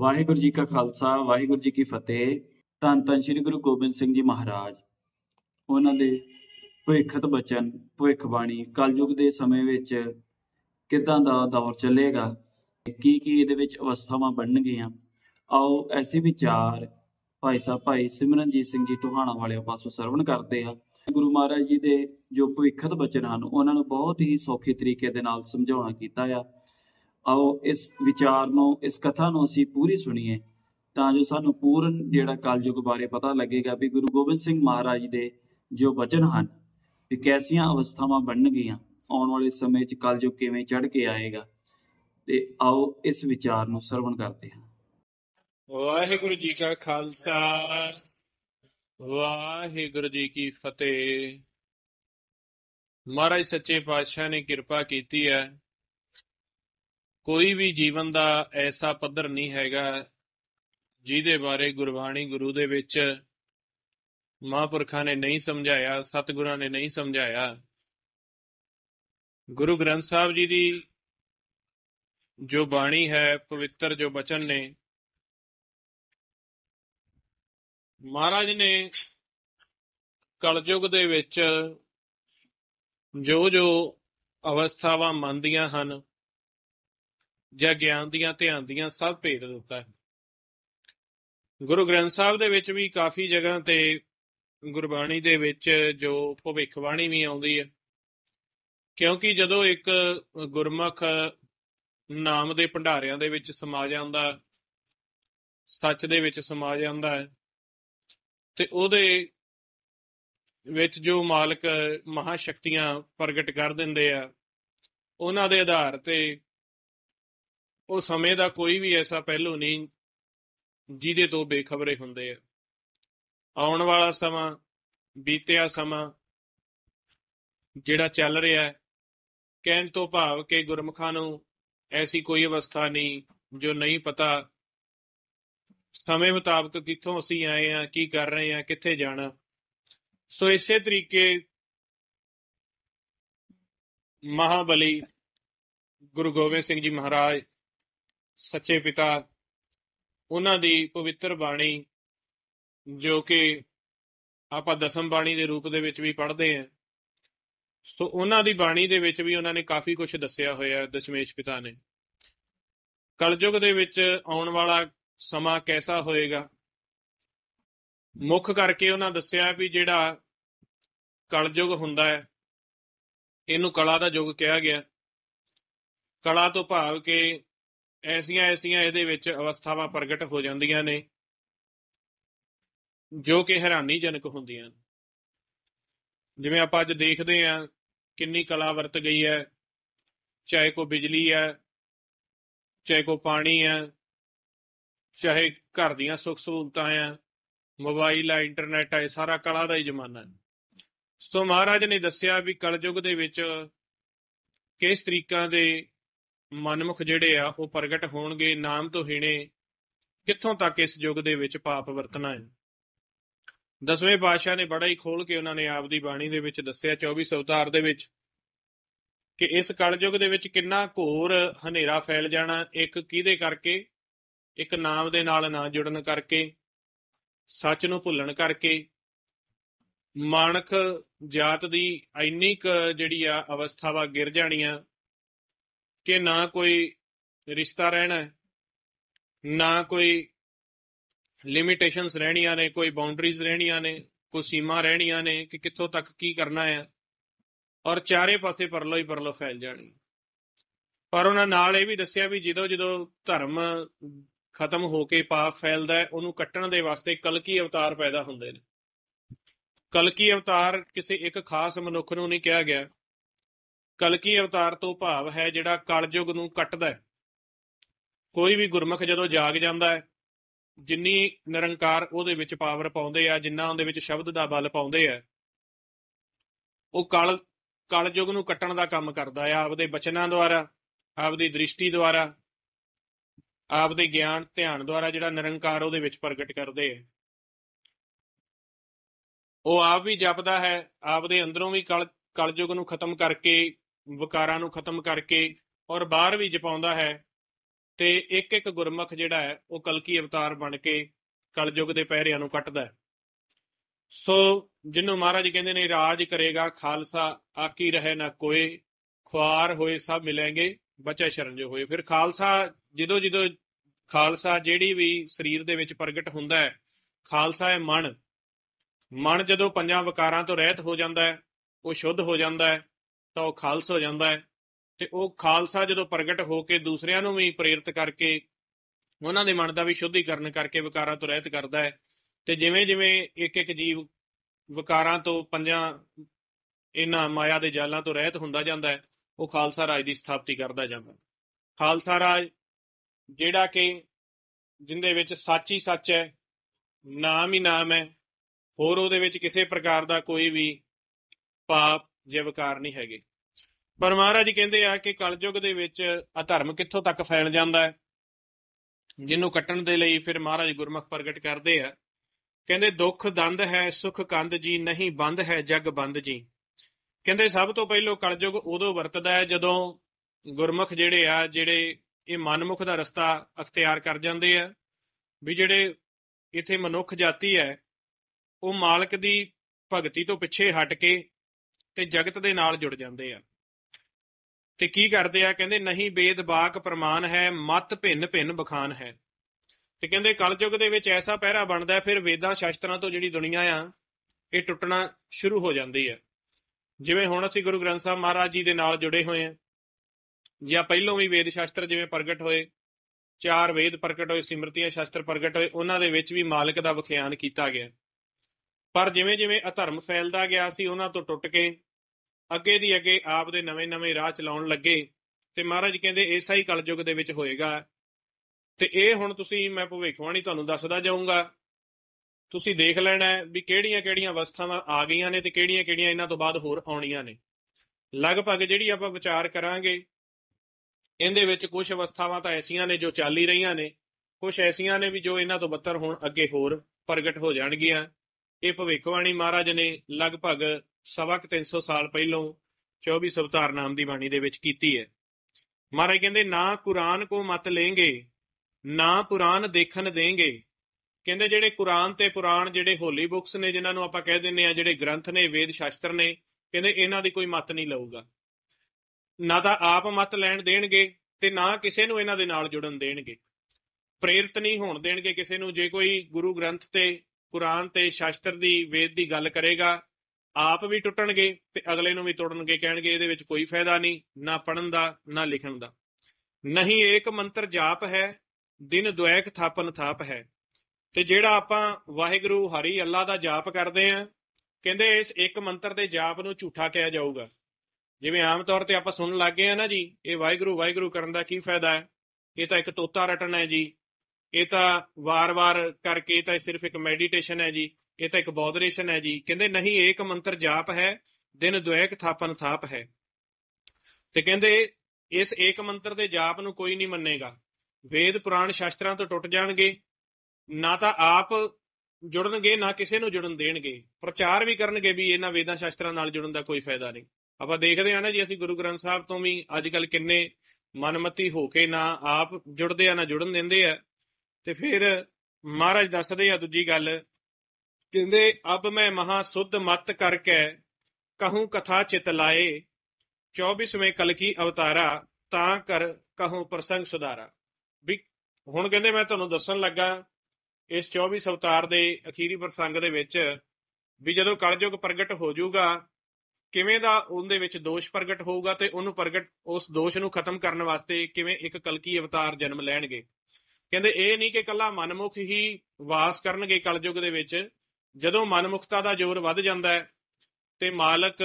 ਵਾਹਿਗੁਰੂ ਜੀ ਕਾ ਖਾਲਸਾ ਵਾਹਿਗੁਰੂ ਜੀ ਕੀ ਫਤਿਹ ਤਾਂ ਤਾਂ ਸ੍ਰੀ ਗੁਰੂ ਗੋਬਿੰਦ ਸਿੰਘ ਜੀ ਮਹਾਰਾਜ ਉਹਨਾਂ ਦੇ ਭਵਿੱਖਤ ਬਚਨ ਭਵਿੱਖ ਬਾਣੀ ਕਲਯੁਗ ਦੇ ਸਮੇਂ ਵਿੱਚ ਕਿਦਾਂ ਦਾ ਦੌਰ ਚੱਲੇਗਾ ਕੀ ਕੀ ਇਹਦੇ ਵਿੱਚ ਅਵਸਥਾਵਾਂ ਬਣਨਗੀਆਂ ਆਓ ਐਸੇ ਵਿਚਾਰ ਭਾਈ ਸਾਹਿਬ ਭਾਈ ਸਿਮਰਨਜੀਤ ਸਿੰਘ ਜੀ ਟੋਹਾਣਾ ਵਾਲੇ ਪਾਸੋਂ ਸਰਵਣ ਕਰਦੇ ਆ ਗੁਰੂ ਮਹਾਰਾਜ ਜੀ ਦੇ ਜੋ ਭਵਿੱਖਤ ਬਚਨ ਹਨ ਉਹਨਾਂ ਨੂੰ ਬਹੁਤ ਹੀ ਸੌਖੇ ਤਰੀਕੇ ਦੇ ਨਾਲ ਸਮਝਾਉਣਾ ਕੀਤਾ ਆ ਆਓ ਇਸ ਵਿਚਾਰ ਨੂੰ ਇਸ ਕਥਾ ਨੂੰ ਅਸੀਂ ਪੂਰੀ ਸੁਣੀਏ ਤਾਂ ਜੋ ਸਾਨੂੰ ਪੂਰਨ ਜਿਹੜਾ ਕਲਯੁਗ ਬਾਰੇ ਪਤਾ ਲੱਗੇਗਾ ਵੀ ਗੁਰੂ ਗੋਬਿੰਦ ਸਿੰਘ ਮਹਾਰਾਜ ਦੇ ਜੋ ਬਚਨ ਹਨ ਵੀ ਕੈਸੀਆਂ ਅਵਸਥਾਵਾਂ ਬਣਨ ਗਈਆਂ ਆਉਣ ਵਾਲੇ ਸਮੇਂ 'ਚ ਕਲਯੁਗ ਕਿਵੇਂ ਚੜ ਕੇ ਆਏਗਾ ਤੇ ਆਓ ਇਸ ਵਿਚਾਰ ਨੂੰ ਸਰਵਣ ਕਰਦੇ ਹਾਂ ਵਾਹਿਗੁਰੂ ਜੀ ਕਾ ਖਾਲਸਾ ਵਾਹਿਗੁਰੂ ਜੀ ਕੀ ਫਤਿਹ ਮਹਾਰਾਜ ਸੱਚੇ ਪਾਤਸ਼ਾਹ ਨੇ ਕਿਰਪਾ ਕੀਤੀ ਹੈ ਕੋਈ ਵੀ ਜੀਵਨ ਦਾ ਐਸਾ ਪੱਧਰ ਨਹੀਂ ਹੈਗਾ ਜਿਹਦੇ ਬਾਰੇ ਗੁਰਬਾਣੀ ਗੁਰੂ ਦੇ ਵਿੱਚ ਮਹਾਂਪੁਰਖਾਂ ਨੇ ਨਹੀਂ ਸਮਝਾਇਆ ਸਤਿਗੁਰਾਂ ਨੇ ਨਹੀਂ ਸਮਝਾਇਆ ਗੁਰੂ ਗ੍ਰੰਥ ਸਾਹਿਬ ਜੀ ਦੀ ਜੋ ਬਾਣੀ ਹੈ ਪਵਿੱਤਰ ਜੋ ਬਚਨ ਨੇ ਮਹਾਰਾਜ ਨੇ ਕਲਯੁਗ ਦੇ ਵਿੱਚ ਜੋ ਜੋ ਅਵਸਥਾਵਾਂ ਮੰਨਦੀਆਂ ਹਨ ਜਾਂ ਗਿਆਨ ਦੀਆਂ ਧਿਆਨ ਦੀਆਂ ਸਭ ਭੇਦ ਦਿੱਤਾ ਹੈ ਗੁਰੂ ਗ੍ਰੰਥ ਸਾਹਿਬ ਦੇ ਵਿੱਚ ਵੀ ਕਾਫੀ ਜਗ੍ਹਾ ਤੇ ਗੁਰਬਾਣੀ ਦੇ ਵਿੱਚ ਜੋ ਭਵਿੱਖਬਾਣੀ ਵੀ ਆਉਂਦੀ ਹੈ ਕਿਉਂਕਿ ਜਦੋਂ ਇੱਕ ਗੁਰਮਖ ਨਾਮ ਦੇ ਭੰਡਾਰਿਆਂ ਦੇ ਵਿੱਚ ਸਮਾ ਜਾਂਦਾ ਸੱਚ ਦੇ ਵਿੱਚ ਸਮਾ ਜਾਂਦਾ ਹੈ ਤੇ ਉਹਦੇ ਵਿੱਚ ਜੋ ਮਾਲਕ ਮਹਾ ਸ਼ਕਤੀਆਂ ਪ੍ਰਗਟ ਕਰ ਦਿੰਦੇ ਆ ਉਹਨਾਂ ਦੇ ਆਧਾਰ ਤੇ ਉਹ ਸਮੇਂ ਦਾ ਕੋਈ ਵੀ ਐਸਾ ਪਹਿਲੂ ਨਹੀਂ ਜਿਹਦੇ ਤੋਂ ਬੇਖਬਰੇ ਹੁੰਦੇ ਆ ਆਉਣ ਵਾਲਾ ਸਮਾਂ ਬੀਤਿਆ ਸਮਾਂ ਜਿਹੜਾ ਚੱਲ ਰਿਹਾ ਹੈ ਕਹਿਣ ਤੋਂ ਭਾਵ ਕਿ ਗੁਰਮਖਾਂ ਨੂੰ ਐਸੀ ਕੋਈ ਅਵਸਥਾ ਨਹੀਂ ਜੋ ਨਹੀਂ ਪਤਾ ਸਮੇਂ ਮੁਤਾਬਕ ਕਿੱਥੋਂ ਅਸੀਂ ਆਏ ਆ ਕੀ ਕਰ ਰਹੇ ਆ ਕਿੱਥੇ ਜਾਣਾ ਸੋ ਇਸੇ ਤਰੀਕੇ ਮਹਾਬਲੀ ਗੁਰੂ ਗੋਬਿੰਦ ਸਿੰਘ ਜੀ ਮਹਾਰਾਜ ਸੱਚੇ ਪਿਤਾ ਉਹਨਾਂ ਦੀ ਪਵਿੱਤਰ ਬਾਣੀ ਜੋ ਕਿ ਆਪਾਂ ਦਸਮ ਬਾਣੀ ਦੇ ਰੂਪ ਦੇ ਵਿੱਚ ਵੀ ਪੜ੍ਹਦੇ ਆਂ ਸੋ ਉਹਨਾਂ ਦੀ ਬਾਣੀ ਦੇ ਵਿੱਚ ਵੀ ਉਹਨਾਂ ਨੇ ਕਾਫੀ ਕੁਝ ਦੱਸਿਆ ਹੋਇਆ ਦਸ਼ਮੇਸ਼ ਪਿਤਾ ਨੇ ਕਲਯੁਗ ਦੇ ਵਿੱਚ ਆਉਣ ਵਾਲਾ ਸਮਾਂ ਕਿਹਦਾ ਹੋਏਗਾ ਮੁੱਖ ਕਰਕੇ ਉਹਨਾਂ ਦੱਸਿਆ ਵੀ ਜਿਹੜਾ ਕਲਯੁਗ ਹੁੰਦਾ ਹੈ ਇਹਨੂੰ ਕਲਾ ਦਾ ਯੁੱਗ ਕਿਹਾ ਗਿਆ ਕਲਾ ਤੋਂ ਭਾਵ ਕਿ ਐਸੀਆਂ ਐਸੀਆਂ ਇਹਦੇ ਵਿੱਚ ਅਵਸਥਾਵਾਂ ਪ੍ਰਗਟ ਹੋ ਜਾਂਦੀਆਂ ਨੇ ਜੋ ਕਿ ਹੈਰਾਨੀਜਨਕ ਹੁੰਦੀਆਂ ਜਿਵੇਂ ਆਪਾਂ ਅੱਜ ਦੇਖਦੇ ਆ ਕਿੰਨੀ ਕਲਾ ਵਰਤ ਗਈ ਹੈ ਚਾਹੇ ਕੋ ਬਿਜਲੀ ਹੈ ਚਾਹੇ ਕੋ ਪਾਣੀ ਹੈ ਚਾਹੇ ਘਰ ਦੀਆਂ ਸੁੱਖ ਸਹੂਲਤਾਂ ਆ ਮੋਬਾਈਲ ਆ ਇੰਟਰਨੈਟ ਆ ਇਹ ਸਾਰਾ ਕਲਾ ਦਾ ਹੀ ਜ਼ਮਾਨਾ ਹੈ ਸੋ ਮਹਾਰਾਜ ਨੇ ਦੱਸਿਆ ਵੀ ਕਲਯੁਗ ਦੇ ਵਿੱਚ ਕਿਸ ਤਰੀਕਾਂ ਦੇ ਮਨਮੁਖ ਜਿਹੜੇ ਆ ਉਹ ਪ੍ਰਗਟ ਹੋਣਗੇ ਨਾਮ ਤੋਂ ਹੀਣੇ ਕਿੱਥੋਂ ਤੱਕ ਇਸ ਯੁੱਗ ਦੇ ਵਿੱਚ ਪਾਪ ਵਰਤਣਾ ਹੈ ਦਸਵੇਂ ਪਾਤਸ਼ਾਹ ਨੇ ਬੜਾ ਹੀ ਖੋਲ ਕੇ ਉਹਨਾਂ ਨੇ ਆਪਦੀ ਬਾਣੀ ਦੇ ਵਿੱਚ ਦੱਸਿਆ 24 ਅਵਤਾਰ ਦੇ ਵਿੱਚ ਕਿ ਇਸ ਕਲਯੁਗ ਦੇ ਵਿੱਚ ਕਿੰਨਾ ਘੋਰ ਹਨੇਰਾ ਫੈਲ ਜਾਣਾ ਇੱਕ ਕਿਹਦੇ ਕਰਕੇ ਇੱਕ ਨਾਮ ਦੇ ਨਾਲ ਨਾ ਜੁੜਨ ਕਰਕੇ ਸੱਚ ਨੂੰ ਭੁੱਲਣ ਕਰਕੇ ਮਾਨਖ ਜਾਤ ਦੀ ਇੰਨੀ ਕ ਜਿਹੜੀ ਆ ਅਵਸਥਾ ਵਾ ਗਿਰ ਜਾਣੀਆਂ ਕਿ ਨਾ ਕੋਈ ਰਿਸ਼ਤਾ ਰਹਿਣਾ ਹੈ ਨਾ ਕੋਈ ਲਿਮਿਟੇਸ਼ਨਸ ਰਹਿਣੀਆਂ ਨੇ ਕੋਈ ਬਾਉਂਡਰੀਜ਼ ਰਹਿਣੀਆਂ ਨੇ ਕੋਈ ਸੀਮਾ ਰਹਿਣੀਆਂ ਨੇ ਕਿ ਕਿੱਥੋਂ ਤੱਕ ਕੀ ਕਰਨਾ ਹੈ ਔਰ ਚਾਰੇ ਪਾਸੇ ਪਰਲੋ ਹੀ ਪਰਲੋ ਫੈਲ ਜਾਣੀ ਪਰ ਉਹਨਾਂ ਨਾਲ ਇਹ ਵੀ ਦੱਸਿਆ ਵੀ ਜਦੋਂ ਜਦੋਂ ਧਰਮ ਖਤਮ ਹੋ ਕੇ ਪਾਪ ਫੈਲਦਾ ਹੈ ਉਹਨੂੰ ਕੱਟਣ ਦੇ ਵਾਸਤੇ ਕਲਕੀ ਅਵਤਾਰ ਪੈਦਾ ਹੁੰਦੇ ਨੇ ਕਲਕੀ ਅਵਤਾਰ ਕਿਸੇ ਇੱਕ ਖਾਸ ਮਨੁੱਖ ਨੂੰ ਨਹੀਂ ਕਿਹਾ ਗਿਆ ਕਲਕੀ ਅਵਤਾਰ ਤੋਂ ਭਾਵ ਹੈ ਜਿਹੜਾ ਕਲਯੁਗ ਨੂੰ ਕੱਟਦਾ ਹੈ ਕੋਈ ਵੀ ਗੁਰਮਖ ਜਦੋਂ ਜਾਗ ਜਾਂਦਾ ਹੈ ਜਿੰਨੀ ਨਿਰੰਕਾਰ ਉਹਦੇ ਵਿੱਚ ਪਾਵਰ ਪਾਉਂਦੇ ਆ ਜਿੰਨਾ ਉਹਦੇ ਵਿੱਚ ਸ਼ਬਦ ਦਾ ਬਲ ਪਾਉਂਦੇ ਆ ਉਹ ਕਲ ਕਲਯੁਗ ਨੂੰ ਕੱਟਣ ਦਾ ਕੰਮ ਕਰਦਾ ਆ ਆਪਦੇ ਬਚਨਾਂ ਦੁਆਰਾ ਆਪਦੀ ਦ੍ਰਿਸ਼ਟੀ ਦੁਆਰਾ ਆਪਦੇ ਗਿਆਨ ਧਿਆਨ ਦੁਆਰਾ ਜਿਹੜਾ ਨਿਰੰਕਾਰ ਉਹਦੇ ਵਿੱਚ ਪ੍ਰਗਟ ਕਰਦੇ ਆ ਉਹ ਆਪ ਵੀ ਜਪਦਾ ਹੈ ਆਪਦੇ ਅੰਦਰੋਂ ਵੀ ਕਲ ਕਲਯੁਗ ਨੂੰ ਖਤਮ ਕਰਕੇ ਵਿਕਾਰਾਂ ਨੂੰ ਖਤਮ ਕਰਕੇ ਔਰ ਬਾਹਰ ਵੀ ਜਪਾਉਂਦਾ ਹੈ ਤੇ ਇੱਕ ਇੱਕ ਗੁਰਮਖ ਜਿਹੜਾ ਹੈ ਉਹ ਕਲਕੀ ਅਵਤਾਰ ਬਣ ਕੇ ਕਲਯੁਗ ਦੇ ਪਹਿਰਿਆਂ ਨੂੰ ਕੱਟਦਾ ਸੋ ਜਿਹਨੂੰ ਮਹਾਰਾਜ ਕਹਿੰਦੇ ਨੇ ਰਾਜ ਕਰੇਗਾ ਖਾਲਸਾ ਆਕੀ ਰਹੇ ਨਾ ਕੋਈ ਖੁਆਰ ਹੋਏ ਸਭ ਮਿਲਾਂਗੇ ਬਚਾ ਸ਼ਰਨ ਜੋ ਹੋਏ ਫਿਰ ਖਾਲਸਾ ਜਦੋਂ ਜਦੋਂ ਖਾਲਸਾ ਜਿਹੜੀ ਵੀ ਸਰੀਰ ਦੇ ਵਿੱਚ ਪ੍ਰਗਟ ਹੁੰਦਾ ਹੈ ਖਾਲਸਾ ਹੈ ਮਨ ਮਨ ਜਦੋਂ ਪੰਜਾਂ ਵਿਕਾਰਾਂ ਤੋਂ ਰਹਿਤ ਹੋ ਜਾਂਦਾ ਹੈ ਉਹ ਸ਼ੁੱਧ ਹੋ ਜਾਂਦਾ ਹੈ ਤਾਂ ਉਹ ਖਾਲਸ ਹੋ ਜਾਂਦਾ ਹੈ ਤੇ ਉਹ ਖਾਲਸਾ ਜਦੋਂ ਪ੍ਰਗਟ ਹੋ ਕੇ ਦੂਸਰਿਆਂ ਨੂੰ ਵੀ ਪ੍ਰੇਰਿਤ ਕਰਕੇ ਉਹਨਾਂ ਦੇ ਮਨ ਦਾ ਵੀ ਸ਼ੁੱਧੀਕਰਨ ਕਰਕੇ ਵਿਕਾਰਾਂ ਤੋਂ ਰਹਿਤ ਕਰਦਾ ਹੈ ਤੇ ਜਿਵੇਂ ਜਿਵੇਂ ਇੱਕ ਇੱਕ ਜੀਵ ਵਿਕਾਰਾਂ ਤੋਂ ਪੰਜਾਂ ਇਹਨਾਂ ਮਾਇਆ ਦੇ ਜਾਲਾਂ ਤੋਂ ਰਹਿਤ ਹੁੰਦਾ ਜਾਂਦਾ ਹੈ ਉਹ ਖਾਲਸਾ ਰਾਜ ਦੀ ਸਥਾਪਤੀ ਕਰਦਾ ਜਾਂਦਾ ਖਾਲਸਾ ਰਾਜ ਜਿਹੜਾ ਕਿ ਜਿੰਦੇ ਵਿੱਚ ਸੱਚ ਹੀ ਸੱਚ ਹੈ ਨਾਮ ਹੀ ਨਾਮ ਹੈ ਹੋਰ ਉਹਦੇ ਵਿੱਚ ਕਿਸੇ ਪ੍ਰਕਾਰ ਦਾ ਕੋਈ ਵੀ ਪਾਪ ਜੇ ਵਕਾਰ ਨਹੀਂ ਹੈਗੇ ਪਰ ਮਹਾਰਾਜ ਕਹਿੰਦੇ ਆ ਕਿ ਕਲਯੁਗ ਦੇ ਵਿੱਚ ਅਧਰਮ ਕਿੱਥੋਂ ਤੱਕ ਫੈਲ ਜਾਂਦਾ ਹੈ ਜਿਹਨੂੰ ਕੱਟਣ ਦੇ ਲਈ ਫਿਰ ਮਹਾਰਾਜ ਗੁਰਮਖ ਪ੍ਰਗਟ ਕਰਦੇ ਆ ਕਹਿੰਦੇ ਦੁੱਖ ਦੰਦ ਹੈ ਸੁਖ ਕੰਦ ਜੀ ਨਹੀਂ ਬੰਦ ਹੈ ਜਗ ਬੰਦ ਜੀ ਕਹਿੰਦੇ ਸਭ ਤੋਂ ਪਹਿਲੋ ਕਲਯੁਗ ਉਦੋਂ ਵਰਤਦਾ ਹੈ ਜਦੋਂ ਗੁਰਮਖ ਜਿਹੜੇ ਆ ਜਿਹੜੇ ਇਹ ਮਨਮੁਖ ਦਾ ਰਸਤਾ ਅਖਤਿਆਰ ਕਰ ਜਾਂਦੇ ਆ ਵੀ ਜਿਹੜੇ ਇਥੇ ਮਨੁੱਖ ਜਾਤੀ ਹੈ ਉਹ ਮਾਲਕ ਦੀ ਭਗਤੀ ਤੋਂ ਪਿੱਛੇ ਹਟ ਕੇ ਤੇ ਜਗਤ ਦੇ ਨਾਲ ਜੁੜ ਜਾਂਦੇ ਆ ਤੇ ਕੀ ਕਰਦੇ ਆ ਕਹਿੰਦੇ ਨਹੀਂ ਬੇਦ ਬਾਕ ਪ੍ਰਮਾਨ ਹੈ ਮਤ ਭਿੰਨ ਭਿੰਨ ਬਖਾਨ ਹੈ ਤੇ ਕਹਿੰਦੇ ਕਲਯੁਗ ਦੇ ਵਿੱਚ ਐਸਾ ਪਹਿਰਾ ਬਣਦਾ ਫਿਰ ਵੇਦਾਂ ਸ਼ਾਸਤਰਾਂ ਤੋਂ ਜਿਹੜੀ ਦੁਨੀਆ ਆ ਇਹ ਟੁੱਟਣਾ ਸ਼ੁਰੂ ਹੋ ਜਾਂਦੀ ਹੈ ਜਿਵੇਂ ਹੁਣ ਅਸੀਂ ਗੁਰੂ ਗ੍ਰੰਥ ਸਾਹਿਬ ਮਹਾਰਾਜ ਜੀ ਦੇ ਨਾਲ ਜੁੜੇ ਹੋਏ ਆ ਜਾਂ ਪਹਿਲਾਂ ਵੀ ਵੇਦ ਸ਼ਾਸਤਰ ਜਿਵੇਂ ਪ੍ਰਗਟ ਹੋਏ ਚਾਰ ਵੇਦ ਪ੍ਰਗਟ ਹੋਏ ਸਿਮਰਤੀਆਂ ਸ਼ਾਸਤਰ ਪ੍ਰਗਟ ਹੋਏ ਉਹਨਾਂ ਦੇ ਵਿੱਚ ਵੀ ਮਾਲਕ ਦਾ ਵਿਖਿਆਨ ਕੀਤਾ ਗਿਆ ਪਰ ਜਿਵੇਂ ਜਿਵੇਂ ਅਧਰਮ ਫੈਲਦਾ ਗਿਆ ਸੀ ਉਹਨਾਂ ਤੋਂ ਟੁੱਟ ਕੇ ਅੱਗੇ ਦੀ ਅੱਗੇ ਆਪ ਦੇ ਨਵੇਂ-ਨਵੇਂ ਰਾਹ ਚਲਾਉਣ ਲੱਗੇ ਤੇ ਮਹਾਰਾਜ ਕਹਿੰਦੇ ਐਸਾ ਹੀ ਕਲਯੁਗ ਦੇ ਵਿੱਚ ਹੋਏਗਾ ਤੇ ਇਹ ਹੁਣ ਤੁਸੀਂ ਮੈਂ ਭਵਿੱਖਬਾਣੀ ਤੁਹਾਨੂੰ ਦੱਸਦਾ ਜਾਊਂਗਾ ਤੁਸੀਂ ਦੇਖ ਲੈਣਾ ਵੀ ਕਿਹੜੀਆਂ-ਕਿਹੜੀਆਂ ਅਵਸਥਾਵਾਂ ਆ ਗਈਆਂ ਨੇ ਤੇ ਕਿਹੜੀਆਂ-ਕਿਹੜੀਆਂ ਇਹਨਾਂ ਤੋਂ ਬਾਅਦ ਹੋਰ ਆਉਣੀਆਂ ਨੇ ਲਗਭਗ ਜਿਹੜੀ ਆਪਾਂ ਵਿਚਾਰ ਕਰਾਂਗੇ ਇਹਦੇ ਵਿੱਚ ਕੁਝ ਅਵਸਥਾਵਾਂ ਤਾਂ ਐਸੀਆਂ ਨੇ ਜੋ ਚੱਲ ਹੀ ਰਹੀਆਂ ਨੇ ਕੁਝ ਐਸੀਆਂ ਨੇ ਵੀ ਜੋ ਇਹਨਾਂ ਤੋਂ ਬੱਤਰ ਹੁਣ ਅੱਗੇ ਹੋਰ ਪ੍ਰਗਟ ਹੋ ਜਾਣਗੀਆਂ ਇਹ ਭਵਿੱਖਬਾਣੀ ਮਹਾਰਾਜ ਨੇ ਲਗਭਗ ਸਵਾ 300 ਸਾਲ ਪਹਿਲਾਂ 24 ਸਵਤਾਰ ਨਾਮ ਦੀ ਬਾਣੀ ਦੇ ਵਿੱਚ ਕੀਤੀ ਹੈ ਮਹਾਰਾਜ ਕਹਿੰਦੇ ਨਾ ਕੁਰਾਨ ਕੋ ਮਤ ਲੇਂਗੇ ਨਾ ਪੁਰਾਨ ਦੇਖਣ ਦੇਂਗੇ ਕਹਿੰਦੇ ਜਿਹੜੇ ਕੁਰਾਨ ਤੇ ਪੁਰਾਨ ਜਿਹੜੇ ਹੋਲੀ ਬੁక్స్ ਨੇ ਜਿਨ੍ਹਾਂ ਨੂੰ ਆਪਾਂ ਕਹਿ ਦਿੰਨੇ ਆ ਜਿਹੜੇ ਗ੍ਰੰਥ ਨੇ ਵੇਦ ਸ਼ਾਸਤਰ ਨੇ ਕਹਿੰਦੇ ਇਹਨਾਂ ਦੀ ਕੋਈ ਮਤ ਨਹੀਂ ਲਊਗਾ ਨਾ ਤਾਂ ਆਪ ਮਤ ਲੈਣ ਦੇਣਗੇ ਤੇ ਨਾ ਕਿਸੇ ਨੂੰ ਇਹਨਾਂ ਦੇ ਨਾਲ ਜੁੜਨ ਦੇਣਗੇ ਪ੍ਰੇਰਿਤ ਨਹੀਂ ਹੋਣ ਦੇਣਗੇ ਕਿਸੇ ਨੂੰ ਜੇ ਕੋਈ ਗੁਰੂ ਗ੍ਰੰਥ ਤੇ ਕੁਰਾਨ ਤੇ ਸ਼ਾਸਤਰ ਦੀ ਵੇਦ ਦੀ ਗੱਲ ਕਰੇਗਾ ਆਪ ਵੀ ਟੁੱਟਣਗੇ ਤੇ ਅਗਲੇ ਨੂੰ ਵੀ ਤੋੜਨਗੇ ਕਹਿਣਗੇ ਇਹਦੇ ਵਿੱਚ ਕੋਈ ਫਾਇਦਾ ਨਹੀਂ ਨਾ ਪੜਨ ਦਾ ਨਾ ਲਿਖਣ ਦਾ ਨਹੀਂ ਇੱਕ ਮੰਤਰ ਜਾਪ ਹੈ ਦਿਨ ਦੁਐਕ ਥਾਪਨ ਥਾਪ ਹੈ ਤੇ ਜਿਹੜਾ ਆਪਾਂ ਵਾਹਿਗੁਰੂ ਹਰੀ ਅੱਲਾ ਦਾ ਜਾਪ ਕਰਦੇ ਆ ਕਹਿੰਦੇ ਇਸ ਇੱਕ ਮੰਤਰ ਦੇ ਜਾਪ ਨੂੰ ਝੂਠਾ ਕਿਹਾ ਜਾਊਗਾ ਜਿਵੇਂ ਆਮ ਤੌਰ ਤੇ ਆਪਾਂ ਸੁਣਨ ਲੱਗ ਗਏ ਆ ਨਾ ਜੀ ਇਹ ਵਾਹਿਗੁਰੂ ਵਾਹਿਗੁਰੂ ਕਰਨ ਦਾ ਕੀ ਫਾਇਦਾ ਹੈ ਇਹ ਤਾਂ ਇੱਕ ਤੋਤਾ ਰਟਣਾ ਹੈ ਜੀ ਇਹ ਤਾਂ ਵਾਰ-ਵਾਰ ਕਰਕੇ ਤਾਂ ਸਿਰਫ ਇੱਕ ਮੈਡੀਟੇਸ਼ਨ ਹੈ ਜੀ ਇਹ ਤਾਂ ਇੱਕ ਬੌਧਰੇਸ਼ਨ ਹੈ ਜੀ ਕਹਿੰਦੇ ਨਹੀਂ ਏਕ ਮੰਤਰ ਜਾਪ ਹੈ ਦਿਨ ਦੁਇਕ ਥਾਪਨ ਥਾਪ ਹੈ ਤੇ ਕਹਿੰਦੇ ਇਸ ਏਕ ਮੰਤਰ ਦੇ ਜਾਪ ਨੂੰ ਕੋਈ ਨਹੀਂ ਮੰਨੇਗਾ ਵੇਦ ਪੁਰਾਣ ਸ਼ਾਸਤਰਾਂ ਤੋਂ ਟੁੱਟ ਜਾਣਗੇ ਨਾ ਤਾਂ ਆਪ ਜੁੜਨਗੇ ਨਾ ਕਿਸੇ ਨੂੰ ਜੁੜਨ ਦੇਣਗੇ ਪ੍ਰਚਾਰ ਵੀ ਕਰਨਗੇ ਵੀ ਇਹਨਾਂ ਵੇਦਾਂ ਸ਼ਾਸਤਰਾਂ ਨਾਲ ਜੁੜਨ ਦਾ ਕੋਈ ਫਾਇਦਾ ਨਹੀਂ ਆਪਾਂ ਦੇਖਦੇ ਆ ਨਾ ਜੀ ਅਸੀਂ ਗੁਰੂ ਗ੍ਰੰਥ ਸਾਹਿਬ ਤੋਂ ਵੀ ਅੱਜ ਕੱਲ ਕਿੰਨੇ ਮਨਮਤੀ ਹੋ ਕੇ ਨਾ ਆਪ ਜੁੜਦੇ ਆ ਨਾ ਜੁੜਨ ਦਿੰਦੇ ਆ ਤੇ ਫਿਰ ਮਹਾਰਾਜ ਦੱਸਦੇ ਆ ਦੂਜੀ ਗੱਲ ਕਹਿੰਦੇ ਅਬ ਮੈਂ ਮਹਾ ਸੁਧ ਮਤ ਕਰਕੇ ਕਹੂੰ ਕਥਾ ਚਿਤ ਲਾਏ 24ਵੇਂ ਕਲਕੀ ਅਵਤਾਰਾ ਤਾਂ ਕਰ ਕਹੂੰ ਪ੍ਰਸੰਗ ਸੁਧਾਰਾ ਵੀ ਹੁਣ ਕਹਿੰਦੇ ਮੈਂ ਤੁਹਾਨੂੰ ਦੱਸਣ ਲੱਗਾ ਇਸ 24 ਅਵਤਾਰ ਦੇ ਅਖੀਰੀ ਪ੍ਰਸੰਗ ਦੇ ਵਿੱਚ ਵੀ ਜਦੋਂ ਕਲਯੁਗ ਪ੍ਰਗਟ ਹੋ ਜਾਊਗਾ ਕਿਵੇਂ ਦਾ ਉਹਦੇ ਵਿੱਚ ਦੋਸ਼ ਪ੍ਰਗਟ ਹੋਊਗਾ ਤੇ ਉਹਨੂੰ ਪ੍ਰਗਟ ਉਸ ਦੋਸ਼ ਨੂੰ ਖਤਮ ਕਰਨ ਵਾਸਤੇ ਕਿਵੇਂ ਇੱਕ ਕਲਕੀ ਅਵਤਾਰ ਜਨਮ ਲੈਣਗੇ ਕਹਿੰਦੇ ਇਹ ਨਹੀਂ ਕਿ ਕੱਲਾ ਮਨਮੁਖ ਹੀ ਵਾਸ ਕਰਨਗੇ ਕਲਯੁਗ ਦੇ ਵਿੱਚ ਜਦੋਂ ਮਨਮੁਖਤਾ ਦਾ ਜ਼ੋਰ ਵੱਧ ਜਾਂਦਾ ਹੈ ਤੇ ਮਾਲਕ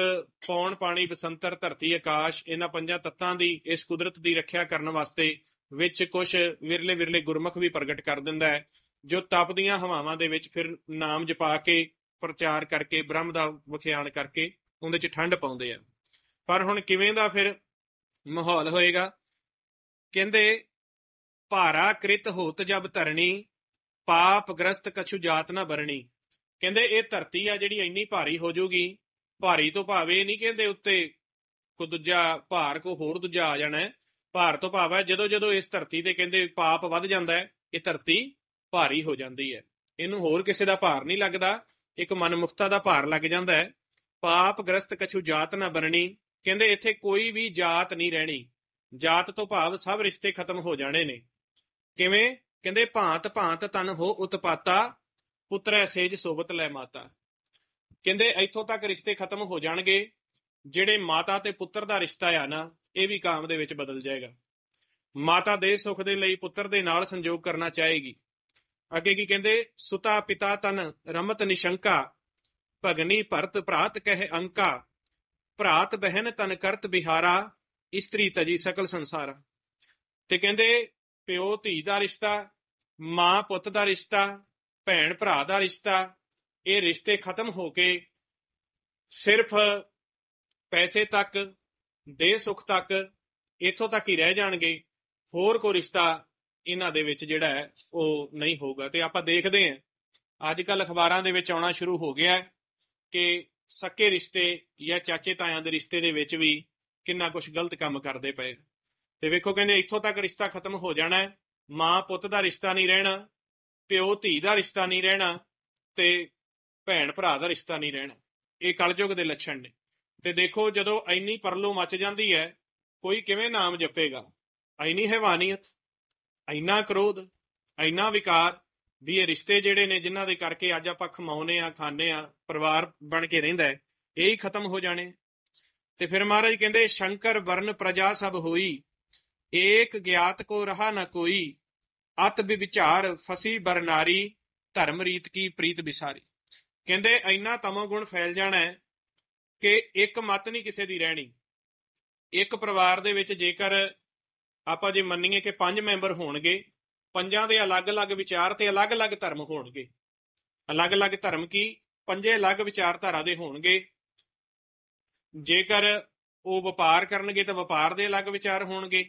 ਪੌਣ ਪਾਣੀ ਬਸੰਤਰ ਧਰਤੀ ਆਕਾਸ਼ ਇਹਨਾਂ ਪੰਜਾਂ ਤੱਤਾਂ ਦੀ ਇਸ ਕੁਦਰਤ ਦੀ ਰੱਖਿਆ ਕਰਨ ਵਾਸਤੇ ਵਿੱਚ ਕੁਝ ਵਿਰਲੇ ਵਿਰਲੇ ਗੁਰਮੁਖ ਵੀ ਪ੍ਰਗਟ ਕਰ ਦਿੰਦਾ ਹੈ ਜੋ ਤਪਦੀਆਂ ਹਵਾਵਾਂ ਦੇ ਵਿੱਚ ਫਿਰ ਨਾਮ ਜਪਾ ਕੇ ਪ੍ਰਚਾਰ ਕਰਕੇ ਬ੍ਰਹਮ ਦਾ ਵਿਖਿਆਨ ਕਰਕੇ ਉਹਦੇ 'ਚ ਠੰਡ ਪਾਉਂਦੇ ਆ ਪਰ ਹੁਣ ਕਿਵੇਂ ਦਾ ਫਿਰ ਮਾਹੌਲ ਹੋਏਗਾ ਕਹਿੰਦੇ ਭਾਰਾ ਕ੍ਰਿਤ ਹੋਤ ਜਬ ਧਰਣੀ ਪਾਪ ਗ੍ਰਸਤ ਕਛੂ ਜਾਤ ਨਾ ਬਰਣੀ ਕਹਿੰਦੇ ਇਹ ਧਰਤੀ ਆ ਜਿਹੜੀ ਇੰਨੀ ਭਾਰੀ ਹੋ ਜਾਊਗੀ ਭਾਰੀ ਤੋਂ ਭਾਵੇਂ ਨਹੀਂ ਕਹਿੰਦੇ ਉੱਤੇ ਕੋ ਦੂਜਾ ਭਾਰ ਕੋ ਹੋਰ ਦੂਜਾ ਆ ਜਾਣਾ ਭਾਰ ਤੋਂ ਭਾਵੇਂ ਜਦੋਂ ਜਦੋਂ ਇਸ ਧਰਤੀ ਤੇ ਕਹਿੰਦੇ ਪਾਪ ਵੱਧ ਜਾਂਦਾ ਹੈ ਇਹ ਧਰਤੀ ਭਾਰੀ ਹੋ ਜਾਂਦੀ ਹੈ ਇਹਨੂੰ ਹੋਰ ਕਿਸੇ ਦਾ ਭਾਰ ਨਹੀਂ ਲੱਗਦਾ ਇੱਕ ਮਨਮੁਖਤਾ ਦਾ ਭਾਰ ਲੱਗ ਜਾਂਦਾ ਹੈ ਪਾਪ ਗ੍ਰਸਤ ਕਛੂ ਜਾਤ ਨਾ ਬਣਨੀ ਕਹਿੰਦੇ ਇੱਥੇ ਕੋਈ ਵੀ ਜਾਤ ਨਹੀਂ ਰਹਿਣੀ ਜਾਤ ਤੋਂ ਭਾਵ ਸਭ ਰਿਸ਼ਤੇ ਖਤਮ ਹੋ ਜਾਣੇ ਨੇ ਕਿਵੇਂ ਕਹਿੰਦੇ ਭਾਂਤ ਭਾਂਤ ਤਨ ਹੋ ਉਤਪਾਤਾ ਪੁੱਤਰੈ ਸੇਜ ਸੋਬਤ ਲੈ ਮਾਤਾ ਕਹਿੰਦੇ ਇੱਥੋਂ ਤੱਕ ਰਿਸ਼ਤੇ ਖਤਮ ਹੋ ਜਾਣਗੇ ਜਿਹੜੇ ਮਾਤਾ ਤੇ ਪੁੱਤਰ ਦਾ ਰਿਸ਼ਤਾ ਆ ਨਾ ਇਹ ਵੀ ਕਾਮ ਦੇ ਵਿੱਚ ਬਦਲ ਜਾਏਗਾ ਮਾਤਾ ਦੇ ਸੁਖ ਦੇ ਲਈ ਪੁੱਤਰ ਦੇ ਨਾਲ ਸੰਜੋਗ ਕਰਨਾ ਚਾਹੇਗੀ ਅੱਗੇ ਕੀ ਕਹਿੰਦੇ ਸੁਤਾ ਪਿਤਾ ਤਨ ਰਮਤ ਨਿਸ਼ੰਕਾ ਭਗਨੀ ਭਰਤ ਪ੍ਰਾਤ ਕਹਿ ਅੰਕਾ ਭਰਾਤ ਬਹਿਨ ਤਨ ਕਰਤ ਬਿਹਾਰਾ ਇਸਤਰੀ ਤਜੀ ਸਕਲ ਸੰਸਾਰ ਤੇ ਕਹਿੰਦੇ ਪਿਓ ਧੀ ਦਾ ਰਿਸ਼ਤਾ ਮਾਂ ਪੁੱਤ ਦਾ ਰਿਸ਼ਤਾ ਭੈਣ ਭਰਾ ਦਾ ਰਿਸ਼ਤਾ ਇਹ ਰਿਸ਼ਤੇ ਖਤਮ ਹੋ ਕੇ ਸਿਰਫ ਪੈਸੇ ਤੱਕ ਦੇ ਸੁਖ ਤੱਕ ਇੱਥੋਂ ਤੱਕ ਹੀ ਰਹਿ ਜਾਣਗੇ ਹੋਰ ਕੋ ਰਿਸ਼ਤਾ ਇਹਨਾਂ ਦੇ ਵਿੱਚ ਜਿਹੜਾ ਹੈ ਉਹ ਨਹੀਂ ਹੋਊਗਾ ਤੇ ਆਪਾਂ ਦੇਖਦੇ ਹਾਂ ਅੱਜ ਕੱਲ ਅਖਬਾਰਾਂ ਦੇ ਵਿੱਚ ਆਉਣਾ ਸ਼ੁਰੂ ਹੋ ਗਿਆ ਹੈ ਕਿ ਸੱਕੇ ਰਿਸ਼ਤੇ ਜਾਂ ਚਾਚੇ ਤਾਇਆਂ ਦੇ ਰਿਸ਼ਤੇ ਦੇ ਵਿੱਚ ਵੀ ਕਿੰਨਾ ਕੁਝ ਗਲਤ ਕੰਮ ਕਰਦੇ ਪਏ ਤੇ ਵੇਖੋ ਕਹਿੰਦੇ ਇੱਥੋਂ ਤੱਕ ਰਿਸ਼ਤਾ ਖਤਮ ਹੋ ਜਾਣਾ ਹੈ ਮਾਂ ਪੁੱਤ ਦਾ ਰਿਸ਼ਤਾ ਨਹੀਂ ਰਹਿਣਾ ਪਿਓ ਧੀ ਦਾ ਰਿਸ਼ਤਾ ਨਹੀਂ ਰਹਿਣਾ ਤੇ ਭੈਣ ਭਰਾ ਦਾ ਰਿਸ਼ਤਾ ਨਹੀਂ ਰਹਿਣਾ ਇਹ ਕਲਯੁਗ ਦੇ ਲੱਛਣ ਨੇ ਤੇ ਦੇਖੋ ਜਦੋਂ ਐਨੀ ਪਰਲੋ ਮੱਚ ਜਾਂਦੀ ਹੈ ਕੋਈ ਕਿਵੇਂ ਨਾਮ ਜਪੇਗਾ ਐਨੀ ਹੈਵਾਨੀਅਤ ਐਨਾ ਕ੍ਰੋਧ ਐਨਾ ਵਿਕਾਰ ਵੀ ਇਹ ਰਿਸ਼ਤੇ ਜਿਹੜੇ ਨੇ ਜਿਨ੍ਹਾਂ ਦੇ ਕਰਕੇ ਅੱਜ ਆਪਾਂ ਖਮਾਉਨੇ ਆ ਖਾਣੇ ਆ ਪਰਿਵਾਰ ਬਣ ਕੇ ਰਹਿੰਦਾ ਹੈ ਇਹ ਹੀ ਖਤਮ ਹੋ ਜਾਣੇ ਤੇ ਫਿਰ ਮਹਾਰਾਜ ਕਹਿੰਦੇ ਸ਼ੰਕਰ ਵਰਨ ਪ੍ਰਜਾ ਸਭ ਹੋਈ ਏਕ ਗਿਆਤ ਕੋ ਰਹਾ ਨਾ ਕੋਈ ਅਤ ਵਿਚਾਰ ਫਸੀ ਬਰਨਾਰੀ ਧਰਮ ਰੀਤ ਕੀ ਪ੍ਰੀਤ ਵਿਸਾਰੀ ਕਹਿੰਦੇ ਇੰਨਾ ਤਮੋ ਗੁਣ ਫੈਲ ਜਾਣਾ ਹੈ ਕਿ ਇੱਕ ਮਤ ਨਹੀਂ ਕਿਸੇ ਦੀ ਰਹਿਣੀ ਇੱਕ ਪਰਿਵਾਰ ਦੇ ਵਿੱਚ ਜੇਕਰ ਆਪਾਂ ਜੇ ਮੰਨੀਏ ਕਿ ਪੰਜ ਮੈਂਬਰ ਹੋਣਗੇ ਪੰਜਾਂ ਦੇ ਅਲੱਗ-ਅਲੱਗ ਵਿਚਾਰ ਤੇ ਅਲੱਗ-ਅਲੱਗ ਧਰਮ ਹੋਣਗੇ ਅਲੱਗ-ਅਲੱਗ ਧਰਮ ਕੀ ਪੰਜੇ ਅਲੱਗ ਵਿਚਾਰਧਾਰਾ ਦੇ ਹੋਣਗੇ ਜੇਕਰ ਉਹ ਵਪਾਰ ਕਰਨਗੇ ਤਾਂ ਵਪਾਰ ਦੇ ਅਲੱਗ ਵਿਚਾਰ ਹੋਣਗੇ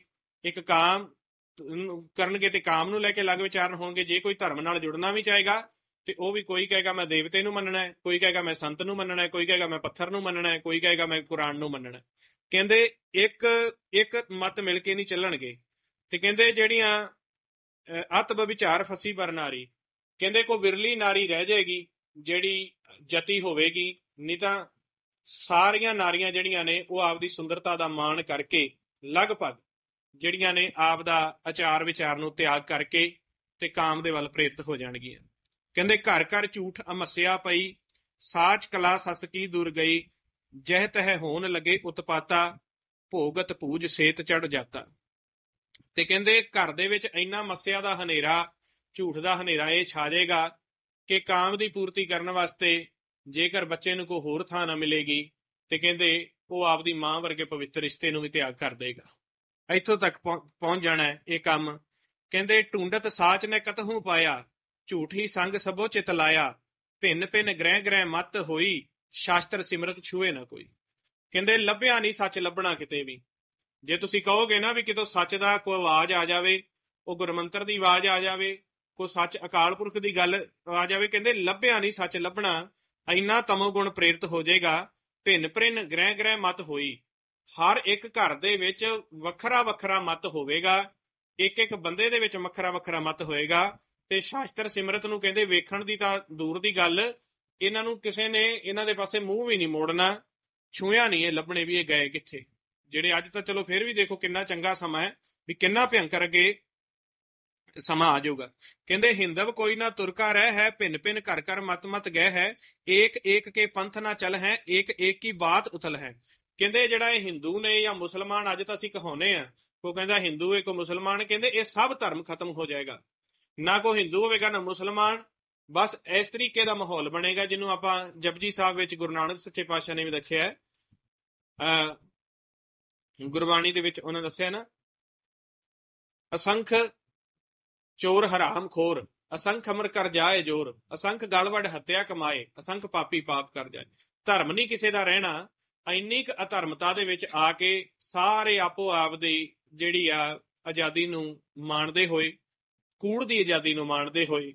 ਇੱਕ ਕਾਮ ਕਰਨਗੇ ਤੇ ਕਾਮ ਨੂੰ ਲੈ ਕੇ ਅਲੱਗ ਵਿਚਾਰਨ ਹੋਣਗੇ ਜੇ ਕੋਈ ਧਰਮ ਨਾਲ ਜੁੜਨਾ ਵੀ ਚਾਹੇਗਾ ਤੇ ਉਹ ਵੀ ਕੋਈ ਕਹੇਗਾ ਮੈਂ ਦੇਵਤੇ ਨੂੰ ਮੰਨਣਾ ਹੈ ਕੋਈ ਕਹੇਗਾ ਮੈਂ ਸੰਤ ਨੂੰ ਮੰਨਣਾ ਹੈ ਕੋਈ ਕਹੇਗਾ ਮੈਂ ਪੱਥਰ ਨੂੰ ਮੰਨਣਾ ਹੈ ਕੋਈ ਕਹੇਗਾ ਮੈਂ ਕੁਰਾਨ ਨੂੰ ਮੰਨਣਾ ਹੈ ਕਹਿੰਦੇ ਇੱਕ ਇੱਕ ਮਤ ਮਿਲ ਕੇ ਨਹੀਂ ਚੱਲਣਗੇ ਤੇ ਕਹਿੰਦੇ ਜਿਹੜੀਆਂ ਅਤਬ ਵਿਚਾਰ ਫਸੀ ਬਰਨਾਰੀ ਕਹਿੰਦੇ ਕੋ ਵਿਰਲੀ ਨਾਰੀ ਰਹਿ ਜਾਏਗੀ ਜਿਹੜੀ ਜਤੀ ਹੋਵੇਗੀ ਨਹੀਂ ਤਾਂ ਸਾਰੀਆਂ ਨਾਰੀਆਂ ਜਿਹੜੀਆਂ ਨੇ ਉਹ ਆਪਦੀ ਸੁੰਦਰਤਾ ਦਾ ਮਾਣ ਕਰਕੇ ਲਗਭਗ ਜਿਹੜੀਆਂ ਨੇ ਆਪ ਦਾ ਆਚਾਰ ਵਿਚਾਰ ਨੂੰ ਤਿਆਗ ਕਰਕੇ ਤੇ ਕਾਮ ਦੇ ਵੱਲ ਪ੍ਰੇਰਿਤ ਹੋ ਜਾਣਗੀਆਂ ਕਹਿੰਦੇ ਘਰ ਘਰ ਝੂਠ ਅਮਸਿਆ ਪਈ ਸਾਚ ਕਲਾ ਸਸ ਕੀ ਦੁਰ ਗਈ ਜਹ ਤਹ ਹੋਣ ਲਗੇ ਉਤਪਾਤਾ ਭੋਗਤ ਪੂਜ ਸੇਤ ਚੜ ਜਾਤਾ ਤੇ ਕਹਿੰਦੇ ਘਰ ਦੇ ਵਿੱਚ ਇੰਨਾ ਮਸਿਆ ਦਾ ਹਨੇਰਾ ਝੂਠ ਦਾ ਹਨੇਰਾ ਇਹ ਛਾ ਜਾਏਗਾ ਕਿ ਕਾਮ ਦੀ ਪੂਰਤੀ ਕਰਨ ਵਾਸਤੇ ਜੇਕਰ ਬੱਚੇ ਨੂੰ ਕੋਈ ਹੋਰ ਥਾਂ ਨਾ ਮਿਲੇਗੀ ਤੇ ਕਹਿੰਦੇ ਉਹ ਆਪਦੀ ਮਾਂ ਵਰਗੇ ਪਵਿੱਤਰ ਰਿਸ਼ਤੇ ਨੂੰ ਵੀ ਤਿਆਗ ਕਰ ਦੇਗਾ ਇੱਥੋਂ ਤੱਕ ਪਹੁੰਚ ਜਾਣਾ ਹੈ ਇਹ ਕੰਮ ਕਹਿੰਦੇ ਢੂੰਡਤ ਸਾਚ ਨੇ ਕਤਹੂ ਪਾਇਆ ਝੂਠੀ ਸੰਗ ਸਭੋ ਚਿਤ ਲਾਇਆ ਭਿੰਨ ਭਿੰਨ ਗ੍ਰਹਿ ਗ੍ਰਹਿ ਮਤ ਹੋਈ ਸ਼ਾਸਤਰ ਸਿਮਰਤ ਛੂਏ ਨਾ ਕੋਈ ਕਹਿੰਦੇ ਲੱਭਿਆ ਨਹੀਂ ਸੱਚ ਲੱਭਣਾ ਕਿਤੇ ਵੀ ਜੇ ਤੁਸੀਂ ਕਹੋਗੇ ਨਾ ਵੀ ਕਿਤੋਂ ਸੱਚ ਦਾ ਕੋਈ ਆਵਾਜ਼ ਆ ਜਾਵੇ ਉਹ ਗੁਰਮੰਤਰ ਦੀ ਆਵਾਜ਼ ਆ ਜਾਵੇ ਕੋ ਸੱਚ ਅਕਾਲ ਪੁਰਖ ਦੀ ਗੱਲ ਆ ਜਾਵੇ ਕਹਿੰਦੇ ਲੱਭਿਆ ਨਹੀਂ ਸੱਚ ਲੱਭਣਾ ਐਨਾ ਤਮੋ ਗੁਣ ਪ੍ਰੇਰਿਤ ਹੋ ਜਾਏਗਾ ਭਿੰਨ ਭਿੰਨ ਗ੍ਰਹਿ ਗ੍ਰਹਿ ਮਤ ਹੋਈ ਹਰ ਇੱਕ ਘਰ ਦੇ ਵਿੱਚ ਵੱਖਰਾ ਵੱਖਰਾ ਮਤ ਹੋਵੇਗਾ ਇੱਕ ਇੱਕ ਬੰਦੇ ਦੇ ਵਿੱਚ ਵੱਖਰਾ ਵੱਖਰਾ ਮਤ ਹੋਏਗਾ ਤੇ ਸ਼ਾਸਤਰ ਸਿਮਰਤ ਨੂੰ ਕਹਿੰਦੇ ਵੇਖਣ ਦੀ ਤਾਂ ਦੂਰ ਦੀ ਗੱਲ ਇਹਨਾਂ ਨੂੰ ਕਿਸੇ ਨੇ ਇਹਨਾਂ ਦੇ ਪਾਸੇ ਮੂੰਹ ਵੀ ਨਹੀਂ ਮੋੜਨਾ ਛੂਇਆ ਨਹੀਂ ਇਹ ਲੱਭਣੇ ਵੀ ਇਹ ਗਏ ਕਿੱਥੇ ਜਿਹੜੇ ਅੱਜ ਤਾਂ ਚਲੋ ਫਿਰ ਵੀ ਦੇਖੋ ਕਿੰਨਾ ਚੰਗਾ ਸਮਾਂ ਹੈ ਵੀ ਕਿੰਨਾ ਭਿਆੰਕਰ ਅਗੇ ਸਮਾਂ ਆ ਜਾਊਗਾ ਕਹਿੰਦੇ ਹਿੰਦਵ ਕੋਈ ਨਾ ਤੁਰਕਾ ਰਹਿ ਹੈ ਪਿੰਨ ਪਿੰਨ ਘਰ ਘਰ ਮਤ ਮਤ ਗਏ ਹੈ ਏਕ ਏਕ ਕੇ ਪੰਥ ਨਾ ਚਲ ਹੈ ਏਕ ਏਕ ਕੀ ਬਾਤ ਉਥਲ ਹੈ ਕਹਿੰਦੇ ਜਿਹੜਾ ਇਹ ਹਿੰਦੂ ਨੇ ਜਾਂ ਮੁਸਲਮਾਨ ਅੱਜ ਤਾਂ ਅਸੀਂ ਕਹਾਉਨੇ ਆ ਕੋ ਕਹਿੰਦਾ ਹਿੰਦੂ ਇੱਕ ਮੁਸਲਮਾਨ ਕਹਿੰਦੇ ਇਹ ਸਭ ਧਰਮ ਖਤਮ ਹੋ ਜਾਏਗਾ ਨਾ ਕੋ ਹਿੰਦੂ ਹੋਵੇਗਾ ਨਾ ਮੁਸਲਮਾਨ ਬਸ ਇਸ ਤਰੀਕੇ ਦਾ ਮਾਹੌਲ ਬਣੇਗਾ ਜਿਹਨੂੰ ਆਪਾਂ ਜਪਜੀ ਸਾਹਿਬ ਵਿੱਚ ਗੁਰੂ ਨਾਨਕ ਸੱਚੇ ਪਾਤਸ਼ਾਹ ਨੇ ਵੀ ਦੱਸਿਆ ਹੈ ਅ ਗੁਰਬਾਣੀ ਦੇ ਵਿੱਚ ਉਹਨਾਂ ਦੱਸਿਆ ਨਾ ਅਸੰਖ ਚੋਰ ਹਰਾਮ ਖੋਰ ਅਸੰਖ ਅਮਰ ਕਰ ਜਾਏ ਜੋਰ ਅਸੰਖ ਗਲਵੜ ਹੱਤਿਆ ਕਮਾਏ ਅਸੰਖ ਪਾਪੀ ਪਾਪ ਕਰ ਜਾਏ ਧਰਮ ਨਹੀਂ ਕਿਸੇ ਦਾ ਰਹਿਣਾ ਇੰਨੀ ਕੁ ਅਧਰਮਤਾ ਦੇ ਵਿੱਚ ਆ ਕੇ ਸਾਰੇ ਆਪੋ ਆਪ ਦੀ ਜਿਹੜੀ ਆ ਆਜ਼ਾਦੀ ਨੂੰ ਮੰਨਦੇ ਹੋਏ ਕੂੜ ਦੀ ਆਜ਼ਾਦੀ ਨੂੰ ਮੰਨਦੇ ਹੋਏ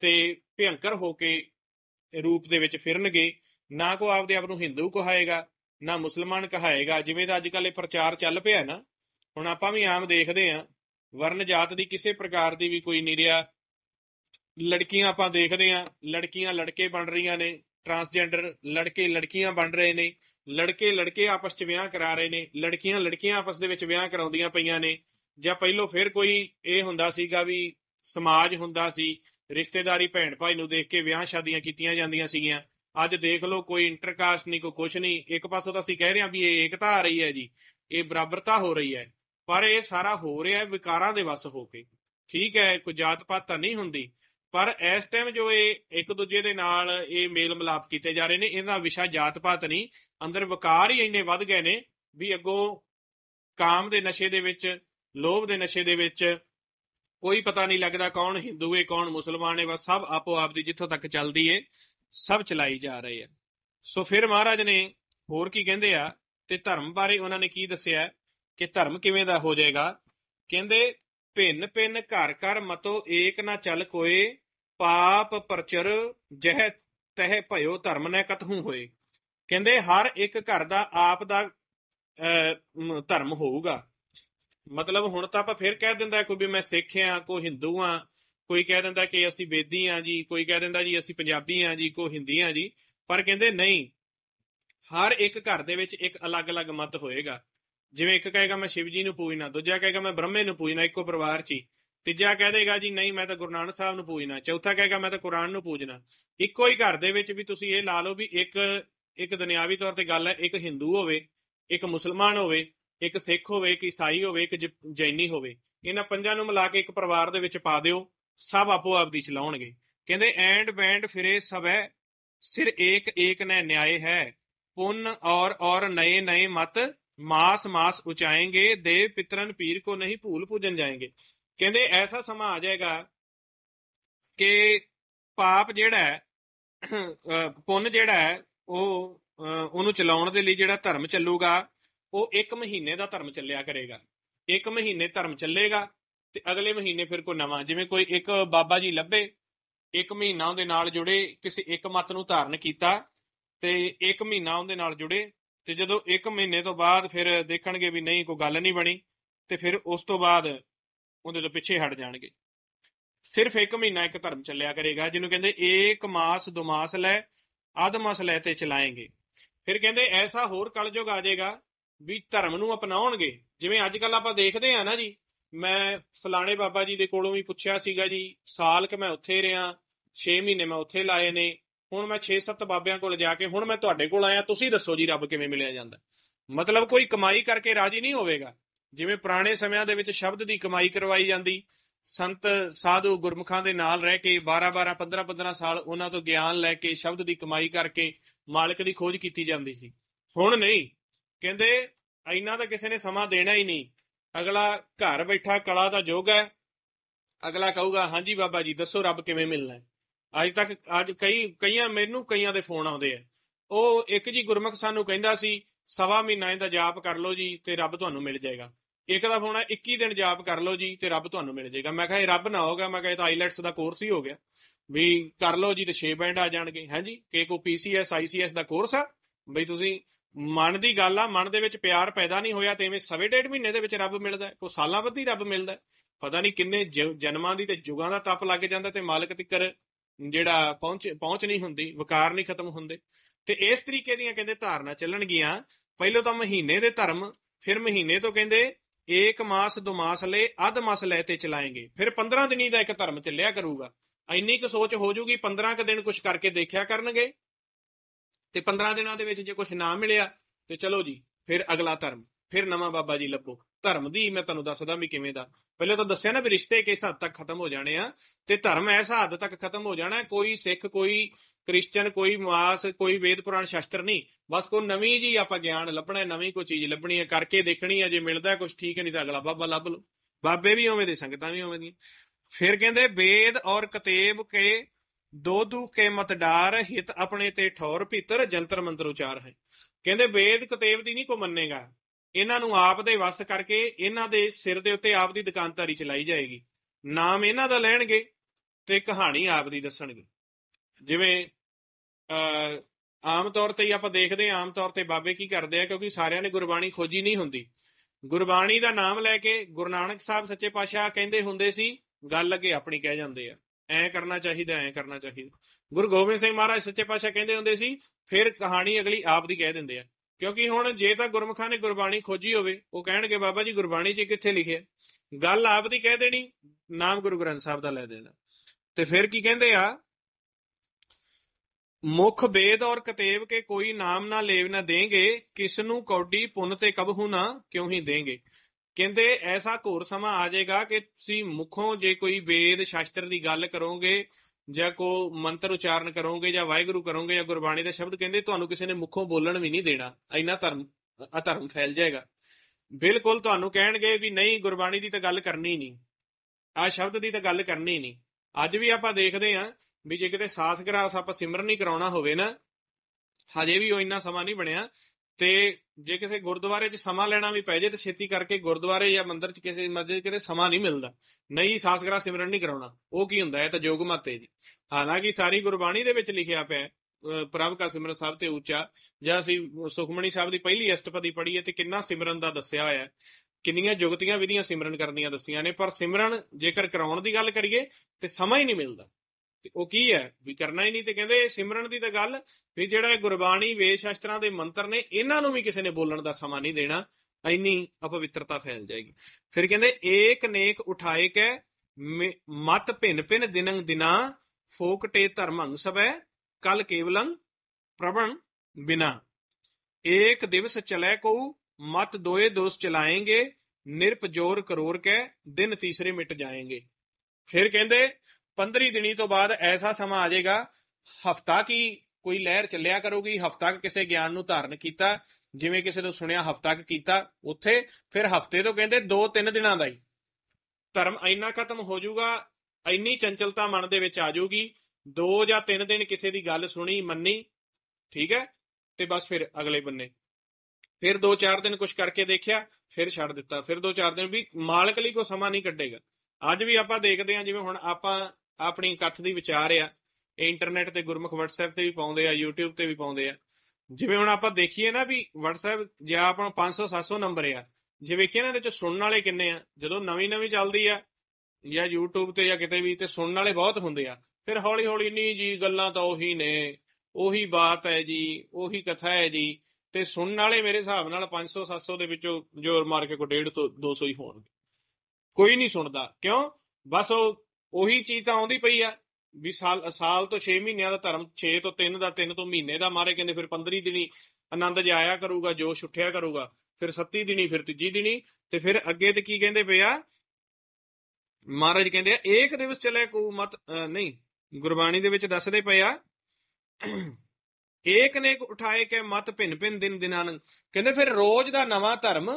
ਤੇ ਭਿਆੰਕਰ ਹੋ ਕੇ ਰੂਪ ਦੇ ਵਿੱਚ ਫਿਰਨਗੇ ਨਾ ਕੋ ਆਪਦੇ ਆਪ ਨੂੰ ਹਿੰਦੂ ਕਹਾਏਗਾ ਨਾ ਮੁਸਲਮਾਨ ਕਹਾਏਗਾ ਜਿਵੇਂ ਦਾ ਅੱਜ ਕੱਲ ਇਹ ਪ੍ਰਚਾਰ ਚੱਲ ਪਿਆ ਹੈ ਨਾ ਹੁਣ ਆਪਾਂ ਵੀ ਆਮ ਦੇਖਦੇ ਆਂ ਵਰਨ ਜਾਤ ਦੀ ਕਿਸੇ ਪ੍ਰਕਾਰ ਦੀ ਵੀ ਕੋਈ ਨਹੀਂ ਰਿਹਾ ਲੜਕੀਆਂ ਆਪਾਂ ਦੇਖਦੇ ਆਂ ਲੜਕੀਆਂ ਲੜਕੇ ਬਣ ਰਹੀਆਂ ਨੇ ਟਰਾਂਸਜੈਂਡਰ ਲੜਕੇ ਲੜਕੀਆਂ ਬਣ ਰਹੇ ਨੇ ਲੜਕੇ ਲੜਕੇ ਆਪਸ ਚ ਵਿਆਹ ਕਰਾ ਰਹੇ ਨੇ ਲੜਕੀਆਂ ਲੜਕੀਆਂ ਆਪਸ ਦੇ ਵਿੱਚ ਵਿਆਹ ਕਰਾਉਂਦੀਆਂ ਪਈਆਂ ਨੇ ਜਾਂ ਪਹਿਲੋਂ ਫਿਰ ਕੋਈ ਇਹ ਹੁੰਦਾ ਸੀਗਾ ਵੀ ਸਮਾਜ ਹੁੰਦਾ ਸੀ ਰਿਸ਼ਤੇਦਾਰੀ ਭੈਣ ਭਾਈ ਨੂੰ ਦੇਖ ਕੇ ਵਿਆਹ ਸ਼ਾਦੀਆਂ ਕੀਤੀਆਂ ਜਾਂਦੀਆਂ ਸੀਗੀਆਂ ਅੱਜ ਦੇਖ ਲਓ ਕੋਈ ਇੰਟਰਕਾਸਟ ਨਹੀਂ ਕੋਈ ਕੁਛ ਨਹੀਂ ਇੱਕ ਪਾਸੋਂ ਤਾਂ ਅਸੀਂ ਕਹਿ ਰਹੇ ਹਾਂ ਵੀ ਇਹ ਏਕਤਾ ਆ ਰਹੀ ਹੈ ਜੀ ਇਹ ਬਰਾਬਰਤਾ ਹੋ ਰਹੀ ਹੈ ਪਰ ਇਹ ਸਾਰਾ ਹੋ ਰਿਹਾ ਵਿਕਾਰਾਂ ਦੇ ਵਸ ਹੋ ਕੇ ਠੀਕ ਹੈ ਕੋਈ ਜਾਤ ਪਾਤ ਤਾਂ ਨਹੀਂ ਹੁੰਦੀ ਪਰ ਇਸ ਟਾਈਮ ਜੋ ਇਹ ਇੱਕ ਦੂਜੇ ਦੇ ਨਾਲ ਇਹ ਮੇਲ ਮਲਾਪ ਕੀਤੇ ਜਾ ਰਹੇ ਨੇ ਇਹਦਾ ਵਿਸ਼ਾ ਜਾਤ ਪਾਤ ਨਹੀਂ ਅੰਦਰ ਵਕਾਰ ਹੀ ਇੰਨੇ ਵੱਧ ਗਏ ਨੇ ਵੀ ਅੱਗੋਂ ਕਾਮ ਦੇ ਨਸ਼ੇ ਦੇ ਵਿੱਚ ਲੋਭ ਦੇ ਨਸ਼ੇ ਦੇ ਵਿੱਚ ਕੋਈ ਪਤਾ ਨਹੀਂ ਲੱਗਦਾ ਕੌਣ ਹਿੰਦੂ ਏ ਕੌਣ ਮੁਸਲਮਾਨ ਏ ਬਸ ਸਭ ਆਪੋ ਆਪ ਦੀ ਜਿੱਥੋਂ ਤੱਕ ਚੱਲਦੀ ਏ ਸਭ ਚਲਾਈ ਜਾ ਰਹੀ ਹੈ ਸੋ ਫਿਰ ਮਹਾਰਾਜ ਨੇ ਹੋਰ ਕੀ ਕਹਿੰਦੇ ਆ ਤੇ ਧਰਮ ਬਾਰੇ ਉਹਨਾਂ ਨੇ ਕੀ ਦੱਸਿਆ ਕਿ ਧਰਮ ਕਿਵੇਂ ਦਾ ਹੋ ਜਾਏਗਾ ਕਹਿੰਦੇ ਪਿੰਨ ਪਿੰਨ ਘਰ ਘਰ ਮਤੋ ਏਕ ਨਾ ਚੱਲ ਕੋਏ ਪਾਪ ਪ੍ਰਚਰ ਜਹ ਤਹ ਭਇਓ ਧਰਮ ਨੇ ਕਤਹੂ ਹੋਏ ਕਹਿੰਦੇ ਹਰ ਇੱਕ ਘਰ ਦਾ ਆਪ ਦਾ ਧਰਮ ਹੋਊਗਾ ਮਤਲਬ ਹੁਣ ਤਾਂ ਆਪਾਂ ਫੇਰ ਕਹਿ ਦਿੰਦਾ ਕੋਈ ਵੀ ਮੈਂ ਸਿੱਖ ਆ ਕੋਈ ਹਿੰਦੂ ਆ ਕੋਈ ਕਹਿ ਦਿੰਦਾ ਕਿ ਅਸੀਂ ਵੇਦੀ ਆ ਜੀ ਕੋਈ ਕਹਿ ਦਿੰਦਾ ਜੀ ਅਸੀਂ ਪੰਜਾਬੀ ਆ ਜੀ ਕੋਈ ਹਿੰਦੀ ਆ ਜੀ ਪਰ ਕਹਿੰਦੇ ਨਹੀਂ ਹਰ ਇੱਕ ਘਰ ਦੇ ਵਿੱਚ ਇੱਕ ਅਲੱਗ-ਅਲੱਗ ਮਤ ਹੋਏਗਾ ਜਿਵੇਂ ਇੱਕ ਕਹੇਗਾ ਮੈਂ ਸ਼ਿਵ ਜੀ ਨੂੰ ਪੂਜਣਾ ਦੂਜਾ ਕਹੇਗਾ ਮੈਂ ਬ੍ਰਹਮੇ ਨੂੰ ਪੂਜਣਾ ਇੱਕੋ ਪਰਿਵਾਰ 'ਚ ਹੀ ਤੀਜਾ ਕਹਿ ਦੇਗਾ ਜੀ ਨਹੀਂ ਮੈਂ ਤਾਂ ਗੁਰੂ ਨਾਨਕ ਸਾਹਿਬ ਨੂੰ ਪੂਜਣਾ ਚੌਥਾ ਕਹੇਗਾ ਮੈਂ ਤਾਂ ਕੁਰਾਨ ਨੂੰ ਪੂਜਣਾ ਇੱਕੋ ਹੀ ਘਰ ਦੇ ਵਿੱਚ ਵੀ ਤੁਸੀਂ ਇਹ ਲਾ ਲਓ ਵੀ ਇੱਕ ਇੱਕ ਦੁਨਿਆਵੀ ਤੌਰ ਤੇ ਗੱਲ ਹੈ ਇੱਕ ਹਿੰਦੂ ਹੋਵੇ ਇੱਕ ਮੁਸਲਮਾਨ ਹੋਵੇ ਇੱਕ ਸਿੱਖ ਹੋਵੇ ਇੱਕ ਈਸਾਈ ਹੋਵੇ ਇੱਕ ਜੈਨੀ ਹੋਵੇ ਇਹਨਾਂ ਪੰਜਾਂ ਨੂੰ ਮਿਲਾ ਕੇ ਇੱਕ ਪਰਿਵਾਰ ਦੇ ਵਿੱਚ ਪਾ ਦਿਓ ਸਭ ਆਪੋ ਆਪ ਦੀ ਚਲਾਉਣਗੇ ਕਹਿੰਦੇ ਐਂਡ ਬੈਂਡ ਫਿਰੇ ਸਭੈ ਸਿਰ ਏਕ ਏਕ ਨੇ ਨਿਆਏ ਹੈ ਪੁੰਨ ਔਰ ਔਰ ਨਏ ਨਏ ਮਤ ਮਾਸ ਮਾਸ ਉਚਾਏਗੇ ਦੇ ਪਿਤਰਨ ਪੀਰ ਕੋ ਨਹੀਂ ਭੂਲ ਪੂਜਨ ਜਾਏਗੇ ਕਹਿੰਦੇ ਐਸਾ ਸਮਾਂ ਆ ਜਾਏਗਾ ਕਿ ਪਾਪ ਜਿਹੜਾ ਹੈ ਪੁੰਨ ਜਿਹੜਾ ਹੈ ਉਹ ਉਹਨੂੰ ਚਲਾਉਣ ਦੇ ਲਈ ਜਿਹੜਾ ਧਰਮ ਚੱਲੂਗਾ ਉਹ 1 ਮਹੀਨੇ ਦਾ ਧਰਮ ਚੱਲਿਆ ਕਰੇਗਾ 1 ਮਹੀਨੇ ਧਰਮ ਚੱਲੇਗਾ ਤੇ ਅਗਲੇ ਮਹੀਨੇ ਫਿਰ ਕੋ ਨਵਾਂ ਜਿਵੇਂ ਕੋਈ ਇੱਕ ਬਾਬਾ ਜੀ ਲੱਭੇ 1 ਮਹੀਨਾ ਉਹਦੇ ਨਾਲ ਜੁੜੇ ਕਿਸੇ ਇੱਕ ਮਤ ਨੂੰ ਧਾਰਨ ਕੀਤਾ ਤੇ 1 ਮਹੀਨਾ ਉਹਦੇ ਨਾਲ ਜੁੜੇ ਤੇ ਜਦੋਂ 1 ਮਹੀਨੇ ਤੋਂ ਬਾਅਦ ਫਿਰ ਦੇਖਣਗੇ ਵੀ ਨਹੀਂ ਕੋਈ ਗੱਲ ਨਹੀਂ ਬਣੀ ਤੇ ਫਿਰ ਉਸ ਤੋਂ ਬਾਅਦ ਉਹਦੇ ਤੋਂ ਪਿੱਛੇ ਹਟ ਜਾਣਗੇ ਸਿਰਫ ਇੱਕ ਮਹੀਨਾ ਇੱਕ ਧਰਮ ਚੱਲਿਆ ਕਰੇਗਾ ਜਿਹਨੂੰ ਕਹਿੰਦੇ ਏਕ ਮਾਸ ਦੁਮਾਸ ਲੈ ਮਾਸ ਲੈ ਤੇ ਚਲਾਏਗੇ ਫਿਰ ਕਹਿੰਦੇ ਐਸਾ ਹੋਰ ਕਲਯੁਗ ਆ ਜਾਏਗਾ ਵੀ ਧਰਮ ਨੂੰ ਅਪਣਾਉਣਗੇ ਜਿਵੇਂ ਅੱਜ ਕੱਲ ਆਪਾਂ ਦੇਖਦੇ ਆ ਨਾ ਜੀ ਮੈਂ ਫਲਾਣੇ ਬਾਬਾ ਜੀ ਦੇ ਕੋਲੋਂ ਵੀ ਪੁੱਛਿਆ ਸੀਗਾ ਜੀ ਸਾਲ ਕਿ ਮੈਂ ਉੱਥੇ ਰਿਹਾ 6 ਮਹੀਨੇ ਮੈਂ ਉੱਥੇ ਲਾਏ ਨੇ ਹੁਣ ਮੈਂ 6-7 ਬਾਬਿਆਂ ਕੋਲ ਜਾ ਕੇ ਹੁਣ ਮੈਂ ਤੁਹਾਡੇ ਕੋਲ ਆਇਆ ਤੁਸੀਂ ਦੱਸੋ ਜੀ ਰੱਬ ਕਿਵੇਂ ਮਿਲਿਆ ਜਾਂਦਾ ਮਤਲਬ ਕੋਈ ਕਮਾਈ ਕਰਕੇ ਰਾਜੀ ਨਹੀਂ ਹੋਵੇਗਾ ਜਿਵੇਂ ਪੁਰਾਣੇ ਸਮਿਆਂ ਦੇ ਵਿੱਚ ਸ਼ਬਦ ਦੀ ਕਮਾਈ ਕਰਵਾਈ ਜਾਂਦੀ ਸੰਤ ਸਾਧੂ ਗੁਰਮਖਾਂ ਦੇ ਨਾਲ ਰਹਿ ਕੇ 12 12 15 15 ਸਾਲ ਉਹਨਾਂ ਤੋਂ ਗਿਆਨ ਲੈ ਕੇ ਸ਼ਬਦ ਦੀ ਕਮਾਈ ਕਰਕੇ ਮਾਲਕ ਦੀ ਖੋਜ ਕੀਤੀ ਜਾਂਦੀ ਸੀ ਹੁਣ ਨਹੀਂ ਕਹਿੰਦੇ ਇੰਨਾ ਤਾਂ ਕਿਸੇ ਨੇ ਸਮਾਂ ਦੇਣਾ ਹੀ ਨਹੀਂ ਅਗਲਾ ਘਰ ਬੈਠਾ ਕਲਾ ਦਾ ਯੋਗ ਹੈ ਅਗਲਾ ਕਹੂਗਾ ਹਾਂਜੀ ਬਾਬਾ ਜੀ ਦੱਸੋ ਰੱਬ ਕਿਵੇਂ ਮਿਲਣਾ ਹੈ ਅੱਜ ਤੱਕ ਅੱਜ ਕਈ ਕਈਆਂ ਮੈਨੂੰ ਕਈਆਂ ਦੇ ਫੋਨ ਆਉਂਦੇ ਆ ਉਹ ਇੱਕ ਜੀ ਗੁਰਮੁਖ ਸਾਨੂੰ ਕਹਿੰਦਾ ਸੀ ਸਵਾ ਮਹੀਨਾ ਦਾ ਜਾਪ ਕਰ ਲਓ ਜੀ ਤੇ ਰੱਬ ਤੁਹਾਨੂੰ ਮਿਲ ਜਾਏਗਾ ਇੱਕ ਦਾ ਫੋਨ ਆ 21 ਦਿਨ ਜਾਪ ਕਰ ਲਓ ਜੀ ਤੇ ਰੱਬ ਤੁਹਾਨੂੰ ਮਿਲ ਜਾਏਗਾ ਮੈਂ ਕਿਹਾ ਇਹ ਰੱਬ ਨਾ ਹੋਗਾ ਮੈਂ ਕਿਹਾ ਇਹ ਤਾਂ ਆਈਲੈਟਸ ਦਾ ਕੋਰਸ ਹੀ ਹੋ ਗਿਆ ਵੀ ਕਰ ਲਓ ਜੀ ਤੇ 6 ਬੈਂਡ ਆ ਜਾਣਗੇ ਹਾਂਜੀ ਕਿ ਕੋ ਪੀਸੀਐਸ ਆਈਸੀਐਸ ਦਾ ਕੋਰਸ ਆ ਬਈ ਤੁਸੀਂ ਮਨ ਦੀ ਗੱਲ ਆ ਮਨ ਦੇ ਵਿੱਚ ਪਿਆਰ ਪੈਦਾ ਨਹੀਂ ਹੋਇਆ ਤੇ ਐਵੇਂ ਸਵੇ ਡੇਢ ਮਹੀਨੇ ਦੇ ਵਿੱਚ ਰੱਬ ਮਿਲਦਾ ਕੋ ਸਾਲਾਂ ਬੱਧੀ ਰੱਬ ਮਿਲਦਾ ਪਤਾ ਨਹੀਂ ਕਿੰਨੇ ਜਨਮਾਂ ਦੀ ਤੇ ਜੁਗਾਂ ਦਾ ਤਪ ਲੱਗ ਜਾਂਦਾ ਤੇ ਮਾਲਕ ਤਿੱਕਰ ਜਿਹੜਾ ਪਹੁੰਚ ਪਹੁੰਚ ਨਹੀਂ ਹੁੰਦੀ ਵਕਾਰ ਨਹੀਂ ਖਤਮ ਹੁੰਦੇ ਤੇ ਇਸ ਤਰੀਕੇ ਦੀਆਂ ਕਹਿੰਦੇ ਧਾਰਨਾ ਚੱਲਣਗੀਆਂ ਪਹਿਲੋ ਤਾਂ ਮਹੀਨੇ ਦੇ ਧਰਮ ਫਿਰ ਮਹੀਨੇ ਤੋਂ ਕਹਿੰਦੇ ਇੱਕ ਮਾਸ ਦੋ ਮਾਸ ਲੈ ਅਧ ਮਾਸ ਲੈ ਤੇ ਚਲਾਏਗੇ ਫਿਰ 15 ਦਿਨੀ ਦਾ ਇੱਕ ਧਰਮ ਚੱਲਿਆ ਕਰੂਗਾ ਇੰਨੀ ਕੁ ਸੋਚ ਹੋ ਜੂਗੀ 15 ਕ ਦਿਨ ਕੁਝ ਕਰਕੇ ਦੇਖਿਆ ਕਰਨਗੇ ਤੇ 15 ਦਿਨਾਂ ਦੇ ਵਿੱਚ ਜੇ ਕੁਝ ਨਾ ਮਿਲਿਆ ਤੇ ਚਲੋ ਜੀ ਫਿਰ ਅਗਲਾ ਧਰਮ ਫਿਰ ਨਵਾਂ ਬਾਬਾ ਜੀ ਲੱਭੋ ਧਰਮ ਦੀ ਮੈਂ ਤੁਹਾਨੂੰ ਦੱਸਦਾ ਵੀ ਕਿਵੇਂ ਦਾ ਪਹਿਲੇ ਤਾਂ ਦੱਸਿਆ ਨਾ ਵੀ ਰਿਸ਼ਤੇ ਕਿਸ ਹੱਦ ਤੱਕ ਖਤਮ ਹੋ ਜਾਣੇ ਆ ਤੇ ਧਰਮ ਐਸਾ ਹੱਦ ਤੱਕ ਖਤਮ ਹੋ ਜਾਣਾ ਕੋਈ ਸਿੱਖ ਕੋਈ ਕ੍ਰਿਸਚੀਅਨ ਕੋਈ ਮਾਸ ਕੋਈ ਵੇਦ ਪੁਰਾਣ ਸ਼ਾਸਤਰ ਨਹੀਂ ਬਸ ਕੋ ਨਵੀਂ ਜੀ ਆਪਾਂ ਗਿਆਨ ਲੱਭਣਾ ਨਵੀਂ ਕੋ ਚੀਜ਼ ਲੱਭਣੀ ਹੈ ਕਰਕੇ ਦੇਖਣੀ ਹੈ ਜੇ ਮਿਲਦਾ ਕੁਝ ਠੀਕ ਨਹੀਂ ਤਾਂ ਅਗਲਾ ਬਾਬਾ ਲੱਭ ਲਓ ਬਾਬੇ ਵੀ ਉਵੇਂ ਦੇ ਸੰਗਤਾਂ ਵੀ ਉਵੇਂ ਦੀਆਂ ਫਿਰ ਕਹਿੰਦੇ ਵੇਦ ਔਰ ਕਤੇਬ ਕੇ ਦੋ ਦੂ ਕੇ ਡਾਰ ਹਿਤ ਆਪਣੇ ਤੇ ਠੌਰ ਭੀਤਰ ਜੰਤਰ ਮੰਤਰ ਉਚਾਰ ਹੈ ਕਹਿੰਦੇ ਵੇਦ ਕਤੇਬ ਦੀ ਨਹੀਂ ਕੋ ਮੰਨੇਗਾ ਇਹਨਾਂ ਨੂੰ ਆਪ ਦੇ ਵਸ ਕਰਕੇ ਇਹਨਾਂ ਦੇ ਸਿਰ ਦੇ ਉੱਤੇ ਆਪ ਦੀ ਦੁਕਾਨਦਾਰੀ ਚਲਾਈ ਜਾਏਗੀ ਨਾਮ ਇਹਨਾਂ ਦਾ ਲੈਣਗੇ ਤੇ ਕਹਾਣੀ ਆਪ ਦੀ ਦੱਸਣਗੇ ਜਿਵੇਂ ਆਮ ਤੌਰ ਤੇ ਹੀ ਆਪਾਂ ਦੇਖਦੇ ਆਮ ਤੌਰ ਤੇ ਬਾਬੇ ਕੀ ਕਰਦੇ ਆ ਕਿਉਂਕਿ ਸਾਰਿਆਂ ਨੇ ਗੁਰਬਾਣੀ ਖੋਜੀ ਨਹੀਂ ਹੁੰਦੀ ਗੁਰਬਾਣੀ ਦਾ ਨਾਮ ਲੈ ਕੇ ਗੁਰੂ ਨਾਨਕ ਸਾਹਿਬ ਸੱਚੇ ਪਾਤਸ਼ਾਹ ਕਹਿੰਦੇ ਹੁੰਦੇ ਸੀ ਗੱਲ ਅੱਗੇ ਆਪਣੀ ਕਹਿ ਜਾਂਦੇ ਆ ਐ ਕਰਨਾ ਚਾਹੀਦਾ ਐ ਕਰਨਾ ਚਾਹੀਦਾ ਗੁਰੂ ਗੋਬਿੰਦ ਸਿੰਘ ਮਹਾਰਾਜ ਸੱਚੇ ਪਾਤਸ਼ਾਹ ਕਹਿੰਦੇ ਹੁੰਦੇ ਸੀ ਫਿਰ ਕਹਾਣੀ ਅਗਲੀ ਆਪ ਦੀ ਕਹਿ ਦਿੰਦੇ ਆ ਕਿਉਂਕਿ ਹੁਣ ਜੇ ਤਾਂ ਗੁਰਮਖਾਂ ਨੇ ਗੁਰਬਾਣੀ ਖੋਜੀ ਹੋਵੇ ਉਹ ਕਹਿਣਗੇ ਬਾਬਾ ਜੀ ਗੁਰਬਾਣੀ 'ਚ ਕਿੱਥੇ ਲਿਖਿਆ ਗੱਲ ਆਪ ਦੀ ਕਹਿ ਦੇਣੀ ਨਾਮ ਗੁਰੂ ਗ੍ਰੰਥ ਸਾਹਿਬ ਦਾ ਲੈ ਦੇਣਾ ਤੇ ਫਿਰ ਕੀ ਕਹਿੰਦੇ ਆ ਮੁਖ ਬੇਦ ਔਰ ਕਤੇਬ ਕੇ ਕੋਈ ਨਾਮ ਨਾ ਲੇਵ ਨਾ ਦੇਂਗੇ ਕਿਸ ਨੂੰ ਕੌਡੀ ਪੁੰਨ ਤੇ ਕਬਹੂ ਨਾ ਕਿਉਂ ਹੀ ਦੇਂਗੇ ਕਹਿੰਦੇ ਐਸਾ ਘੋਰ ਸਮਾਂ ਆ ਜਾਏਗਾ ਕਿ ਤੁਸੀਂ ਮੁਖੋਂ ਜੇ ਕੋਈ ਵੇਦ ਸ਼ਾਸਤਰ ਦੀ ਗੱਲ ਕਰੋਗੇ ਜਾਂ ਕੋ ਮੰਤਰ ਉਚਾਰਨ ਕਰੋਗੇ ਜਾਂ ਵਾਹਿਗੁਰੂ ਕਰੋਗੇ ਜਾਂ ਗੁਰਬਾਣੀ ਦੇ ਸ਼ਬਦ ਕਹਿੰਦੇ ਤੁਹਾਨੂੰ ਕਿਸੇ ਨੇ ਮੁਖੋਂ ਬੋਲਣ ਵੀ ਨਹੀਂ ਦੇਣਾ ਇੰਨਾ ਧਰਮ ਅਧਰਮ ਫੈਲ ਜਾਏਗਾ ਬਿਲਕੁਲ ਤੁਹਾਨੂੰ ਕਹਿਣਗੇ ਵੀ ਨਹੀਂ ਗੁਰਬਾਣੀ ਦੀ ਤਾਂ ਗੱਲ ਕਰਨੀ ਨਹੀਂ ਆ ਸ਼ਬਦ ਦੀ ਤਾਂ ਗੱਲ ਕਰਨੀ ਨਹੀਂ ਅੱਜ ਵੀ ਆਪਾਂ ਦੇਖਦੇ ਆਂ ਵੀ ਜੇ ਕਿਤੇ ਸਾਸ ਗਰਾਸ ਆਪਾਂ ਸਿਮਰਨ ਨਹੀਂ ਕਰਾਉਣਾ ਹੋਵੇ ਨਾ ਹਜੇ ਵੀ ਉਹ ਇੰਨਾ ਸਮਾਂ ਨਹੀਂ ਬਣਿਆ ਤੇ ਜੇ ਕਿਸੇ ਗੁਰਦੁਆਰੇ 'ਚ ਸਮਾਂ ਲੈਣਾ ਵੀ ਪੈ ਜੇ ਤੇ ਛੇਤੀ ਕਰਕੇ ਗੁਰਦੁਆਰੇ ਜਾਂ ਮੰਦਿਰ 'ਚ ਕਿਸੇ ਮਰਜ਼ੀ ਕਿਤੇ ਸਮਾਂ ਨਹੀਂ ਮਿਲਦਾ ਨਹੀਂ ਸਾਸਗਰਾ ਸਿਮਰਨ ਨਹੀਂ ਕਰਾਉਣਾ ਉਹ ਕੀ ਹੁੰਦਾ ਹੈ ਤਾਂ ਜੋਗ ਮਾਤੇ ਜੀ ਹਾਲਾਂਕਿ ਸਾਰੀ ਗੁਰਬਾਣੀ ਦੇ ਵਿੱਚ ਲਿਖਿਆ ਪਿਆ ਪ੍ਰਭ ਕਾ ਸਿਮਰਨ ਸਾਹਿਬ ਤੇ ਉੱਚਾ ਜਾਂ ਅਸੀਂ ਸੁਖਮਣੀ ਸਾਹਿਬ ਦੀ ਪਹਿਲੀ ਅਸ਼ਟਪਦੀ ਪੜ੍ਹੀ ਹੈ ਤੇ ਕਿੰਨਾ ਸਿਮਰਨ ਦਾ ਦੱਸਿਆ ਹੋਇਆ ਕਿੰਨੀਆਂ ਜੁਗਤੀਆਂ ਵਿਧੀਆਂ ਸਿਮਰਨ ਕਰਨੀਆਂ ਦੱਸੀਆਂ ਨੇ ਪਰ ਸਿਮਰਨ ਜੇਕਰ ਕਰਾਉਣ ਦੀ ਗੱਲ ਕਰੀਏ ਤੇ ਸਮਾਂ ਹੀ ਨਹੀਂ ਮਿਲਦਾ ਤੇ ਉਹ ਕੀ ਹੈ ਵੀ ਕਰਨਾ ਹੀ ਨਹੀਂ ਤੇ ਕਹਿੰਦੇ ਸਿਮਰਨ ਦੀ ਤਾਂ ਗੱਲ ਵੀ ਜਿਹੜਾ ਗੁਰਬਾਣੀ ਵੇਦ ਸ਼ਾਸਤਰਾਂ ਦੇ ਮੰਤਰ ਨੇ ਇਹਨਾਂ ਨੂੰ ਵੀ ਕਿਸੇ ਨੇ ਬੋਲਣ ਦਾ ਸਮਾਂ ਨਹੀਂ ਦੇਣਾ ਇੰਨੀ ਅਪਵਿੱਤਰਤਾ ਫੈਲ ਜਾਏਗੀ ਫਿਰ ਕਹਿੰਦੇ ਏਕ ਨੇਕ ਉਠਾਏ ਕੈ ਮਤ ਭਿੰਨ ਭਿੰਨ ਦਿਨੰ ਦਿਨਾ ਫੋਕਟੇ ਧਰਮੰਗ ਸਭੈ ਕਲ ਕੇਵਲੰ ਪ੍ਰਵਣ ਬਿਨਾ ਏਕ ਦਿਵਸ ਚਲੇ ਕੋ ਮਤ ਦੋਏ ਦੋਸ ਚਲਾਏਗੇ ਨਿਰਪਜੋਰ ਕਰੋਰ ਕੈ ਦਿਨ ਤੀਸਰੇ ਮਿਟ ਜਾਏਗੇ ਫਿਰ ਕਹਿੰਦੇ 15 ਦਿਨੀ ਤੋਂ ਬਾਅਦ ਐਸਾ ਸਮਾਂ ਆ ਜਾਏਗਾ ਹਫਤਾ ਕੀ ਕੋਈ ਲਹਿਰ ਚੱਲਿਆ ਕਰੂਗੀ ਹਫਤਾ ਕਿਸੇ ਗਿਆਨ ਨੂੰ ਧਾਰਨ ਕੀਤਾ ਜਿਵੇਂ ਕਿਸੇ ਤੋਂ ਸੁਣਿਆ ਹਫਤਾ ਕੀਤਾ ਉੱਥੇ ਫਿਰ ਹਫਤੇ ਤੋਂ ਕਹਿੰਦੇ 2-3 ਦਿਨਾਂ ਦਾ ਹੀ ਧਰਮ ਇੰਨਾ ਖਤਮ ਹੋ ਜਾਊਗਾ ਇੰਨੀ ਚੰਚਲਤਾ ਮਨ ਦੇ ਵਿੱਚ ਆ ਜਾਊਗੀ 2 ਜਾਂ 3 ਦਿਨ ਕਿਸੇ ਦੀ ਗੱਲ ਸੁਣੀ ਮੰਨੀ ਠੀਕ ਹੈ ਤੇ ਬਸ ਫਿਰ ਅਗਲੇ ਬੰਨੇ ਫਿਰ 2-4 ਦਿਨ ਕੁਝ ਕਰਕੇ ਦੇਖਿਆ ਫਿਰ ਛੱਡ ਦਿੱਤਾ ਫਿਰ 2-4 ਦਿਨ ਵੀ ਮਾਲਕ ਲਈ ਕੋ ਸਮਾਂ ਨਹੀਂ ਕੱਢੇਗਾ ਅੱਜ ਵੀ ਆਪਾਂ ਦੇਖਦੇ ਹਾਂ ਜਿਵੇਂ ਹੁਣ ਆਪਾਂ ਆਪਣੀ ਕਥ ਦੀ ਵਿਚਾਰ ਆ ਇਹ ਇੰਟਰਨੈਟ ਤੇ ਗੁਰਮੁਖ WhatsApp ਤੇ ਵੀ ਪਾਉਂਦੇ ਆ YouTube ਤੇ ਵੀ ਪਾਉਂਦੇ ਆ ਜਿਵੇਂ ਹੁਣ ਆਪਾਂ ਦੇਖੀਏ ਨਾ ਵੀ WhatsApp ਜੇ ਆਪਾਂ 500 700 ਨੰਬਰ ਆ ਜੇ ਵੇਖੀਏ ਨਾ ਇਹਦੇ ਚ ਸੁਣਨ ਵਾਲੇ ਕਿੰਨੇ ਆ ਜਦੋਂ ਨਵੀਂ ਨਵੀਂ ਚੱਲਦੀ ਆ ਜਾਂ YouTube ਤੇ ਜਾਂ ਕਿਤੇ ਵੀ ਤੇ ਸੁਣਨ ਵਾਲੇ ਬਹੁਤ ਹੁੰਦੇ ਆ ਫਿਰ ਹੌਲੀ ਹੌਲੀ ਨਹੀਂ ਜੀ ਗੱਲਾਂ ਤਾਂ ਉਹੀ ਨੇ ਉਹੀ ਬਾਤ ਹੈ ਜੀ ਉਹੀ ਕਥਾ ਹੈ ਜੀ ਤੇ ਸੁਣਨ ਵਾਲੇ ਮੇਰੇ ਹਿਸਾਬ ਨਾਲ 500 700 ਦੇ ਵਿੱਚੋਂ ਜੋਰ ਮਾਰ ਕੇ ਕੋ 150 200 ਹੀ ਹੋਣਗੇ ਕੋਈ ਨਹੀਂ ਸੁਣਦਾ ਕਿਉਂ ਬਸ ਉਹ ਉਹੀ ਚੀਜ਼ ਤਾਂ ਆਉਂਦੀ ਪਈ ਆ ਵੀ ਸਾਲ ਸਾਲ ਤੋਂ 6 ਮਹੀਨਿਆਂ ਦਾ ਧਰਮ 6 ਤੋਂ 3 ਦਾ 3 ਤੋਂ ਮਹੀਨੇ ਦਾ ਮਾਰੇ ਕਹਿੰਦੇ ਫਿਰ 15 ਦਿਨੀ ਆਨੰਦ ਜਾਇਆ ਕਰੂਗਾ ਜੋਸ਼ ਉੱਠਿਆ ਕਰੂਗਾ ਫਿਰ 37 ਦਿਨੀ ਫਿਰ ਤੀਜੀ ਦਿਨੀ ਤੇ ਫਿਰ ਅੱਗੇ ਤੇ ਕੀ ਕਹਿੰਦੇ ਪਏ ਆ ਮਹਾਰਾਜ ਕਹਿੰਦੇ ਆ ਇੱਕ ਦਿਵਸ ਚਲੇ ਕੋ ਮਤ ਨਹੀਂ ਗੁਰਬਾਣੀ ਦੇ ਵਿੱਚ ਦੱਸਦੇ ਪਏ ਆ ਏਕ ਨੇ ਉਠਾਏ ਕੇ ਮਤ ਭਿੰਨ ਭਿੰਨ ਦਿਨ ਦਿਨਾਂ ਕਹਿੰਦੇ ਫਿਰ ਰੋਜ਼ ਦਾ ਨਵਾਂ ਧਰਮ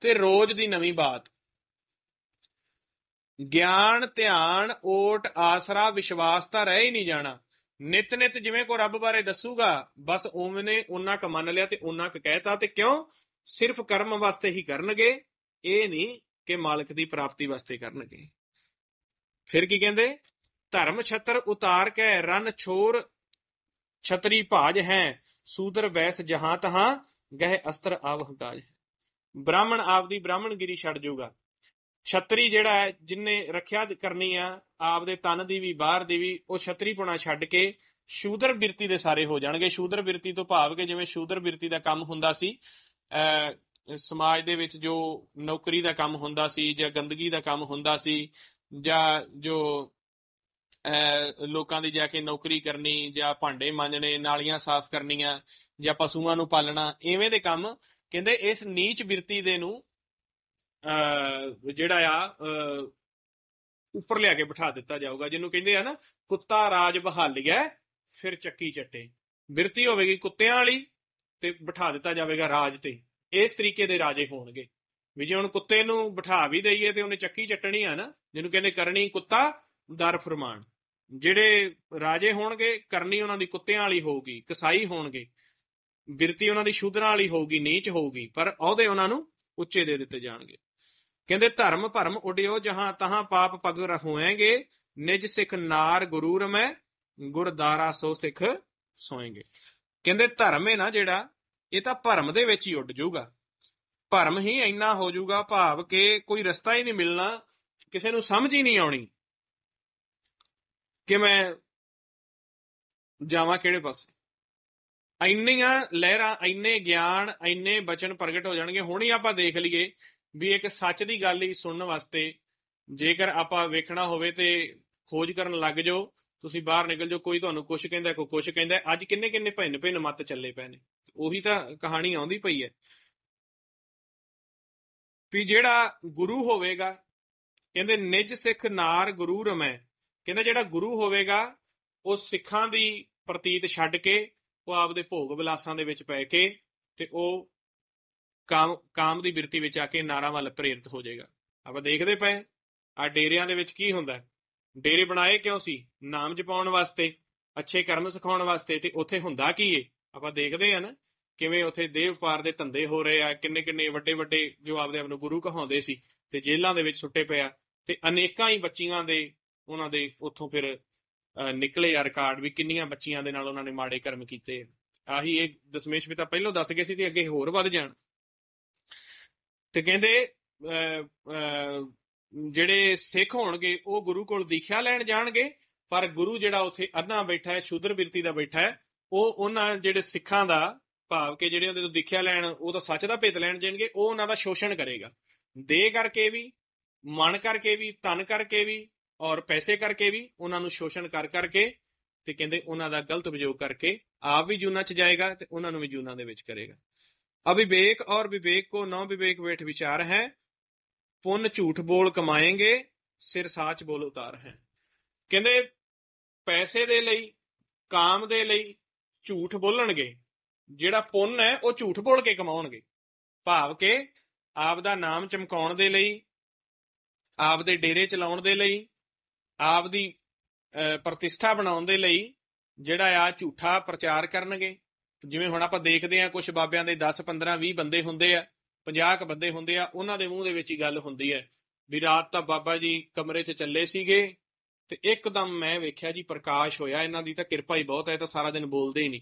ਤੇ ਰੋਜ਼ ਦੀ ਨਵੀਂ ਬਾਤ ਗਿਆਨ ਧਿਆਨ ਓਟ ਆਸਰਾ ਵਿਸ਼ਵਾਸ ਤਾਂ ਰਹਿ ਹੀ ਨਹੀਂ ਜਾਣਾ ਨਿਤ ਨਿਤ ਜਿਵੇਂ ਕੋ ਰੱਬ ਬਾਰੇ ਦੱਸੂਗਾ ਬਸ ਉਵੇਂ ਨੇ ਉਹਨਾਂ ਕ ਮੰਨ ਲਿਆ ਤੇ ਉਹਨਾਂ ਕਾ ਕਹਿਤਾ ਤੇ ਕਿਉਂ ਸਿਰਫ ਕਰਮ ਵਾਸਤੇ ਹੀ ਕਰਨਗੇ ਇਹ ਨਹੀਂ ਕਿ ਮਾਲਕ ਦੀ ਪ੍ਰਾਪਤੀ ਵਾਸਤੇ ਕਰਨਗੇ ਫਿਰ ਕੀ ਕਹਿੰਦੇ ਧਰਮ ਛਤਰ ਉਤਾਰ ਕੇ ਰਨ ਛੋਰ ਛਤਰੀ ਭਾਜ ਹੈ ਸੂਦਰ ਵੈਸ ਜਹਾਂ ਤਹਾਂ ਗਹਿ ਅਸਤਰ ਆਵਹ ਗਾਜ ਬ੍ਰਾਹਮਣ ਆਪਦੀ ਬ੍ਰਾਹਮਣਗਿਰੀ ਛੱਡ ਜਾਊਗਾ ਛਤਰੀ ਜਿਹੜਾ ਹੈ ਜਿੰਨੇ ਰੱਖਿਆ ਕਰਨੀ ਆ ਆਪਦੇ ਤਨ ਦੀ ਵੀ ਬਾਹਰ ਦੀ ਵੀ ਉਹ ਛਤਰੀ ਪੁਣਾ ਛੱਡ ਕੇ ਸ਼ੂਦਰ ਬਿਰਤੀ ਦੇ ਸਾਰੇ ਹੋ ਜਾਣਗੇ ਸ਼ੂਦਰ ਬਿਰਤੀ ਤੋਂ ਭਾਵ ਕਿ ਜਿਵੇਂ ਸ਼ੂਦਰ ਬਿਰਤੀ ਦਾ ਕੰਮ ਹੁੰਦਾ ਸੀ ਸਮਾਜ ਦੇ ਵਿੱਚ ਜੋ ਨੌਕਰੀ ਦਾ ਕੰਮ ਹੁੰਦਾ ਸੀ ਜਾਂ ਗੰਦਗੀ ਦਾ ਕੰਮ ਹੁੰਦਾ ਸੀ ਜਾਂ ਜੋ ਲੋਕਾਂ ਦੀ ਜਾ ਕੇ ਨੌਕਰੀ ਕਰਨੀ ਜਾਂ ਭਾਂਡੇ ਮਾਂਜਣੇ ਨਾਲੀਆਂ ਸਾਫ਼ ਕਰਨੀਆਂ ਜਾਂ ਪਸ਼ੂਆਂ ਨੂੰ ਪਾਲਣਾ ਐਵੇਂ ਦੇ ਕੰਮ ਕਹਿੰਦੇ ਇਸ ਨੀਚ ਬਿਰਤੀ ਦੇ ਨੂੰ ਜਿਹੜਾ ਆ ਉੱਪਰ ਲਿਆ ਕੇ ਬਿਠਾ ਦਿੱਤਾ ਜਾਊਗਾ ਜਿਹਨੂੰ ਕਹਿੰਦੇ ਆ ਨਾ ਕੁੱਤਾ ਰਾਜ ਬਹਾਲੀਆ ਫਿਰ ਚੱਕੀ ਚੱਟੇ ਬਿਰਤੀ ਹੋਵੇਗੀ ਕੁੱਤਿਆਂ ਵਾਲੀ ਤੇ ਬਿਠਾ ਦਿੱਤਾ ਜਾਵੇਗਾ ਰਾਜ ਤੇ ਇਸ ਤਰੀਕੇ ਦੇ ਰਾਜੇ ਹੋਣਗੇ ਵੀ ਜੇ ਹੁਣ ਕੁੱਤੇ ਨੂੰ ਬਿਠਾ ਵੀ ਦਈਏ ਤੇ ਉਹਨੇ ਚੱਕੀ ਚੱਟਣੀ ਆ ਨਾ ਜਿਹਨੂੰ ਕਹਿੰਦੇ ਕਰਨੀ ਕੁੱਤਾ ਦਰ ਫਰਮਾਨ ਜਿਹੜੇ ਰਾਜੇ ਹੋਣਗੇ ਕਰਨੀ ਉਹਨਾਂ ਦੀ ਕੁੱਤਿਆਂ ਵਾਲੀ ਹੋਊਗੀ ਕਸਾਈ ਹੋਣਗੇ ਬਿਰਤੀ ਉਹਨਾਂ ਦੀ ਸ਼ੂਦਰਾਂ ਵਾਲੀ ਹੋਊਗੀ ਨੀਚ ਹੋਊਗੀ ਪਰ ਅਹੁਦੇ ਉਹਨਾਂ ਨੂੰ ਉੱਚੇ ਦੇ ਦਿੱਤੇ ਜਾਣਗੇ ਕਹਿੰਦੇ ਧਰਮ ਭਰਮ ਉਡਿਓ ਜਹਾਂ ਤਹਾਂ ਪਾਪ ਪਗ ਰਹੋਏਗੇ ਨਿਜ ਸਿਖ ਨਾਰ ਗੁਰੂ ਰਮੈ ਗੁਰਦਾਰਾ ਸੋ ਸਿਖ ਸੋਏਗੇ ਕਹਿੰਦੇ ਧਰਮ ਹੈ ਨਾ ਜਿਹੜਾ ਇਹ ਤਾਂ ਭਰਮ ਦੇ ਵਿੱਚ ਹੀ ਉੱਡ ਜਾਊਗਾ ਭਰਮ ਹੀ ਇੰਨਾ ਹੋ ਜਾਊਗਾ ਭਾਵ ਕਿ ਕੋਈ ਰਸਤਾ ਹੀ ਨਹੀਂ ਮਿਲਣਾ ਕਿਸੇ ਨੂੰ ਸਮਝ ਹੀ ਨਹੀਂ ਆਉਣੀ ਕਿ ਮੈਂ ਜਾਵਾਂ ਕਿਹੜੇ ਪਾਸੇ ਇੰਨੀਆਂ ਲਹਿਰਾਂ ਇੰਨੇ ਗਿਆਨ ਇੰਨੇ ਬਚਨ ਪ੍ਰਗਟ ਹੋ ਜਾਣਗੇ ਹੁਣ ਹੀ ਆਪਾਂ ਦੇਖ ਲਈਏ ਵੀ ਇੱਕ ਸੱਚ ਦੀ ਗੱਲ ਹੀ ਸੁਣਨ ਵਾਸਤੇ ਜੇਕਰ ਆਪਾਂ ਵੇਖਣਾ ਹੋਵੇ ਤੇ ਖੋਜ ਕਰਨ ਲੱਗ ਜਾਓ ਤੁਸੀਂ ਬਾਹਰ ਨਿਕਲ ਜਾਓ ਕੋਈ ਤੁਹਾਨੂੰ ਕੁਝ ਕਹਿੰਦਾ ਕੋਈ ਕੁਝ ਕਹਿੰਦਾ ਅੱਜ ਕਿੰਨੇ ਕਿੰਨੇ ਭਿੰਨ ਭਿੰਨ ਮਤ ਚੱਲੇ ਪਏ ਨੇ ਉਹੀ ਤਾਂ ਕਹਾਣੀ ਆਉਂਦੀ ਪਈ ਹੈ ਵੀ ਜਿਹੜਾ ਗੁਰੂ ਹੋਵੇਗਾ ਕਹਿੰਦੇ ਨਿਜ ਸਿੱਖ ਨਾਰ ਗੁਰੂ ਰਮੈ ਕਹਿੰਦਾ ਜਿਹੜਾ ਗੁਰੂ ਹੋਵੇਗਾ ਉਹ ਸਿੱਖਾਂ ਦੀ ਪ੍ਰਤੀਤ ਛੱਡ ਕੇ ਉਹ ਆਪਦੇ ਭੋਗ ਵਿਲਾਸਾਂ ਦੇ ਵਿੱਚ ਪੈ ਕੇ ਤੇ ਉਹ ਕਾਮ ਕਾਮ ਦੀ ਬਿਰਤੀ ਵਿੱਚ ਆ ਕੇ ਨਾਰਾਂ ਵੱਲ ਪ੍ਰੇਰਿਤ ਹੋ ਜਾਏਗਾ ਆਪਾਂ ਦੇਖਦੇ ਪਏ ਆ ਡੇਰਿਆਂ ਦੇ ਵਿੱਚ ਕੀ ਹੁੰਦਾ ਡੇਰੇ ਬਣਾਏ ਕਿਉਂ ਸੀ ਨਾਮ ਜਪਾਉਣ ਵਾਸਤੇ ਅੱਛੇ ਕਰਮ ਸਿਖਾਉਣ ਵਾਸਤੇ ਤੇ ਉੱਥੇ ਹੁੰਦਾ ਕੀ ਏ ਆਪਾਂ ਦੇਖਦੇ ਆ ਨਾ ਕਿਵੇਂ ਉੱਥੇ ਦੇਵ ਪਾਰ ਦੇ ਧੰਦੇ ਹੋ ਰਹੇ ਆ ਕਿੰਨੇ ਕਿੰਨੇ ਵੱਡੇ ਵੱਡੇ ਜੋ ਆਪਦੇ ਆਪ ਨੂੰ ਗੁਰੂ ਕਹਾਉਂਦੇ ਸੀ ਤੇ ਜੇਲ੍ਹਾਂ ਦੇ ਵਿੱਚ ਸੁੱਟੇ ਪਿਆ ਤੇ ਅਨੇਕਾਂ ਹੀ ਬੱਚੀਆਂ ਦੇ ਉਹਨਾਂ ਦੇ ਉੱਥੋਂ ਫਿਰ ਨਿਕਲੇ ਆ ਰਿਕਾਰਡ ਵੀ ਕਿੰਨੀਆਂ ਬੱਚੀਆਂ ਦੇ ਨਾਲ ਉਹਨਾਂ ਨੇ ਮਾੜੇ ਕਰਮ ਕੀਤੇ ਆਹੀ ਇਹ ਦਸ਼ਮੇਸ਼ ਵੀ ਤਾਂ ਪਹਿਲਾਂ ਦੱਸ ਗਏ ਸੀ ਤੇ ਅੱਗੇ ਹੋਰ ਵੱਧ ਜਾਣ ਤੇ ਕਹਿੰਦੇ ਜਿਹੜੇ ਸਿੱਖ ਹੋਣਗੇ ਉਹ ਗੁਰੂ ਕੋਲ ਦੀਖਿਆ ਲੈਣ ਜਾਣਗੇ ਪਰ ਗੁਰੂ ਜਿਹੜਾ ਉਥੇ ਅੰਨਾ ਬੈਠਾ ਹੈ ਸ਼ੂਦਰ ਬਿਰਤੀ ਦਾ ਬੈਠਾ ਹੈ ਉਹ ਉਹਨਾਂ ਜਿਹੜੇ ਸਿੱਖਾਂ ਦਾ ਭਾਵ ਕਿ ਜਿਹੜੇ ਉਹਦੇ ਤੋਂ ਦੀਖਿਆ ਲੈਣ ਉਹ ਤਾਂ ਸੱਚ ਦਾ ਭੇਤ ਲੈਣ ਜਾਣਗੇ ਉਹ ਉਹਨਾਂ ਦਾ ਸ਼ੋਸ਼ਣ ਕਰੇਗਾ ਦੇ ਕਰਕੇ ਵੀ ਮਨ ਕਰਕੇ ਵੀ ਤਨ ਕਰਕੇ ਵੀ ਔਰ ਪੈਸੇ ਕਰਕੇ ਵੀ ਉਹਨਾਂ ਨੂੰ ਸ਼ੋਸ਼ਣ ਕਰ ਕਰਕੇ ਤੇ ਕਹਿੰਦੇ ਉਹਨਾਂ ਦਾ ਗਲਤ ਵਿਯੋਗ ਕਰਕੇ ਆਪ ਵੀ ਜੁਨਾ ਚ ਜਾਏਗਾ ਤੇ ਉਹਨਾਂ ਨੂੰ ਵੀ ਜੁਨਾ ਦੇ ਵਿੱਚ ਕਰੇਗਾ अविवेक और विवेक को नौ विवेक वेठ विचार है ਪੁੰਨ ਝੂਠ ਬੋਲ ਕਮਾਏਗੇ ਸਿਰ ਸਾਚ ਬੋਲ ਉਤਾਰ ਹੈ ਕਹਿੰਦੇ ਪੈਸੇ ਦੇ ਲਈ ਕਾਮ ਦੇ ਲਈ ਝੂਠ ਬੋਲਣਗੇ ਜਿਹੜਾ ਪੁੰਨ ਹੈ ਉਹ ਝੂਠ ਬੋਲ ਕੇ ਕਮਾਉਣਗੇ ਭਾਵ ਕਿ ਆਪ ਦਾ ਨਾਮ ਚਮਕਾਉਣ ਦੇ ਲਈ ਆਪ ਦੇ ਡੇਰੇ ਚਲਾਉਣ ਦੇ ਲਈ ਆਪ ਦੀ ਪ੍ਰਤਿਸ਼ਠਾ ਬਣਾਉਣ ਦੇ ਲਈ ਜਿਹੜਾ ਆ ਝੂਠਾ ਪ੍ਰਚਾਰ ਕਰਨਗੇ ਜਿਵੇਂ ਹੁਣ ਆਪਾਂ ਦੇਖਦੇ ਆ ਕੁਝ ਬਾਬਿਆਂ ਦੇ 10 15 20 ਬੰਦੇ ਹੁੰਦੇ ਆ 50 ਕ ਬੰਦੇ ਹੁੰਦੇ ਆ ਉਹਨਾਂ ਦੇ ਮੂੰਹ ਦੇ ਵਿੱਚ ਹੀ ਗੱਲ ਹੁੰਦੀ ਹੈ ਵੀ ਰਾਤ ਤਾਂ ਬਾਬਾ ਜੀ ਕਮਰੇ 'ਚ ਚੱਲੇ ਸੀਗੇ ਤੇ ਇੱਕਦਮ ਮੈਂ ਵੇਖਿਆ ਜੀ ਪ੍ਰਕਾਸ਼ ਹੋਇਆ ਇਹਨਾਂ ਦੀ ਤਾਂ ਕਿਰਪਾ ਹੀ ਬਹੁਤ ਹੈ ਤਾਂ ਸਾਰਾ ਦਿਨ ਬੋਲਦੇ ਹੀ ਨਹੀਂ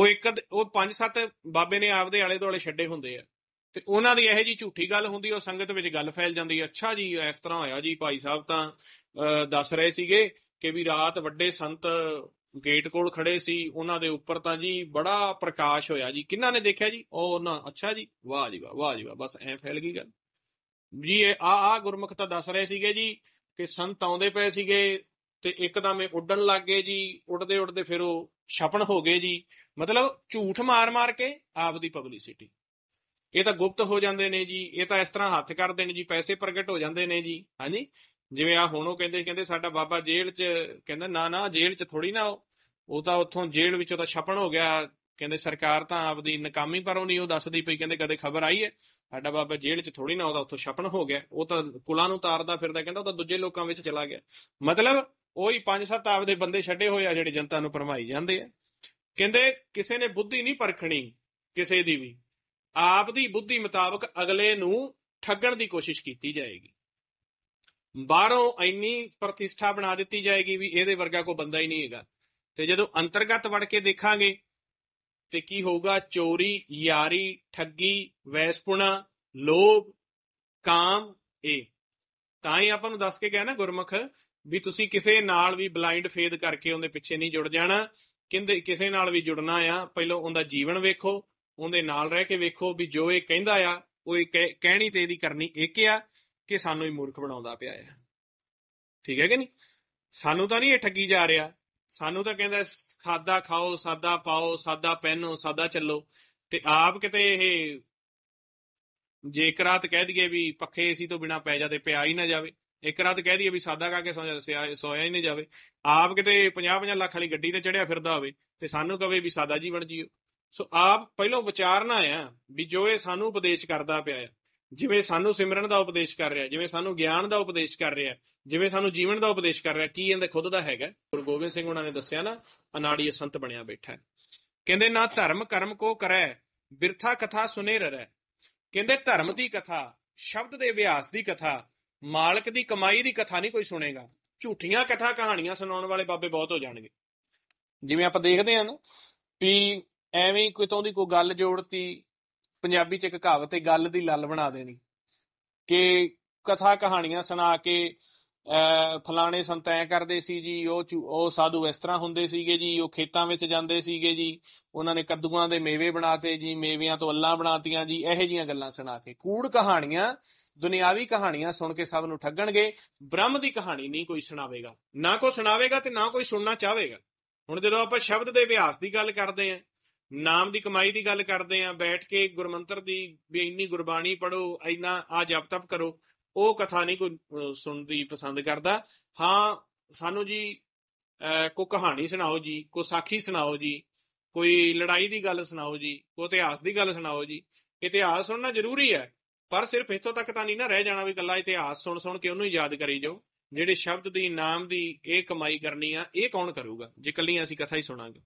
ਉਹ ਇੱਕ ਉਹ 5-7 ਬਾਬੇ ਨੇ ਆਪਦੇ ਆਲੇ ਦੁਆਲੇ ਛੱਡੇ ਹੁੰਦੇ ਆ ਤੇ ਉਹਨਾਂ ਦੀ ਇਹੋ ਜੀ ਝੂਠੀ ਗੱਲ ਹੁੰਦੀ ਉਹ ਸੰਗਤ ਵਿੱਚ ਗੱਲ ਫੈਲ ਜਾਂਦੀ ਹੈ ਅੱਛਾ ਜੀ ਇਸ ਤਰ੍ਹਾਂ ਹੋਇਆ ਜੀ ਭਾਈ ਸਾਹਿਬ ਤਾਂ ਦੱਸ ਰਹੇ ਸੀਗੇ ਕਿ ਵੀ ਰਾਤ ਵੱਡੇ ਸੰਤ ਗੇਟ ਕੋਲ ਖੜੇ ਸੀ ਉਹਨਾਂ ਦੇ ਉੱਪਰ ਤਾਂ ਜੀ ਬੜਾ ਪ੍ਰਕਾਸ਼ ਹੋਇਆ ਜੀ ਕਿੰਨਾਂ ਨੇ ਦੇਖਿਆ ਜੀ ਉਹ ਨਾ ਅੱਛਾ ਜੀ ਵਾਹ ਜੀ ਵਾਹ ਵਾਹ ਜੀ ਵਾਹ ਬਸ ਐ ਫੈਲ ਗਈ ਗੱਲ ਜੀ ਇਹ ਆ ਆ ਗੁਰਮੁਖ ਤਾਂ ਦੱਸ ਰਹੇ ਸੀਗੇ ਜੀ ਕਿ ਸੰਤ ਆਉਂਦੇ ਪਏ ਸੀਗੇ ਤੇ ਇੱਕਦਮ ਇਹ ਉੱਡਣ ਲੱਗ ਗਏ ਜੀ ਉੱਡਦੇ ਉੱਡਦੇ ਫਿਰ ਉਹ ਛਪਣ ਹੋ ਗਏ ਜੀ ਮਤਲਬ ਝੂਠ ਮਾਰ-ਮਾਰ ਕੇ ਆਪ ਦੀ ਪਬਲਿਸਿਟੀ ਇਹ ਤਾਂ ਗੁਪਤ ਹੋ ਜਾਂਦੇ ਨੇ ਜੀ ਇਹ ਤਾਂ ਇਸ ਤਰ੍ਹਾਂ ਹੱਥ ਕਰਦੇ ਨੇ ਜੀ ਪੈਸੇ ਪ੍ਰਗਟ ਹੋ ਜਾਂਦੇ ਨੇ ਜੀ ਹਾਂਜੀ ਜਿਵੇਂ ਆ ਹੁਣ ਉਹ ਕਹਿੰਦੇ ਕਹਿੰਦੇ ਸਾਡਾ ਬਾਬਾ ਜੇਲ੍ਹ 'ਚ ਕਹਿੰਦਾ ਨਾ ਨਾ ਜੇਲ੍ਹ 'ਚ ਥੋੜੀ ਨਾ ਉਹ ਤਾਂ ਉੱਥੋਂ ਜੇਲ੍ਹ ਵਿੱਚੋਂ ਤਾਂ ਛਪਣ ਹੋ ਗਿਆ ਕਹਿੰਦੇ ਸਰਕਾਰ ਤਾਂ ਆਪਦੀ ਨਕਾਮੀ ਪਰੋਂ ਨਹੀਂ ਉਹ ਦੱਸਦੀ ਪਈ ਕਹਿੰਦੇ ਕਦੇ ਖਬਰ ਆਈ ਹੈ ਸਾਡਾ ਬਾਬਾ ਜੇਲ੍ਹ 'ਚ ਥੋੜੀ ਨਾ ਉਹਦਾ ਉੱਥੋਂ ਛਪਣ ਹੋ ਗਿਆ ਉਹ ਤਾਂ ਕੁਲਾਂ ਨੂੰ ਤਾਰਦਾ ਫਿਰਦਾ ਕਹਿੰਦਾ ਉਹ ਤਾਂ ਦੂਜੇ ਲੋਕਾਂ ਵਿੱਚ ਚਲਾ ਗਿਆ ਮਤਲਬ ਉਹੀ 5-7 ਆਪ ਆਪਦੇ ਬੰਦੇ ਛੱਡੇ ਹੋਏ ਆ ਜਿਹੜੇ ਜਨਤਾ ਨੂੰ ਪਰਮਾਈ ਜਾਂਦੇ ਆ ਕਹਿੰਦੇ ਕਿਸੇ ਨੇ ਬੁੱਧੀ ਨਹੀਂ ਪਰਖਣੀ ਕਿਸੇ ਦੀ ਵੀ ਆਪ ਦੀ ਬੁੱਧੀ ਮੁਤਾਬਕ ਅਗਲੇ ਨੂੰ ਠੱਗਣ ਦੀ ਕੋਸ਼ਿਸ਼ ਕੀਤੀ ਜਾਏਗੀ ਬਾਹਰੋਂ ਇੰਨੀ ਪ੍ਰਤਿਸ਼ਠਾ ਬਣਾ ਦਿੱਤੀ ਜਾਏਗੀ ਵੀ ਇਹਦੇ ਵਰਗਾ ਕੋਈ ਬੰਦਾ ਹੀ ਨਹੀਂ ਹੈਗਾ ਤੇ ਜਦੋਂ ਅੰਤਰਗਤ ਵੜ ਕੇ ਦੇਖਾਂਗੇ ਤੇ ਕੀ ਹੋਊਗਾ ਚੋਰੀ ਯਾਰੀ ਠੱਗੀ ਵੈਸਪੁਣਾ ਲੋਭ ਕਾਮ ਇਹ ਤਾਂ ਹੀ ਆਪਾਂ ਨੂੰ ਦੱਸ ਕੇ ਗਿਆ ਨਾ ਗੁਰਮਖ ਵੀ ਤੁਸੀਂ ਕਿਸੇ ਨਾਲ ਵੀ ਬਲਾਈਂਡ ਫੇਦ ਕਰਕੇ ਉਹਦੇ ਪਿੱਛੇ ਨਹੀਂ ਜੁੜ ਜਾਣਾ ਕਿੰਦੇ ਕਿਸੇ ਨਾਲ ਵੀ ਜੁੜਨਾ ਆ ਪਹਿਲਾਂ ਉਹਦਾ ਜੀਵਨ ਵੇਖੋ ਉਹਦੇ ਨਾਲ ਰਹਿ ਕੇ ਵੇਖੋ ਵੀ ਜੋ ਇਹ ਕਹਿੰਦਾ ਆ ਉਹ ਕਹਿਣੀ ਤੇ ਇਹਦੀ ਕਰਨੀ ਇੱਕ ਆ ਕਿ ਸਾਨੂੰ ਹੀ ਮੂਰਖ ਬਣਾਉਂਦਾ ਪਿਆ ਹੈ ਠੀਕ ਹੈ ਕਿ ਨਹੀਂ ਸਾਨੂੰ ਤਾਂ ਨਹੀਂ ਇਹ ਠੱਗੀ ਜਾ ਰਿਹਾ ਸਾਨੂੰ ਤਾਂ ਕਹਿੰਦਾ ਸਾਦਾ ਖਾਓ ਸਾਦਾ ਪਾਓ ਸਾਦਾ ਪਹਿਨੋ ਸਾਦਾ ਚੱਲੋ ਤੇ ਆਪ ਕਿਤੇ ਇਹ ਜੇਕਰ ਆਤ ਕਹਿ ਦਈਏ ਵੀ ਪੱਖੇ ਏਸੀ ਤੋਂ ਬਿਨਾ ਪੈ ਜਾ ਤੇ ਪਿਆ ਹੀ ਨਾ ਜਾਵੇ ਇੱਕ ਰਾਤ ਕਹਿ ਦਈਏ ਵੀ ਸਾਦਾ ਕਾ ਕੇ ਸੌਂਿਆ ਸੋਇਆ ਹੀ ਨਹੀਂ ਜਾਵੇ ਆਪ ਕਿਤੇ 50-50 ਲੱਖ ਵਾਲੀ ਗੱਡੀ ਤੇ ਚੜਿਆ ਫਿਰਦਾ ਹੋਵੇ ਤੇ ਸਾਨੂੰ ਕਵੇ ਵੀ ਸਾਦਾ ਜੀ ਬਣ ਜੀਓ ਸੋ ਆਪ ਪਹਿਲਾਂ ਵਿਚਾਰਨਾ ਆ ਵੀ ਜੋ ਇਹ ਸਾਨੂੰ ਉਪਦੇਸ਼ ਕਰਦਾ ਪਿਆ ਆ ਜਿਵੇਂ ਸਾਨੂੰ ਸਿਮਰਨ ਦਾ ਉਪਦੇਸ਼ ਕਰ ਰਿਹਾ ਜਿਵੇਂ ਸਾਨੂੰ ਗਿਆਨ ਦਾ ਉਪਦੇਸ਼ ਕਰ ਰਿਹਾ ਜਿਵੇਂ ਸਾਨੂੰ ਜੀਵਨ ਦਾ ਉਪਦੇਸ਼ ਕਰ ਰਿਹਾ ਕੀ ਇਹਦੇ ਖੁਦ ਦਾ ਹੈਗਾ ਗੁਰੂ ਗੋਬਿੰਦ ਸਿੰਘ ਉਹਨਾਂ ਨੇ ਦੱਸਿਆ ਨਾ ਅਨਾੜੀ ਸੰਤ ਬਣਿਆ ਬੈਠਾ ਕਹਿੰਦੇ ਨਾ ਧਰਮ ਕਰਮ ਕੋ ਕਰੈ ਬਿਰਥਾ ਕਥਾ ਸੁਨੇ ਰਰੈ ਕਹਿੰਦੇ ਧਰਮ ਦੀ ਕਥਾ ਸ਼ਬਦ ਦੇ ਅਭਿਆਸ ਦੀ ਕਥਾ ਮਾਲਕ ਦੀ ਕਮਾਈ ਦੀ ਕਥਾ ਨਹੀਂ ਕੋਈ ਸੁਣੇਗਾ ਝੂਠੀਆਂ ਕਥਾ ਕਹਾਣੀਆਂ ਸੁਣਾਉਣ ਵਾਲੇ ਬਾਬੇ ਬਹੁਤ ਹੋ ਜਾਣਗੇ ਜਿਵੇਂ ਆਪਾਂ ਦੇਖਦੇ ਹਾਂ ਨਾ ਵੀ ਐਵੇਂ ਕਿਤੋਂ ਦੀ ਕੋਈ ਗੱਲ ਜੋੜਤੀ ਪੰਜਾਬੀ ਚ ਇੱਕ ਕਹਾਵਤ ਹੈ ਗੱਲ ਦੀ ਲੱਲ ਬਣਾ ਦੇਣੀ ਕਿ ਕਥਾ ਕਹਾਣੀਆਂ ਸੁਣਾ ਕੇ ਫਲਾਣੇ ਸੰਤ ਐ ਕਰਦੇ ਸੀ ਜੀ ਉਹ ਉਹ ਸਾਧੂ ਇਸ ਤਰ੍ਹਾਂ ਹੁੰਦੇ ਸੀਗੇ ਜੀ ਉਹ ਖੇਤਾਂ ਵਿੱਚ ਜਾਂਦੇ ਸੀਗੇ ਜੀ ਉਹਨਾਂ ਨੇ ਕੱਦੂਆਂ ਦੇ ਮੇਵੇ ਬਣਾਤੇ ਜੀ ਮੇਵਿਆਂ ਤੋਂ ਅੱਲਾ ਬਣਾਤੀਆਂ ਜੀ ਇਹੋ ਜੀਆਂ ਗੱਲਾਂ ਸੁਣਾ ਕੇ ਕੂੜ ਕਹਾਣੀਆਂ ਦੁਨਿਆਵੀ ਕਹਾਣੀਆਂ ਸੁਣ ਕੇ ਸਭ ਨੂੰ ਠੱਗਣਗੇ ਬ੍ਰਹਮ ਦੀ ਕਹਾਣੀ ਨਹੀਂ ਕੋਈ ਸੁਣਾਵੇਗਾ ਨਾ ਕੋਈ ਸੁਣਾਵੇਗਾ ਤੇ ਨਾ ਕੋਈ ਸੁਣਨਾ ਚਾਹੇਗਾ ਹੁਣ ਜਦੋਂ ਆਪਾਂ ਸ਼ਬਦ ਦੇ ਅਭਿਆਸ ਦੀ ਗੱਲ ਕਰਦੇ ਆਂ ਨਾਮ ਦੀ ਕਮਾਈ ਦੀ ਗੱਲ ਕਰਦੇ ਆ ਬੈਠ ਕੇ ਗੁਰਮੰਤਰ ਦੀ ਵੀ ਇੰਨੀ ਗੁਰਬਾਣੀ ਪੜੋ ਇੰਨਾ ਆ ਜਪ ਤਪ ਕਰੋ ਉਹ ਕਥਾ ਨਹੀਂ ਕੋਈ ਸੁਣਦੀ ਪਸੰਦ ਕਰਦਾ ਹਾਂ ਸਾਨੂੰ ਜੀ ਕੋ ਕਹਾਣੀ ਸੁਣਾਓ ਜੀ ਕੋ ਸਾਖੀ ਸੁਣਾਓ ਜੀ ਕੋਈ ਲੜਾਈ ਦੀ ਗੱਲ ਸੁਣਾਓ ਜੀ ਕੋ ਇਤਿਹਾਸ ਦੀ ਗੱਲ ਸੁਣਾਓ ਜੀ ਇਤਿਹਾਸ ਸੁਣਨਾ ਜ਼ਰੂਰੀ ਹੈ ਪਰ ਸਿਰਫ ਇਥੋਂ ਤੱਕ ਤਾਂ ਨਹੀਂ ਨਾ ਰਹਿ ਜਾਣਾ ਵੀ ਕੱਲਾ ਇਤਿਹਾਸ ਸੁਣ ਸੁਣ ਕੇ ਉਹਨੂੰ ਯਾਦ ਕਰੀ ਜਾਓ ਜਿਹੜੇ ਸ਼ਬਦ ਦੀ ਨਾਮ ਦੀ ਇਹ ਕਮਾਈ ਕਰਨੀ ਆ ਇਹ ਕੌਣ ਕਰੂਗਾ ਜੇ ਕੱਲੀਆਂ ਅਸੀਂ ਕਥਾ ਹੀ ਸੁਣਾਂਗੇ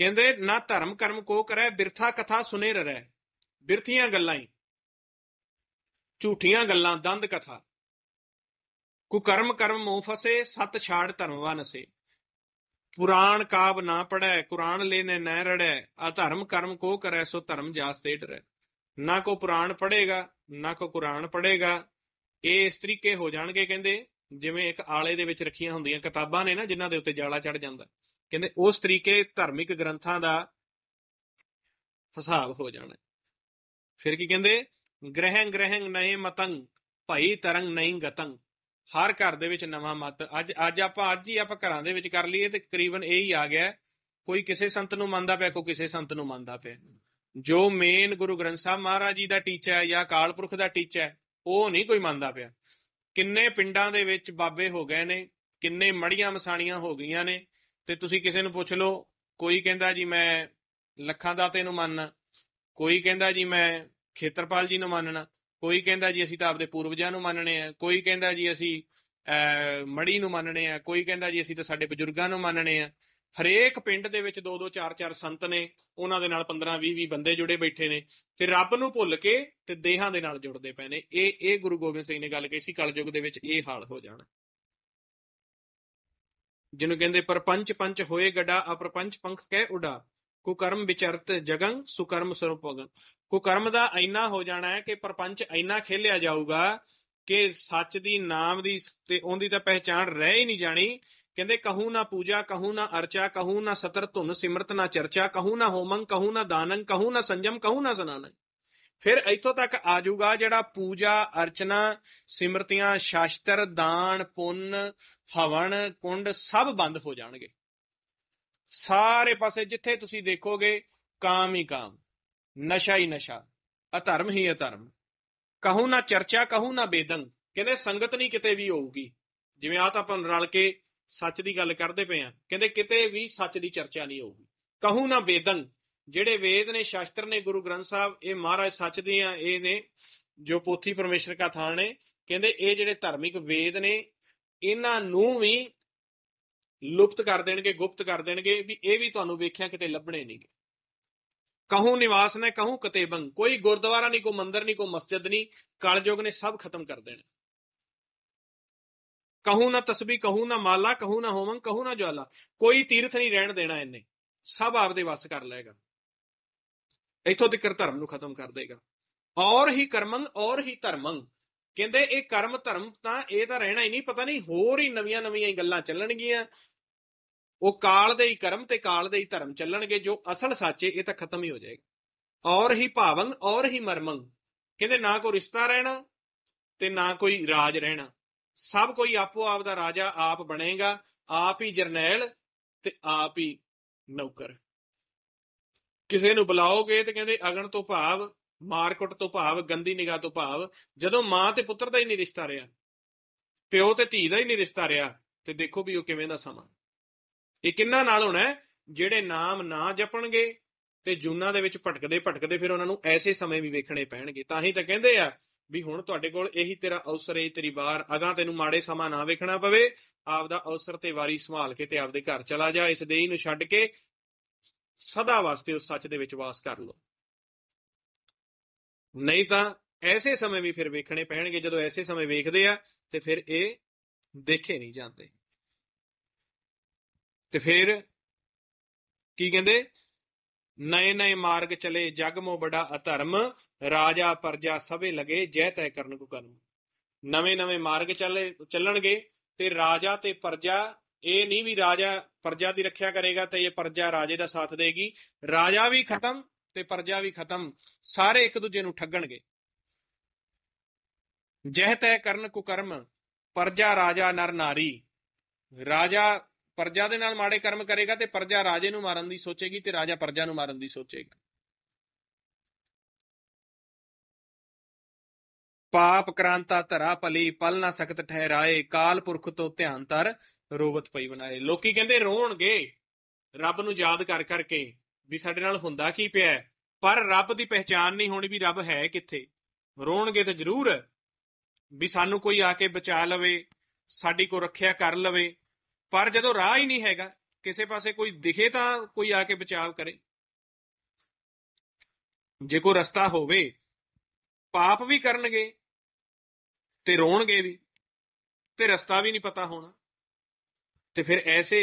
ਕਹਿੰਦੇ ਨਾ ਧਰਮ ਕਰਮ ਕੋ ਕਰੈ ਬਿਰਥਾ ਕਥਾ ਸੁਨੇ ਰਰੈ ਬਿਰਥੀਆਂ ਗੱਲਾਂ ਹੀ ਝੂਠੀਆਂ ਗੱਲਾਂ ਦੰਦ ਕਥਾ ਕੋ ਕਰਮ ਕਰਮ ਮੋਹ ਫਸੇ ਸਤ ਛਾੜ ਧਰਮਵਾਨਸੇ ਪੁਰਾਣ ਕਾਬ ਨਾ ਪੜੈ ਕੁਰਾਨ ਲੈਨੇ ਨੈ ਰੜੈ ਆ ਧਰਮ ਕਰਮ ਕੋ ਕਰੈ ਸੋ ਧਰਮ ਜਾਸਤੇ ਡਰੈ ਨਾ ਕੋ ਪੁਰਾਣ ਪੜੇਗਾ ਨਾ ਕੋ ਕੁਰਾਨ ਪੜੇਗਾ ਇਹ ਇਸ ਤਰੀਕੇ ਹੋ ਜਾਣਗੇ ਕਹਿੰਦੇ ਜਿਵੇਂ ਇੱਕ ਆਲੇ ਦੇ ਵਿੱਚ ਰੱਖੀਆਂ ਹੁੰਦੀਆਂ ਕਿਤਾਬਾਂ ਨੇ ਨਾ ਜਿਨ੍ਹਾਂ ਦੇ ਉੱਤੇ ਜਾਲਾ ਚੜ ਜਾਂਦਾ ਕਹਿੰਦੇ ਉਸ ਤਰੀਕੇ ਧਾਰਮਿਕ ਗ੍ਰੰਥਾਂ ਦਾ ਹਿਸਾਬ ਹੋ ਜਾਣਾ ਫਿਰ ਕੀ ਕਹਿੰਦੇ ਗ੍ਰਹਿੰ ਗ੍ਰਹਿੰ ਨਹੀਂ ਮਤੰ ਭਈ ਤਰੰਗ ਨਹੀਂ ਗਤੰ ਹਰ ਘਰ ਦੇ ਵਿੱਚ ਨਵਾਂ ਮਤ ਅੱਜ ਅੱਜ ਆਪਾਂ ਅੱਜ ਹੀ ਆਪਾਂ ਘਰਾਂ ਦੇ ਵਿੱਚ ਕਰ ਲਈਏ ਤੇ ਤਕਰੀਬਨ ਇਹ ਹੀ ਆ ਗਿਆ ਕੋਈ ਕਿਸੇ ਸੰਤ ਨੂੰ ਮੰਨਦਾ ਪਿਆ ਕੋਈ ਕਿਸੇ ਸੰਤ ਨੂੰ ਮੰਨਦਾ ਪਿਆ ਜੋ ਮੇਨ ਗੁਰੂ ਗ੍ਰੰਥ ਸਾਹਿਬ ਮਹਾਰਾਜ ਜੀ ਦਾ ਟੀਚਾ ਹੈ ਜਾਂ ਕਾਲ ਪੁਰਖ ਦਾ ਟੀਚਾ ਹੈ ਉਹ ਨਹੀਂ ਕੋਈ ਮੰਨਦਾ ਪਿਆ ਕਿੰਨੇ ਪਿੰਡਾਂ ਦੇ ਵਿੱਚ ਬਾਬੇ ਹੋ ਗਏ ਨੇ ਕਿੰਨੇ ਮੜੀਆਂ ਮਸਾਣੀਆਂ ਹੋ ਗਈਆਂ ਨੇ ਤੇ ਤੁਸੀਂ ਕਿਸੇ ਨੂੰ ਪੁੱਛ ਲਓ ਕੋਈ ਕਹਿੰਦਾ ਜੀ ਮੈਂ ਲੱਖਾਂ ਦਾ ਤੇ ਨੂੰ ਮੰਨਣਾ ਕੋਈ ਕਹਿੰਦਾ ਜੀ ਮੈਂ ਖੇਤਰਪਾਲ ਜੀ ਨੂੰ ਮੰਨਣਾ ਕੋਈ ਕਹਿੰਦਾ ਜੀ ਅਸੀਂ ਤਾਂ ਆਪਦੇ ਪੂਰਵਜਾਂ ਨੂੰ ਮੰਨਣੇ ਆ ਕੋਈ ਕਹਿੰਦਾ ਜੀ ਅਸੀਂ ਮੜੀ ਨੂੰ ਮੰਨਣੇ ਆ ਕੋਈ ਕਹਿੰਦਾ ਜੀ ਅਸੀਂ ਤਾਂ ਸਾਡੇ ਬਜ਼ੁਰਗਾਂ ਨੂੰ ਮੰਨਣੇ ਆ ਹਰੇਕ ਪਿੰਡ ਦੇ ਵਿੱਚ ਦੋ ਦੋ ਚਾਰ ਚਾਰ ਸੰਤ ਨੇ ਉਹਨਾਂ ਦੇ ਨਾਲ 15 20 20 ਬੰਦੇ ਜੁੜੇ ਬੈਠੇ ਨੇ ਤੇ ਰੱਬ ਨੂੰ ਭੁੱਲ ਕੇ ਤੇ ਦੇਹਾਂ ਦੇ ਨਾਲ ਜੁੜਦੇ ਪਏ ਨੇ ਇਹ ਇਹ ਗੁਰੂ ਗੋਬਿੰਦ ਸਿੰਘ ਨੇ ਗੱਲ ਕਹੀ ਸੀ ਕਲਯੁਗ ਦੇ ਵਿੱਚ ਇਹ ਹਾਲ ਹੋ ਜਾਣਾ ਜਿਹਨੂੰ ਕਹਿੰਦੇ ਪਰਪੰਚ ਪੰਚ ਹੋਏ ਗੱਡਾ ਅਪਰਪੰਚ ਪੰਖ ਕਹਿ ਉਡਾ ਕੋ ਕਰਮ ਵਿਚਰਤ ਜਗੰ ਸੁਕਰਮ ਕੋ ਕਰਮ ਦਾ ਐਨਾ ਹੋ ਜਾਣਾ ਹੈ ਕਿ ਪਰਪੰਚ ਐਨਾ ਖੇਲਿਆ ਜਾਊਗਾ ਕਿ ਸੱਚ ਦੀ ਨਾਮ ਦੀ ਤੇ ਉਹਦੀ ਤਾਂ ਪਹਿਚਾਣ ਰਹਿ ਹੀ ਨਹੀਂ ਜਾਣੀ ਕਹਿੰਦੇ ਕਹੂ ਨਾ ਪੂਜਾ ਕਹੂ ਨਾ ਅਰਚਾ ਕਹੂ ਨਾ ਸਤਰ ਧੁਨ ਸਿਮਰਤ ਨਾ ਚਰਚਾ ਕਹੂ ਨਾ ਹੋਮੰ ਕਹੂ ਨਾ ਦਾਨੰ ਕਹੂ ਨਾ ਸੰਜਮ ਕਹੂ ਨਾ ਸਨਾਨੰ ਫਿਰ ਇੱਥੋਂ ਤੱਕ ਆ ਜਾਊਗਾ ਜਿਹੜਾ ਪੂਜਾ ਅਰਚਨਾ ਸਿਮਰਤੀਆਂ ਸ਼ਾਸਤਰ ਦਾਨ ਪੁੰਨ ਹਵਨ ਕੁੰਡ ਸਭ ਬੰਦ ਹੋ ਜਾਣਗੇ ਸਾਰੇ ਪਾਸੇ ਜਿੱਥੇ ਤੁਸੀਂ ਦੇਖੋਗੇ ਕਾਮ ਹੀ ਕਾਮ ਨਸ਼ਾ ਹੀ ਨਸ਼ਾ ਅਧਰਮ ਹੀ ਅਧਰਮ ਕਹੂ ਨਾ ਚਰਚਾ ਕਹੂ ਨਾ ਬੇਦੰਗ ਕਹਿੰਦੇ ਸੰਗਤ ਨਹੀਂ ਕਿਤੇ ਵੀ ਹੋਊਗੀ ਜਿਵੇਂ ਆ ਤਾਂ ਆਪਾਂ ਰਲ ਕੇ ਸੱਚ ਦੀ ਗੱਲ ਕਰਦੇ ਪਏ ਆ ਕਹਿੰਦੇ ਕਿਤੇ ਵੀ ਸੱਚ ਦੀ ਚਰਚਾ ਨਹੀਂ ਹੋਊਗੀ ਕਹੂ ਨਾ ਬੇਦੰਗ ਜਿਹੜੇ ਵੇਦ ਨੇ ਸ਼ਾਸਤਰ ਨੇ ਗੁਰੂ ਗ੍ਰੰਥ ਸਾਹਿਬ ਇਹ ਮਹਾਰਾਜ ਸੱਚ ਦੀਆਂ ਇਹ ਨੇ ਜੋ ਪੋਥੀ ਪਰਮੇਸ਼ਰ ਕਾ ਥਾਣ ਨੇ ਕਹਿੰਦੇ ਇਹ ਜਿਹੜੇ ਧਾਰਮਿਕ ਵੇਦ ਨੇ ਇਹਨਾਂ ਨੂੰ ਵੀ ਲੁਪਤ ਕਰ ਦੇਣਗੇ ਗੁਪਤ ਕਰ ਦੇਣਗੇ ਵੀ ਇਹ ਵੀ ਤੁਹਾਨੂੰ ਵੇਖਿਆ ਕਿਤੇ ਲੱਭਣੇ ਨਹੀਂ ਕਹੂੰ ਨਿਵਾਸ ਨੇ ਕਹੂੰ ਕਤੇਬੰ ਕੋਈ ਗੁਰਦੁਆਰਾ ਨਹੀਂ ਕੋ ਮੰਦਿਰ ਨਹੀਂ ਕੋ ਮਸਜਿਦ ਨਹੀਂ ਕਲਯੁਗ ਨੇ ਸਭ ਖਤਮ ਕਰ ਦੇਣਾ ਕਹੂੰ ਨਾ ਤਸਬੀਹ ਕਹੂੰ ਨਾ ਮਾਲਾ ਕਹੂੰ ਨਾ ਹੋਮੰ ਕਹੂੰ ਨਾ ਜਵਾਲਾ ਕੋਈ ਤੀਰਥ ਨਹੀਂ ਰਹਿਣ ਦੇਣਾ ਇਹਨੇ ਸਭ ਆਪਦੇ ਵਸ ਕਰ ਲਏਗਾ ਇੱਥੋਂ ਤੱਕ ਧਰਮ ਨੂੰ ਖਤਮ ਕਰ ਦੇਗਾ ਔਰ ਹੀ ਕਰਮੰ ਔਰ ਹੀ ਧਰਮੰ ਕਹਿੰਦੇ ਇਹ ਕਰਮ ਧਰਮ ਤਾਂ ਇਹ ਤਾਂ ਰਹਿਣਾ ਹੀ ਨਹੀਂ ਪਤਾ ਨਹੀਂ ਹੋਰ ਹੀ ਨਵੀਆਂ ਨਵੀਆਂ ਗੱਲਾਂ ਚੱਲਣਗੀਆਂ ਉਹ ਕਾਲ ਦੇ ਹੀ ਕਰਮ ਤੇ ਕਾਲ ਦੇ ਹੀ ਧਰਮ ਚੱਲਣਗੇ ਜੋ ਅਸਲ ਸੱਚੇ ਇਹ ਤਾਂ ਖਤਮ ਹੀ ਹੋ ਜਾਏਗਾ ਔਰ ਹੀ ਭਾਵੰ ਔਰ ਹੀ ਮਰਮੰ ਕਹਿੰਦੇ ਨਾ ਕੋਈ ਰਿਸ਼ਤਾ ਰਹਿਣਾ ਤੇ ਨਾ ਕੋਈ ਰਾਜ ਰਹਿਣਾ ਸਭ ਕੋਈ ਆਪੋ ਆਪ ਦਾ ਰਾਜਾ ਆਪ ਬਣੇਗਾ ਆਪ ਹੀ ਜਰਨੈਲ ਤੇ ਆਪ ਹੀ ਨੌਕਰ ਕਿਸੇ ਨੂੰ ਬੁਲਾਓਗੇ ਤੇ ਕਹਿੰਦੇ ਅਗਣ ਤੋਂ ਭਾਵ ਮਾਰਕੁੱਟ ਤੋਂ ਭਾਵ ਗੰਦੀ ਨਿਗਾਹ ਤੋਂ ਭਾਵ ਜਦੋਂ ਮਾਂ ਤੇ ਪੁੱਤਰ ਦਾ ਹੀ ਨਹੀਂ ਰਿਸ਼ਤਾ ਰਿਹਾ ਪਿਓ ਤੇ ਧੀ ਦਾ ਹੀ ਨਹੀਂ ਰਿਸ਼ਤਾ ਰਿਹਾ ਤੇ ਦੇਖੋ ਵੀ ਉਹ ਕਿਵੇਂ ਦਾ ਸਮਾਂ ਇਹ ਕਿੰਨਾ ਨਾਲ ਹੋਣਾ ਜਿਹੜੇ ਨਾਮ ਨਾ ਜਪਣਗੇ ਤੇ ਜੁਨਾ ਦੇ ਵਿੱਚ ਭਟਕਦੇ ਭਟਕਦੇ ਫਿਰ ਉਹਨਾਂ ਨੂੰ ਐਸੇ ਸਮੇਂ ਵੀ ਵੇਖਣੇ ਪੈਣਗੇ ਤਾਂ ਹੀ ਤਾਂ ਕਹਿੰਦੇ ਆ ਵੀ ਹੁਣ ਤੁਹਾਡੇ ਕੋਲ ਇਹੀ ਤੇਰਾ ਅਵਸਰ ਹੈ ਤੇਰੀ ਵਾਰ ਅਗਾ ਤੈਨੂੰ ਮਾੜੇ ਸਮਾਂ ਨਾ ਵੇਖਣਾ ਪਵੇ ਆਪਦਾ ਅਵਸਰ ਤੇ ਵਾਰੀ ਸੰਭਾਲ ਕੇ ਤੇ ਆਪਦੇ ਘਰ ਚਲਾ ਜਾ ਇਸ ਦੇਹੀ ਨੂੰ ਛੱਡ ਕੇ ਸਦਾ ਵਾਸਤੇ ਉਸ ਸੱਚ ਦੇ ਵਿੱਚ ਵਾਸ ਕਰ ਲਓ ਨਹੀਂ ਤਾਂ ਐਸੇ ਸਮੇਂ ਵੀ ਫਿਰ ਵੇਖਣੇ ਪੈਣਗੇ ਜਦੋਂ ਐਸੇ ਸਮੇਂ ਵੇਖਦੇ ਆ ਤੇ ਫਿਰ ਇਹ ਦੇਖੇ ਨਹੀਂ ਜਾਂਦੇ ਤੇ ਫਿਰ ਕੀ ਕਹਿੰਦੇ ਨਏ ਨਏ ਮਾਰਗ ਚਲੇ ਜਗ ਮੋ ਬੜਾ ਅਧਰਮ ਰਾਜਾ ਪਰਜਾ ਸਭੇ ਲਗੇ ਜੈ ਤੈ ਕਰਨ ਕੋ ਕਰਮ ਨਵੇਂ ਨਵੇਂ ਮਾਰਗ ਚੱਲੇ ਚੱਲਣਗੇ ਤੇ ਰਾਜਾ ਤੇ ਪਰਜਾ ਇਹ ਨਹੀਂ ਵੀ ਰਾਜਾ ਪਰਜਾ ਦੀ ਰੱਖਿਆ ਕਰੇਗਾ ਤੇ ਇਹ ਪਰਜਾ ਰਾਜੇ ਦਾ ਸਾਥ ਦੇਗੀ ਰਾਜਾ ਵੀ ਖਤਮ ਤੇ ਪਰਜਾ ਵੀ ਖਤਮ ਸਾਰੇ ਇੱਕ ਦੂਜੇ ਨੂੰ ਠੱਗਣਗੇ ਜਹ ਤੈ ਕਰਨ ਕੁਕਰਮ ਪਰਜਾ ਰਾਜਾ ਨਰ ਨਾਰੀ ਰਾਜਾ ਪਰਜਾ ਦੇ ਨਾਲ ਮਾੜੇ ਕਰਮ ਕਰੇਗਾ ਤੇ ਪਰਜਾ ਰਾਜੇ ਨੂੰ ਮਾਰਨ ਦੀ ਸੋਚੇਗੀ ਤੇ ਰਾਜਾ ਪਰਜਾ ਨੂੰ ਮਾਰਨ ਦੀ ਸੋਚੇਗਾ ਪਾਪ ਕ੍ਰਾਂਤਾ ਧਰਾ ਭਲੀ ਪਲ ਨਾ ਸਕਤ ਠਹਿਰਾਏ ਕਾਲ ਪੁਰਖ ਤੋਂ ਧਿਆਨ ਤਰ ਰੋਵਤ ਪਈ ਬਣਾਏ ਲੋਕੀ ਕਹਿੰਦੇ ਰੋਣਗੇ ਰੱਬ ਨੂੰ ਯਾਦ ਕਰ ਕਰਕੇ ਵੀ ਸਾਡੇ ਨਾਲ ਹੁੰਦਾ ਕੀ ਪਿਆ ਪਰ ਰੱਬ ਦੀ ਪਹਿਚਾਨ ਨਹੀਂ ਹੋਣੀ ਵੀ ਰੱਬ ਹੈ ਕਿੱਥੇ ਰੋਣਗੇ ਤਾਂ ਜ਼ਰੂਰ ਵੀ ਸਾਨੂੰ ਕੋਈ ਆ ਕੇ ਬਚਾ ਲਵੇ ਸਾਡੀ ਕੋ ਰੱਖਿਆ ਕਰ ਲਵੇ ਪਰ ਜਦੋਂ ਰਾਹ ਹੀ ਨਹੀਂ ਹੈਗਾ ਕਿਸੇ ਪਾਸੇ ਕੋਈ ਦਿਖੇ ਤਾਂ ਕੋਈ ਆ ਕੇ ਬਚਾਵ ਕਰੇ ਜੇ ਕੋ ਰਸਤਾ ਹੋਵੇ ਪਾਪ ਵੀ ਕਰਨਗੇ ਤੇ ਰੋਣਗੇ ਵੀ ਤੇ ਰਸਤਾ ਵੀ ਨਹੀਂ ਪਤਾ ਹੋਣਾ ਤੇ ਫਿਰ ਐਸੇ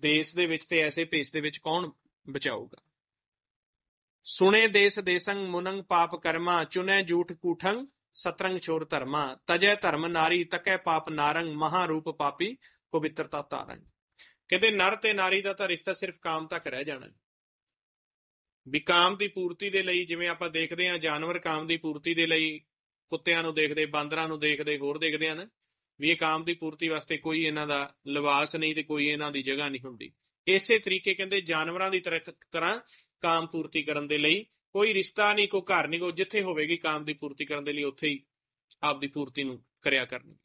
ਦੇਸ਼ ਦੇ ਵਿੱਚ ਤੇ ਐਸੇ ਭੇਸ ਦੇ ਵਿੱਚ ਕੌਣ ਬਚਾਊਗਾ ਸੁਣੇ ਦੇਸ ਦੇਸੰਗ ਮੁਨੰਗ ਪਾਪ ਕਰਮਾ ਚੁਨੇ ਜੂਠ ਕੂਠੰਗ ਸਤਰੰਗ ਛੋਰ ਧਰਮਾ ਤਜੈ ਧਰਮ ਨਾਰੀ ਤਕੈ ਪਾਪ ਨਾਰੰਗ ਮਹਾ ਰੂਪ ਪਾਪੀ ਪਵਿੱਤਰਤਾ ਤਾਰੰਗ ਕਹਿੰਦੇ ਨਰ ਤੇ ਨਾਰੀ ਦਾ ਤਾਂ ਰਿਸ਼ਤਾ ਸਿਰਫ ਕਾਮ ਤੱਕ ਰਹਿ ਜਾਣਾ ਵੀ ਕਾਮ ਦੀ ਪੂਰਤੀ ਦੇ ਲਈ ਜਿਵੇਂ ਆਪਾਂ ਦੇਖਦੇ ਹਾਂ ਜਾਨਵਰ ਕਾਮ ਦੀ ਪੂਰਤੀ ਦੇ ਲਈ ਕੁੱਤਿਆਂ ਨੂੰ ਦੇਖਦੇ ਬਾਂਦਰਾਂ ਨੂੰ ਦੇਖਦੇ ਹੋਰ ਦੇਖਦੇ ਹਨ ਵੀ ਇਹ ਕਾਮ ਦੀ ਪੂਰਤੀ ਵਾਸਤੇ ਕੋਈ ਇਹਨਾਂ ਦਾ ਲਿਬਾਸ ਨਹੀਂ ਤੇ ਕੋਈ ਇਹਨਾਂ ਦੀ ਜਗ੍ਹਾ ਨਹੀਂ ਹੁੰਦੀ ਇਸੇ ਤਰੀਕੇ ਕਹਿੰਦੇ ਜਾਨਵਰਾਂ ਦੀ ਤਰ੍ਹਾਂ ਕਾਮ ਪੂਰਤੀ ਕਰਨ ਦੇ ਲਈ ਕੋਈ ਰਿਸ਼ਤਾ ਨਹੀਂ ਕੋ ਘਰ ਨਹੀਂ ਕੋ ਜਿੱਥੇ ਹੋਵੇਗੀ ਕਾਮ ਦੀ ਪੂਰਤੀ ਕਰਨ ਦੇ ਲਈ ਉੱਥੇ ਹੀ ਆਪ ਦੀ ਪੂਰਤੀ ਨੂੰ ਕਰਿਆ ਕਰਨੀ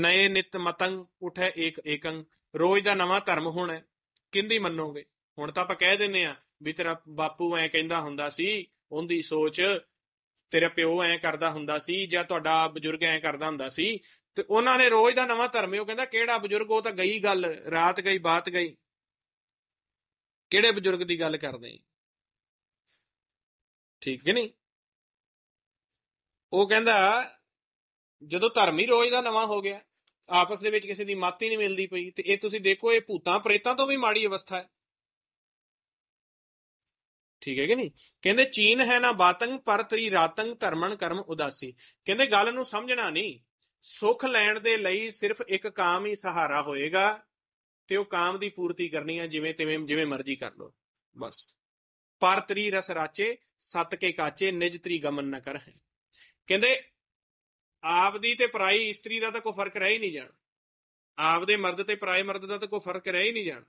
ਨਏ ਨਿਤ ਮਤੰਗ ਉਠੇ ਏਕ ਇਕੰ ਰੋਜ਼ ਦਾ ਨਵਾਂ ਧਰਮ ਹੋਣਾ ਕਿੰਦੀ ਮੰਨੋਗੇ ਹੁਣ ਤਾਂ ਆਪਾਂ ਕਹਿ ਦਿੰਨੇ ਆ ਵੀ ਤੇਰਾ ਬਾਪੂ ਐ ਕਹਿੰਦਾ ਹੁੰਦਾ ਸੀ ਉਹਦੀ ਸੋਚ ਤੇਰਾ ਪਿਓ ਐ ਕਰਦਾ ਹੁੰਦਾ ਸੀ ਜਾਂ ਤੁਹਾਡਾ ਬਜ਼ੁਰਗ ਐ ਕਰਦਾ ਹੁੰਦਾ ਸੀ ਤੇ ਉਹਨਾਂ ਨੇ ਰੋਜ਼ ਦਾ ਨਵਾਂ ਧਰਮ ਉਹ ਕਹਿੰਦਾ ਕਿਹੜਾ ਬਜ਼ੁਰਗ ਉਹ ਤਾਂ ਗਈ ਗੱਲ ਰਾਤ ਗਈ ਬਾਤ ਗਈ ਕਿਹੜੇ ਬਜ਼ੁਰਗ ਦੀ ਗੱਲ ਕਰਦੇ ਠੀਕ ਕਿ ਨਹੀਂ ਉਹ ਕਹਿੰਦਾ ਜਦੋਂ ਧਰਮ ਹੀ ਰੋਜ਼ ਦਾ ਨਵਾਂ ਹੋ ਗਿਆ ਆਪਸ ਦੇ ਵਿੱਚ ਕਿਸੇ ਦੀ ਮਾਤੀ ਨਹੀਂ ਮਿਲਦੀ ਪਈ ਤੇ ਇਹ ਤੁਸੀਂ ਦੇਖੋ ਇਹ ਭੂਤਾਂ ਪ੍ਰੇਤਾਂ ਤੋਂ ਵੀ ਮਾੜੀ ਅਵਸਥਾ ਹੈ ਠੀਕ ਹੈ ਕਿ ਨਹੀਂ ਕਹਿੰਦੇ ਚੀਨ ਹੈ ਨਾ ਬਾਤੰਗ ਪਰ ਤਰੀ ਰਾਤੰਗ ਧਰਮਣ ਕਰਮ ਉਦਾਸੀ ਕਹਿੰਦੇ ਗੱਲ ਨੂੰ ਸਮਝਣਾ ਨਹੀਂ ਸੁਖ ਲੈਣ ਦੇ ਲਈ ਸਿਰਫ ਇੱਕ ਕਾਮ ਹੀ ਸਹਾਰਾ ਹੋਏਗਾ ਤੇ ਉਹ ਕਾਮ ਦੀ ਪੂਰਤੀ ਕਰਨੀ ਹੈ ਜਿਵੇਂ ਤਿਵੇਂ ਜਿਵੇਂ ਮਰਜ਼ੀ ਕਰ ਲੋ ਬਸ ਪਰ ਤਰੀ ਰਸ ਰਾਚੇ ਸਤ ਕੇ ਕਾਚੇ ਨਿਜ ਤਰੀ ਗਮਨ ਨ ਕਰ ਹੈ ਕਹਿੰਦੇ ਆਪ ਦੀ ਤੇ ਪਰਾਈ ਇਸਤਰੀ ਦਾ ਤਾਂ ਕੋਈ ਫਰਕ ਰਹਿ ਹੀ ਨਹੀਂ ਜਾਣਾ ਆਪ ਦੇ ਮਰਦ ਤੇ ਪਰਾਏ ਮਰਦ ਦਾ ਤਾਂ ਕੋਈ ਫਰਕ ਰਹਿ ਹੀ ਨਹੀਂ ਜਾਣਾ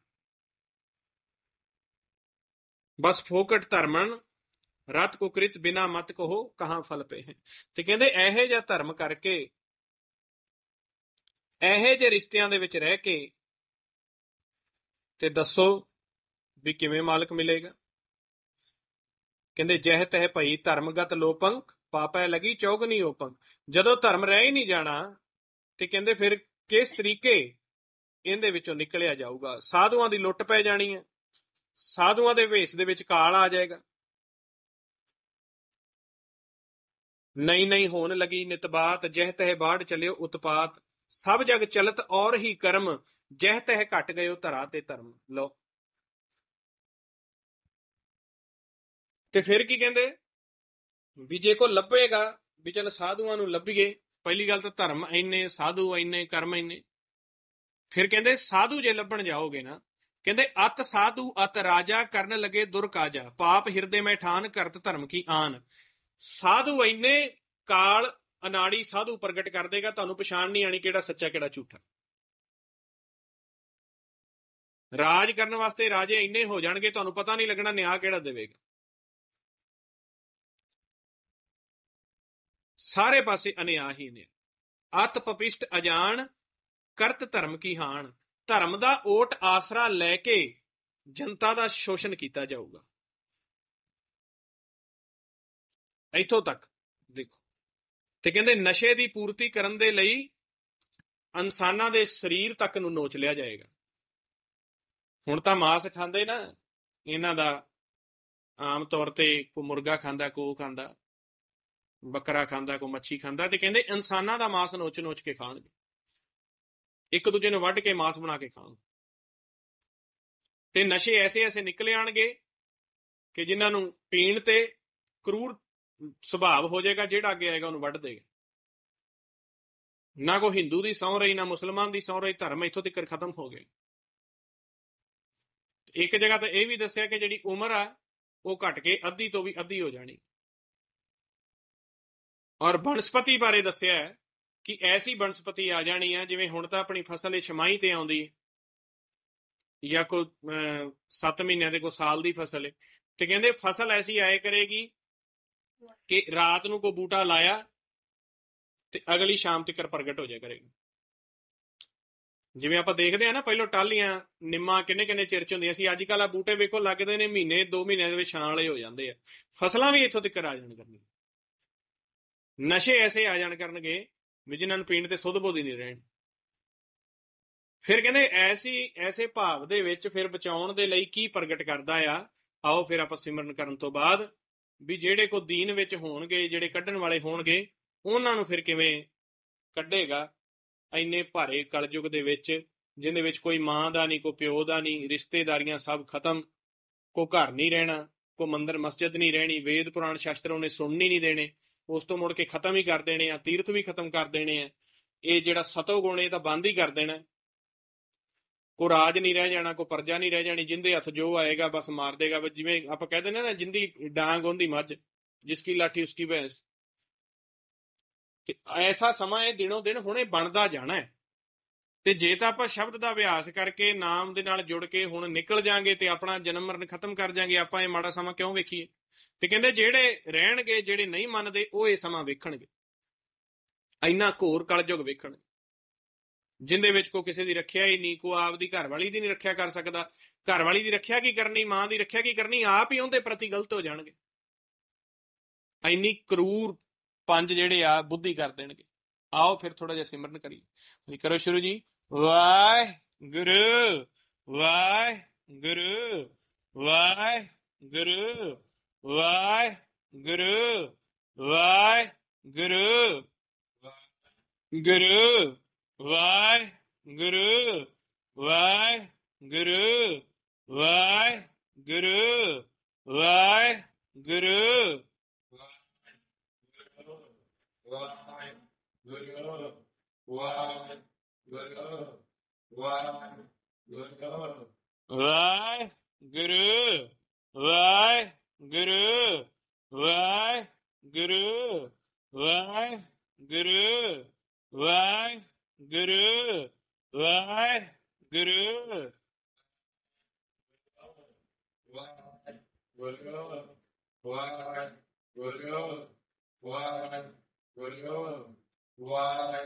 ਬਸ ਫੋਕਟ ਧਰਮਣ ਰਤ ਕੁਕ੍ਰਿਤ ਬਿਨਾ ਮਤ ਕਹੋ ਕਹਾਂ ਫਲ ਪਏ ਹੈ ਤੇ ਕਹਿੰਦੇ ਇਹੇ ਜਿਹਾ ਧਰਮ ਕਰਕੇ ਇਹੇ ਜਿਹੇ ਰਿਸ਼ਤਿਆਂ ਦੇ ਵਿੱਚ ਰਹਿ ਕੇ ਤੇ ਦੱਸੋ ਵੀ ਕਿਵੇਂ ਮਾਲਕ ਮਿਲੇਗਾ ਕਹਿੰਦੇ ਜਹ ਤਹ ਭਈ ਧਰਮਗਤ ਲੋਪੰ ਪਾਪੈ ਲਗੀ ਚੌਗਨੀ ਓਪੰ ਜਦੋਂ ਧਰਮ ਰਹਿ ਹੀ ਨਹੀਂ ਜਾਣਾ ਤੇ ਕਹਿੰਦੇ ਫਿਰ ਕਿਸ ਤਰੀਕੇ ਇਹਦੇ ਵਿੱਚੋਂ ਨਿਕਲਿਆ ਜਾਊਗਾ ਸਾਧੂਆਂ ਦੀ ਲੁੱਟ ਪੈ ਜਾਣੀ ਹੈ ਸਾਧੂਆਂ ਦੇ ਵੇਸ ਦੇ ਵਿੱਚ ਕਾਲ ਆ ਜਾਏਗਾ ਨਹੀਂ ਨਹੀਂ ਹੋਣ ਲਗੀ ਨਿਤਬਾਤ ਜਹ ਤਹ ਬਾੜ ਚਲਿਓ ਉਤਪਾਤ ਸਭ ਜਗ ਚਲਤ ਔਰ ਹੀ ਕਰਮ ਜਹ ਤਹ ਘਟ ਗਇਓ ਧਰਾ ਤੇ ਧਰਮ ਲੋ ਤੇ ਫਿਰ ਕੀ ਕਹਿੰਦੇ ਵੀ ਜੇ ਕੋ ਲੱਭੇਗਾ ਵੀ ਚਲ ਸਾਧੂਆਂ ਨੂੰ ਲੱਭੀਏ ਪਹਿਲੀ ਗੱਲ ਤਾਂ ਧਰਮ ਐਨੇ ਸਾਧੂ ਐਨੇ ਕਰਮ ਐਨੇ ਫਿਰ ਕਹਿੰਦੇ ਸਾਧੂ ਜੇ ਲੱਭਣ ਜਾਓਗੇ ਨਾ ਕਹਿੰਦੇ ਅਤ ਸਾਧੂ ਅਤ ਰਾਜਾ ਕਰਨ ਲਗੇ ਦੁਰ ਕਾਜਾ ਪਾਪ ਹਿਰਦੇ ਮੈਂ ਠਾਨ ਕਰਤ ਧਰਮ ਕੀ ਆਨ ਸਾਧੂ ਐਨੇ ਕਾਲ ਅਨਾੜੀ ਸਾਧੂ ਪ੍ਰਗਟ ਕਰ ਦੇਗਾ ਤੁਹਾਨੂੰ ਪਛਾਣ ਨਹੀਂ ਆਣੀ ਕਿਹੜਾ ਸੱਚਾ ਕਿਹੜਾ ਝੂਠਾ ਰਾਜ ਕਰਨ ਵਾਸਤੇ ਰਾਜੇ ਐਨੇ ਹੋ ਜਾਣਗੇ ਤੁਹਾਨੂੰ ਪਤਾ ਨਹੀਂ ਲੱਗਣਾ ਨਿਆਂ ਕਿਹੜਾ ਦੇਵੇਗਾ ਸਾਰੇ ਪਾਸੇ ਅਨਿਆ ਹੀ ਨੇ ਅਤ ਪਪਿਸ਼ਟ ਅਜਾਨ ਕਰਤ ਧਰਮ ਕੀ ਹਾਨ ਧਰਮ ਦਾ ਓਟ ਆਸਰਾ ਲੈ ਕੇ ਜਨਤਾ ਦਾ ਸ਼ੋਸ਼ਣ ਕੀਤਾ ਜਾਊਗਾ ਇੱਥੋਂ ਤੱਕ ਦੇਖੋ ਤੇ ਕਹਿੰਦੇ ਨਸ਼ੇ ਦੀ ਪੂਰਤੀ ਕਰਨ ਦੇ ਲਈ ਇਨਸਾਨਾਂ ਦੇ ਸਰੀਰ ਤੱਕ ਨੂੰ ਨੋਚ ਲਿਆ ਜਾਏਗਾ ਹੁਣ ਤਾਂ ਮਾਸ ਖਾਂਦੇ ਨਾ ਇਹਨਾਂ ਦਾ ਆਮ ਤੌਰ ਤੇ ਕੋ ਮੁਰਗਾ ਖਾਂਦਾ ਕੋ ਖਾਂਦਾ ਬੱਕਰਾ ਖਾਂਦਾ ਕੋ ਮੱਛੀ ਖਾਂਦਾ ਤੇ ਕਹਿੰਦੇ ਇਨਸਾਨਾਂ ਦਾ ਮਾਸ ਨੋਚ ਨੋਚ ਕੇ ਖਾਣਗੇ ਇੱਕ ਦੂਜੇ ਨੂੰ ਵੱਢ ਕੇ ਮਾਸ ਬਣਾ ਕੇ ਖਾਣ ਤੇ ਨਸ਼ੇ ਐਸੇ ਐਸੇ ਨਿਕਲੇ ਆਣਗੇ ਕਿ ਜਿਨ੍ਹਾਂ ਨੂੰ ਪੀਣ ਤੇ ਕਰੂਰ ਸੁਭਾਅ ਹੋ ਜਾਏਗਾ ਜਿਹੜਾ ਅੱਗੇ ਆਏਗਾ ਉਹਨੂੰ ਵੱਢ ਦੇਗਾ ਨਾ ਕੋ ਹਿੰਦੂ ਦੀ ਸੌਂ ਰਹੀ ਨਾ ਮੁਸਲਮਾਨ ਦੀ ਸੌਂ ਰਹੀ ਧਰਮ ਇੱਥੋਂ ਤੱਕ ਖਤਮ ਹੋ ਗਏ ਇੱਕ ਜਗ੍ਹਾ ਤੇ ਇਹ ਵੀ ਦੱਸਿਆ ਕਿ ਜਿਹੜੀ ਉਮਰ ਆ ਉਹ ਘਟ ਕੇ ਅੱਧੀ ਤੋਂ ਵੀ ਅੱਧੀ ਹੋ ਜਾਣੀ ਔਰ ਬਨਸਪਤੀ ਬਾਰੇ ਦੱਸਿਆ ਹੈ ਕਿ ਐਸੀ ਬਨਸਪਤੀ ਆ ਜਾਣੀ ਆ ਜਿਵੇਂ ਹੁਣ ਤਾਂ ਆਪਣੀ ਫਸਲ ਛਮਾਈ ਤੇ ਆਉਂਦੀ ਹੈ ਜਾਂ ਕੋ 7 ਮਹੀਨਿਆਂ ਦੇ ਕੋ ਸਾਲ ਦੀ ਫਸਲ ਹੈ ਤੇ ਕਹਿੰਦੇ ਫਸਲ ਐਸੀ ਆਏ ਕਰੇਗੀ ਕਿ ਰਾਤ ਨੂੰ ਕੋ ਬੂਟਾ ਲਾਇਆ ਤੇ ਅਗਲੀ ਸ਼ਾਮ ਤੱਕ ਪ੍ਰਗਟ ਹੋ ਜਾਇਆ ਕਰੇਗੀ ਜਿਵੇਂ ਆਪਾਂ ਦੇਖਦੇ ਆ ਨਾ ਪਹਿਲੋ ਟਾਲੀਆਂ ਨਿੰਮਾ ਕਿੰਨੇ ਕਿੰਨੇ ਚਿਰ ਚ ਹੁੰਦੀਆਂ ਸੀ ਅੱਜ ਕੱਲ ਆ ਬੂਟੇ ਵੇਖੋ ਲੱਗਦੇ ਨੇ ਮਹੀਨੇ 2 ਮਹੀਨੇ ਦੇ ਵਿੱਚ ਛਾਂ ਵਾਲੇ ਹੋ ਜਾਂਦੇ ਆ ਫਸਲਾਂ ਵੀ ਇੱਥੋਂ ਤੱਕ ਆ ਜਾਣ ਕਰਨਗੇ ਨਸ਼ੇ ਐਸੇ ਆ ਜਾਣ ਕਰਨਗੇ ਵੀ ਜਿਨ੍ਹਾਂ ਨੂੰ ਪੀਣ ਤੇ ਸੁੱਧ ਬੋਧੀ ਨਹੀਂ ਰਹਿਣ ਫਿਰ ਕਹਿੰਦੇ ਐਸੀ ਐਸੇ ਭਾਵ ਦੇ ਵਿੱਚ ਫਿਰ ਬਚਾਉਣ ਦੇ ਲਈ ਕੀ ਪ੍ਰਗਟ ਕਰਦਾ ਆ ਆਓ ਫਿਰ ਆਪਾਂ ਸਿਮਰਨ ਕਰਨ ਤੋਂ ਬਾਅਦ ਵੀ ਜਿਹੜੇ ਕੋ ਦੀਨ ਵਿੱਚ ਹੋਣਗੇ ਜਿਹੜੇ ਕੱਢਣ ਵਾਲੇ ਹੋਣਗੇ ਉਹਨਾਂ ਨੂੰ ਫਿਰ ਕਿਵੇਂ ਕੱਢੇਗਾ ਐਨੇ ਭਾਰੇ ਕਲਯੁਗ ਦੇ ਵਿੱਚ ਜਿਹਦੇ ਵਿੱਚ ਕੋਈ ਮਾਂ ਦਾ ਨਹੀਂ ਕੋ ਪਿਓ ਦਾ ਨਹੀਂ ਰਿਸ਼ਤੇਦਾਰੀਆਂ ਸਭ ਖਤਮ ਕੋ ਘਰ ਨਹੀਂ ਰਹਿਣਾ ਕੋ ਮੰਦਰ ਮਸਜਿਦ ਨਹੀਂ ਰਹਿਣੀ ਵੇਦ ਪੁਰਾਣ ਸ਼ਾਸਤਰ ਉਹਨੇ ਸੁਣਨੀ ਨਹੀਂ ਦੇਣੇ ਉਸ ਤੋਂ ਮੁੜ ਕੇ ਖਤਮ ਹੀ ਕਰ ਦੇਣੇ ਆ ਤੀਰਥ ਵੀ ਖਤਮ ਕਰ ਦੇਣੇ ਆ ਇਹ ਜਿਹੜਾ ਸਤੋ ਗੁਣ ਇਹ ਤਾਂ ਬੰਦ ਹੀ ਕਰ ਦੇਣਾ ਕੋ ਰਾਜ ਨਹੀਂ ਰਹਿ ਜਾਣਾ ਕੋ ਪਰਜਾ ਨਹੀਂ ਰਹਿ ਜਾਣੀ ਜਿੰਦੇ ਹੱਥ ਜੋ ਆਏਗਾ ਬਸ ਮਾਰ ਦੇਗਾ ਜਿਵੇਂ ਆਪਾਂ ਕਹਿੰਦੇ ਨੇ ਨਾ ਜਿੰਦੀ ਡਾਂਗ ਹੁੰਦੀ ਮੱਝ ਜਿਸ ਕੀ ਲਾਠੀ ਉਸ ਕੀ ਭੈਂਸ ਐਸਾ ਸਮਾਂ ਇਹ ਦਿਨੋਂ ਦਿਨ ਹੁਣੇ ਬਣਦਾ ਜਾਣਾ ਹੈ ਤੇ ਜੇ ਤਾਂ ਆਪਾਂ ਸ਼ਬਦ ਦਾ ਅਭਿਆਸ ਕਰਕੇ ਨਾਮ ਦੇ ਨਾਲ ਜੁੜ ਕੇ ਹੁਣ ਨਿਕਲ ਜਾਾਂਗੇ ਤੇ ਆਪਣਾ ਜਨਮ ਮਰਨ ਖਤਮ ਕਰ ਜਾਾਂਗੇ ਆਪਾਂ ਇਹ ਮਾੜਾ ਸਮਾਂ ਕਿਉਂ ਵੇਖੀਏ ਤੇ ਕਹਿੰਦੇ ਜਿਹੜੇ ਰਹਿਣਗੇ ਜਿਹੜੇ ਨਹੀਂ ਮੰਨਦੇ ਉਹ ਇਹ ਸਮਾਂ ਵੇਖਣਗੇ ਇੰਨਾ ਘੋਰ ਕਲਯੁਗ ਵੇਖਣ ਜਿੰਦੇ ਵਿੱਚ ਕੋ ਕਿਸੇ ਦੀ ਰੱਖਿਆ ਹੀ ਨਹੀਂ ਕੋ ਆਪ ਘਰ ਵਾਲੀ ਦੀ ਨਹੀਂ ਰੱਖਿਆ ਕਰ ਸਕਦਾ ਘਰ ਵਾਲੀ ਦੀ ਰੱਖਿਆ ਕੀ ਕਰਨੀ ਮਾਂ ਦੀ ਰੱਖਿਆ ਕੀ ਕਰਨੀ ਆਪ ਹੀ ਉਹਦੇ ਪ੍ਰਤੀ ਗਲਤ ਹੋ ਜਾਣਗੇ ਇੰਨੀ ਕਰੂਰ ਪੰਜ ਜਿਹੜੇ ਆ ਬੁੱਧੀ ਕਰ ਦੇਣਗੇ ਆਓ ਫਿਰ ਥੋੜਾ ਜਿਹਾ ਸਿਮਰਨ ਕਰੀਏ ਕਰੋ ਸ਼ੁਰੂ ਜੀ ਵਾਹ ਗੁਰੂ ਵਾਹ ਗੁਰੂ ਵਾਹ ਗੁਰੂ ਵਾਹ ਗੁਰੂ ਵਾਹ ਗੁਰੂ ਗੁਰੂ ਗੁਰੂ ਗੁਰੂ ਗੁਰੂ ਗੁਰੂ ਵਾਹ ਵਾਹ ਵਾਹ ਵਾਹ Waheguru Waheguru Waheguru Waheguru Waheguru Waheguru Waheguru Waheguru Waheguru Guru, why, Guru, why, Guru, why, Guru, why, Guru. Guru, why, Guru, why, Guru, why, Guru, why,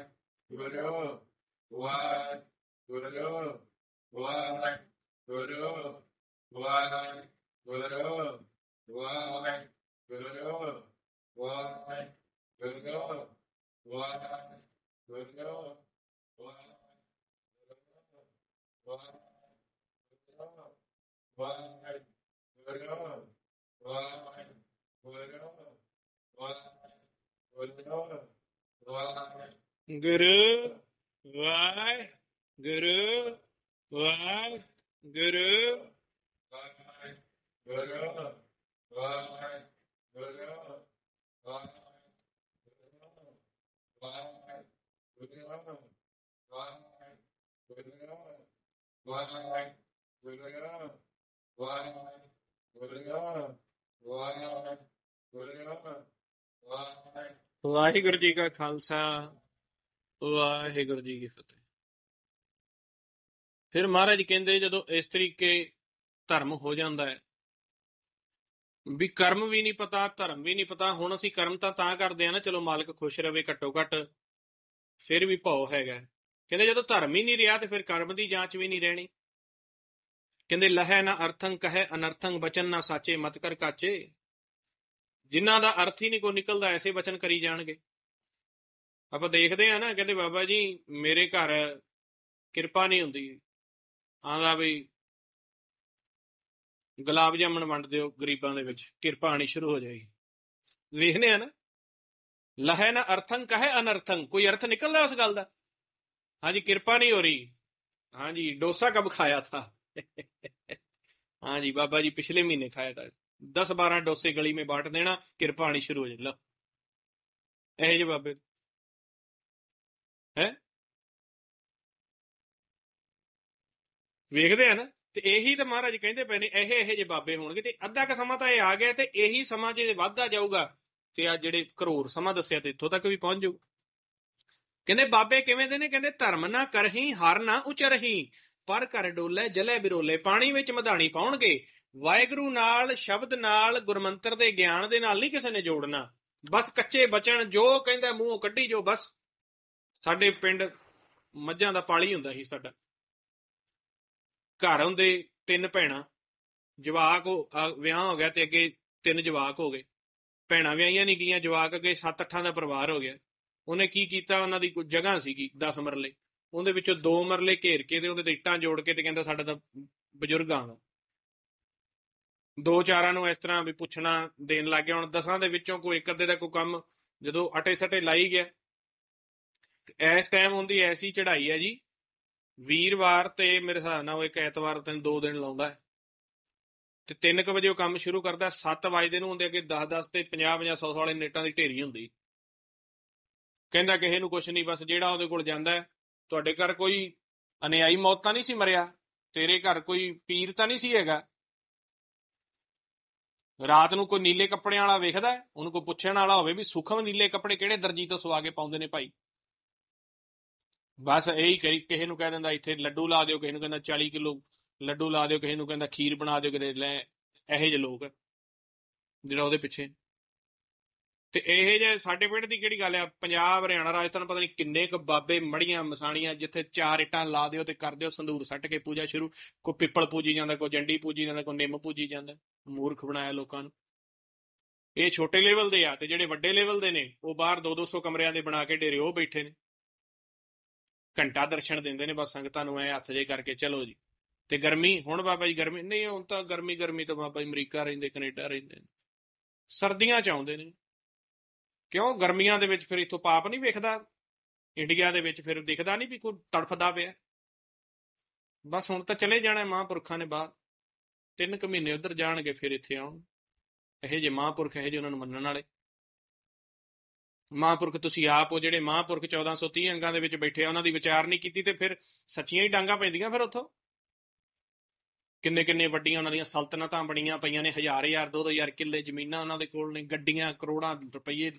Guru, why, Guru, why, Guru. Guru, Why? Good God. Why? Good Guru, Why? Good God. Why? Why? Why? Good Guru, Why? Good God. Why? Good Guru, Why? Guru. Why? Guru. Why? Guru. Why? Good God. Waheguru ਜੀ ਕਾ ਖਾਲਸਾ ਵਾਹਿਗੁਰੂ ਜੀ ਕੀ ਫਤਿਹ ਫਿਰ ਮਹਾਰਾਜ ਕਹਿੰਦੇ ਜਦੋਂ ਇਸ ਤਰੀਕੇ ਧਰਮ ਹੋ ਜਾਂਦਾ ਹੈ ਵੀ ਕਰਮ ਵੀ ਨਹੀਂ ਪਤਾ ਧਰਮ ਵੀ ਨਹੀਂ ਪਤਾ ਹੁਣ ਅਸੀਂ ਕਰਮ ਤਾਂ ਤਾਂ ਕਰਦੇ ਆ ਨਾ ਚਲੋ ਮਾਲਕ ਖੁਸ਼ ਰਵੇ ਘੱਟੋ ਘੱਟ ਫਿਰ ਵੀ ਭਉ ਹੈਗਾ ਕਹਿੰਦੇ ਜਦੋਂ ਧਰਮ ਹੀ ਨਹੀਂ ਰਿਹਾ ਤੇ ਫਿਰ ਕਰਮ ਦੀ ਜਾਂਚ ਵੀ ਨਹੀਂ ਰਹਿਣੀ ਕਹਿੰਦੇ ਲਹੈ ਨਾ ਅਰਥੰ ਕਹੈ ਅਨਰਥੰ ਬਚਨ ਨਾ ਸਾਚੇ ਮਤ ਕਰ ਕਾਚੇ ਜਿਨ੍ਹਾਂ ਦਾ ਅਰਥ ਹੀ ਨਹੀਂ ਕੋ ਨਿਕਲਦਾ ਐਸੇ ਬਚਨ ਕਰੀ ਜਾਣਗੇ ਆਪਾਂ ਦੇਖਦੇ ਆ ਨਾ ਕਹਿੰਦੇ ਬਾਬਾ ਜੀ ਮੇਰੇ ਘਰ ਕਿਰਪਾ ਨਹੀਂ ਹੁੰਦੀ ਆਂਦਾ ਵੀ ਗੁਲਾਬ ਜਾਮਣ ਵੰਡ ਦਿਓ ਗਰੀਬਾਂ ਦੇ ਵਿੱਚ ਕਿਰਪਾ ਆਣੀ ਸ਼ੁਰੂ ਹੋ ਜਾਏਗੀ ਵੇਖਨੇ ਆ ਨਾ ਲਹੈ ਨਾ ਅਰਥੰ ਕਹੇ ਅਨਰਥੰ ਕੋਈ ਅਰਥ ਨਿਕਲਦਾ ਉਸ ਗੱਲ ਦਾ ਹਾਂਜੀ ਕਿਰਪਾ ਨਹੀਂ ਹੋ ਰਹੀ ਹਾਂਜੀ ਡੋਸਾ ਕਬ ਖਾਇਆ ਥਾ ਹਾਂਜੀ ਬਾਬਾ ਜੀ ਪਿਛਲੇ ਮਹੀਨੇ ਖਾਇਆ ਥਾ 10 12 ਡੋਸੇ ਗਲੀ ਮੇ ਬਾਟ ਦੇਣਾ ਕਿਰਪਾ ਆਣੀ ਸ਼ੁਰੂ ਹੋ ਜੇ ਲਓ ਇਹ ਜੇ ਬਾਬੇ ਹੈ ਵੇਖਦੇ ਆ ਨਾ ਤੇ ਇਹੀ ਤਾਂ ਮਹਾਰਾਜ ਕਹਿੰਦੇ ਪਏ ਨੇ ਇਹ ਇਹ ਜੇ ਬਾਬੇ ਹੋਣਗੇ ਤੇ ਅੱਧਾ ਕ ਸਮਾਂ ਤਾਂ ਇਹ ਆ ਗਿਆ ਤੇ ਇਹੀ ਸਮਾਂ ਜੇ ਵੱਧਦਾ ਜਾਊਗਾ ਤੇ ਆ ਜਿਹੜੇ ਕਰੋੜ ਸਮਾਂ ਦੱਸਿਆ ਤੇ ਇੱਥੋਂ ਤੱਕ ਵੀ ਪਹੁੰਚ ਜਾਊ ਕਹਿੰਦੇ ਬਾਬੇ ਕਿਵੇਂ ਦੇ ਨੇ ਕਹਿੰਦੇ ਧਰਮ ਨਾ ਕਰਹੀ ਹਰ ਨਾ ਉਚਰਹੀ ਪਰ ਕਰ ਡੋਲੇ ਜਲੇ ਬਿਰੋਲੇ ਪਾਣੀ ਵਿੱਚ ਮਧਾਣੀ ਪਾਉਣਗੇ ਵਾਹਿਗੁਰੂ ਨਾਲ ਸ਼ਬਦ ਨਾਲ ਗੁਰਮੰਤਰ ਦੇ ਗਿਆਨ ਦੇ ਨਾਲ ਨਹੀਂ ਕਿਸੇ ਨੇ ਜੋੜਨਾ ਬਸ ਕੱਚੇ ਬਚਣ ਜੋ ਕਹਿੰਦਾ ਮੂੰਹ ਕੱਢੀ ਜੋ ਬਸ ਸਾਡੇ ਪਿੰਡ ਮੱਝਾਂ ਦਾ ਪਾਲੀ ਹੁੰਦਾ ਸੀ ਸਾਡਾ ਘਰ ਹੁੰਦੇ ਤਿੰਨ ਭੈਣਾਂ ਜਵਾਕ ਵਿਆਹ ਹੋ ਗਿਆ ਤੇ ਅੱਗੇ ਤਿੰਨ ਜਵਾਕ ਹੋ ਗਏ ਭੈਣਾਂ ਵਿਆਹੀਆਂ ਨਹੀਂ ਗਈਆਂ ਜਵਾਕ ਅੱਗੇ 7-8 ਦਾ ਪਰਿਵਾਰ ਹੋ ਗਿਆ ਉਹਨੇ ਕੀ ਕੀਤਾ ਉਹਨਾਂ ਦੀ ਕੋਈ ਜਗ੍ਹਾ ਸੀਗੀ 10 ਮਰਲੇ ਉਹਦੇ ਵਿੱਚੋਂ ਦੋ ਮਰਲੇ ਘੇਰ ਕੇ ਤੇ ਉਹਦੇ ਤੇ ਇੱਟਾਂ ਜੋੜ ਕੇ ਤੇ ਕਹਿੰਦਾ ਸਾਡਾ ਤਾਂ ਬਜ਼ੁਰਗਾਂ ਦਾ ਦੋ ਚਾਰਾਂ ਨੂੰ ਇਸ ਤਰ੍ਹਾਂ ਵੀ ਪੁੱਛਣਾ ਦੇਣ ਲੱਗ ਗਿਆ ਹੁਣ ਦਸਾਂ ਦੇ ਵਿੱਚੋਂ ਕੋਈ ਇੱਕ ਅੱਧੇ ਦਾ ਕੋਈ ਕੰਮ ਜਦੋਂ ਅਟੇ ਸਟੇ ਲਾਈ ਗਿਆ ਇਸ ਟਾਈਮ ਹੁੰਦੀ ਐਸੀ ਚੜ੍ਹਾਈ ਹੈ ਜੀ ਵੀਰਵਾਰ ਤੇ ਮੇਰੇ ਹਿਸਾਬ ਨਾਲ ਉਹ ਇੱਕ ਐਤਵਾਰ ਤੇ ਦੋ ਦਿਨ ਲਾਉਂਦਾ ਤੇ 3 ਵਜੇ ਉਹ ਕੰਮ ਸ਼ੁਰੂ ਕਰਦਾ 7 ਵਜੇ ਦੇ ਨੂੰ ਹੁੰਦੇ ਅਗੇ 10-10 ਤੇ 50-50 100 ਵਾਲੇ ਨੇਟਾਂ ਦੀ ਢੇਰੀ ਹੁੰਦੀ ਕਹਿੰਦਾ ਕਿਸੇ ਨੂੰ ਕੁਝ ਨਹੀਂ ਬਸ ਜਿਹੜਾ ਉਹਦੇ ਕੋਲ ਜਾਂਦਾ ਤੁਹਾਡੇ ਘਰ ਕੋਈ ਅਨਿਆਈ ਮੌਤ ਤਾਂ ਨਹੀਂ ਸੀ ਮਰਿਆ ਤੇਰੇ ਘਰ ਕੋਈ ਪੀਰ ਤਾਂ ਨਹੀਂ ਸੀ ਹੈਗਾ ਰਾਤ ਨੂੰ ਕੋਈ ਨੀਲੇ ਕੱਪੜਿਆਂ ਵਾਲਾ ਵੇਖਦਾ ਉਹਨੂੰ ਕੋਈ ਪੁੱਛਣ ਵਾਲਾ ਹੋਵੇ ਵੀ ਸੁਖਮ ਨੀਲੇ ਕੱਪੜੇ ਕਿਹੜੇ ਦਰਜੀ ਤੋਂ ਸਵਾ ਕੇ ਪਾਉਂਦੇ ਨੇ ਭਾਈ ਬਸ ਇਹੀ ਕਰੀ ਕਿਸੇ ਨੂੰ ਕਹਿ ਦਿੰਦਾ ਇੱਥੇ ਲੱਡੂ ਲਾ ਦਿਓ ਕਿਸੇ ਨੂੰ ਕਹਿੰਦਾ 40 ਕਿਲੋ ਲੱਡੂ ਲਾ ਦਿਓ ਕਿਸੇ ਨੂੰ ਕਹਿੰਦਾ ਖੀਰ ਬਣਾ ਦਿਓ ਕਿਤੇ ਲੈ ਇਹੋ ਜਿਹੇ ਲੋਕ ਜਿਹੜਾ ਉਹਦੇ ਪਿੱਛੇ ਤੇ ਇਹ ਜੇ ਸਾਡੇ ਪਿੰਡ ਦੀ ਕਿਹੜੀ ਗੱਲ ਆ ਪੰਜਾਬ ਹਰਿਆਣਾ ਰਾਜਸਥਾਨ ਪਤਾ ਨਹੀਂ ਕਿੰਨੇ ਕ ਬਾਬੇ ਮੜੀਆਂ ਮਸਾਣੀਆਂ ਜਿੱਥੇ ਚਾਰ ਇਟਾਂ ਲਾ ਦਿਓ ਤੇ ਕਰ ਦਿਓ ਸੰਧੂਰ ਸੱਟ ਕੇ ਪੂਜਾ ਸ਼ੁਰੂ ਕੋ ਪਿੱਪਲ ਪੂਜੀ ਜਾਂਦਾ ਕੋ ਜੰਡੀ ਪੂਜੀ ਜਾਂਦਾ ਕੋ ਨਿੰਮ ਪੂਜੀ ਜਾਂਦਾ ਮੂਰਖ ਬਣਾਇਆ ਲੋਕਾਂ ਨੂੰ ਇਹ ਛੋਟੇ ਲੈਵਲ ਦੇ ਆ ਤੇ ਜਿਹੜੇ ਵੱਡੇ ਲੈਵਲ ਦੇ ਨੇ ਉਹ ਬਾਹਰ 2-200 ਕਮਰਿਆਂ ਦੇ ਬਣਾ ਕੇ ਡੇਰੇ ਉਹ ਬੈਠੇ ਨੇ ਘੰਟਾ ਦਰਸ਼ਨ ਦਿੰਦੇ ਨੇ ਬਸ ਸੰਗਤਾਂ ਨੂੰ ਐ ਹੱਥ ਜੇ ਕਰਕੇ ਚਲੋ ਜੀ ਤੇ ਗਰਮੀ ਹੁਣ ਬਾਬਾ ਜੀ ਗਰਮੀ ਨਹੀਂ ਹੁਣ ਤਾਂ ਗਰਮੀ ਗਰਮੀ ਤਾਂ ਬਾਬਾ ਜੀ ਅਮਰੀਕਾ ਰਹਿੰਦੇ ਕੈਨੇਡਾ ਰਹਿੰਦੇ ਸਰਦੀਆਂ ਚ ਆਉਂਦੇ ਨੇ ਕਿਉਂ ਗਰਮੀਆਂ ਦੇ ਵਿੱਚ ਫਿਰ ਇਥੋਂ ਪਾਪ ਨਹੀਂ ਵੇਖਦਾ ਇੰਡੀਆ ਦੇ ਵਿੱਚ ਫਿਰ ਦਿਖਦਾ ਨਹੀਂ ਵੀ ਕੋਈ ਤੜਫਦਾ ਪਿਆ ਬਸ ਹੁਣ ਤਾਂ ਚਲੇ ਜਾਣਾ ਮਹਾਂਪੁਰਖਾਂ ਨੇ ਬਾਅਦ ਤਿੰਨ ਕੁ ਮਹੀਨੇ ਉਧਰ ਜਾਣਗੇ ਫਿਰ ਇੱਥੇ ਆਉਣ ਇਹ ਜੇ ਮਹਾਂਪੁਰਖ ਇਹ ਜੇ ਉਹਨਾਂ ਨੂੰ ਮੰਨਣ ਵਾਲੇ ਮਹਾਂਪੁਰਖ ਤੁਸੀਂ ਆਪ ਹੋ ਜਿਹੜੇ ਮਹਾਂਪੁਰਖ 1430 ਅੰਗਾਂ ਦੇ ਵਿੱਚ ਬੈਠੇ ਆ ਉਹਨਾਂ ਦੀ ਵਿਚਾਰ ਨਹੀਂ ਕੀਤੀ ਤੇ ਫਿਰ ਸੱਚੀਆਂ ਹੀ ਡਾਂਗਾ ਪੈਂਦੀਆਂ ਫਿਰ ਉੱਥੋਂ ਕਿੰਨੇ ਕਿੰਨੇ ਵੱਡੀਆਂ ਉਹਨਾਂ ਦੀਆਂ ਸਲਤਨਤਾਂ ਬਣੀਆਂ ਪਈਆਂ ਨੇ ਹਜ਼ਾਰ ਹਜ਼ਾਰ 2000 ਕਿੱਲੇ ਜ਼ਮੀਨਾਂ ਉਹਨਾਂ ਦੇ ਕੋਲ ਨੇ ਗੱਡੀਆਂ ਕਰੋੜਾਂ ਰੁਪਏ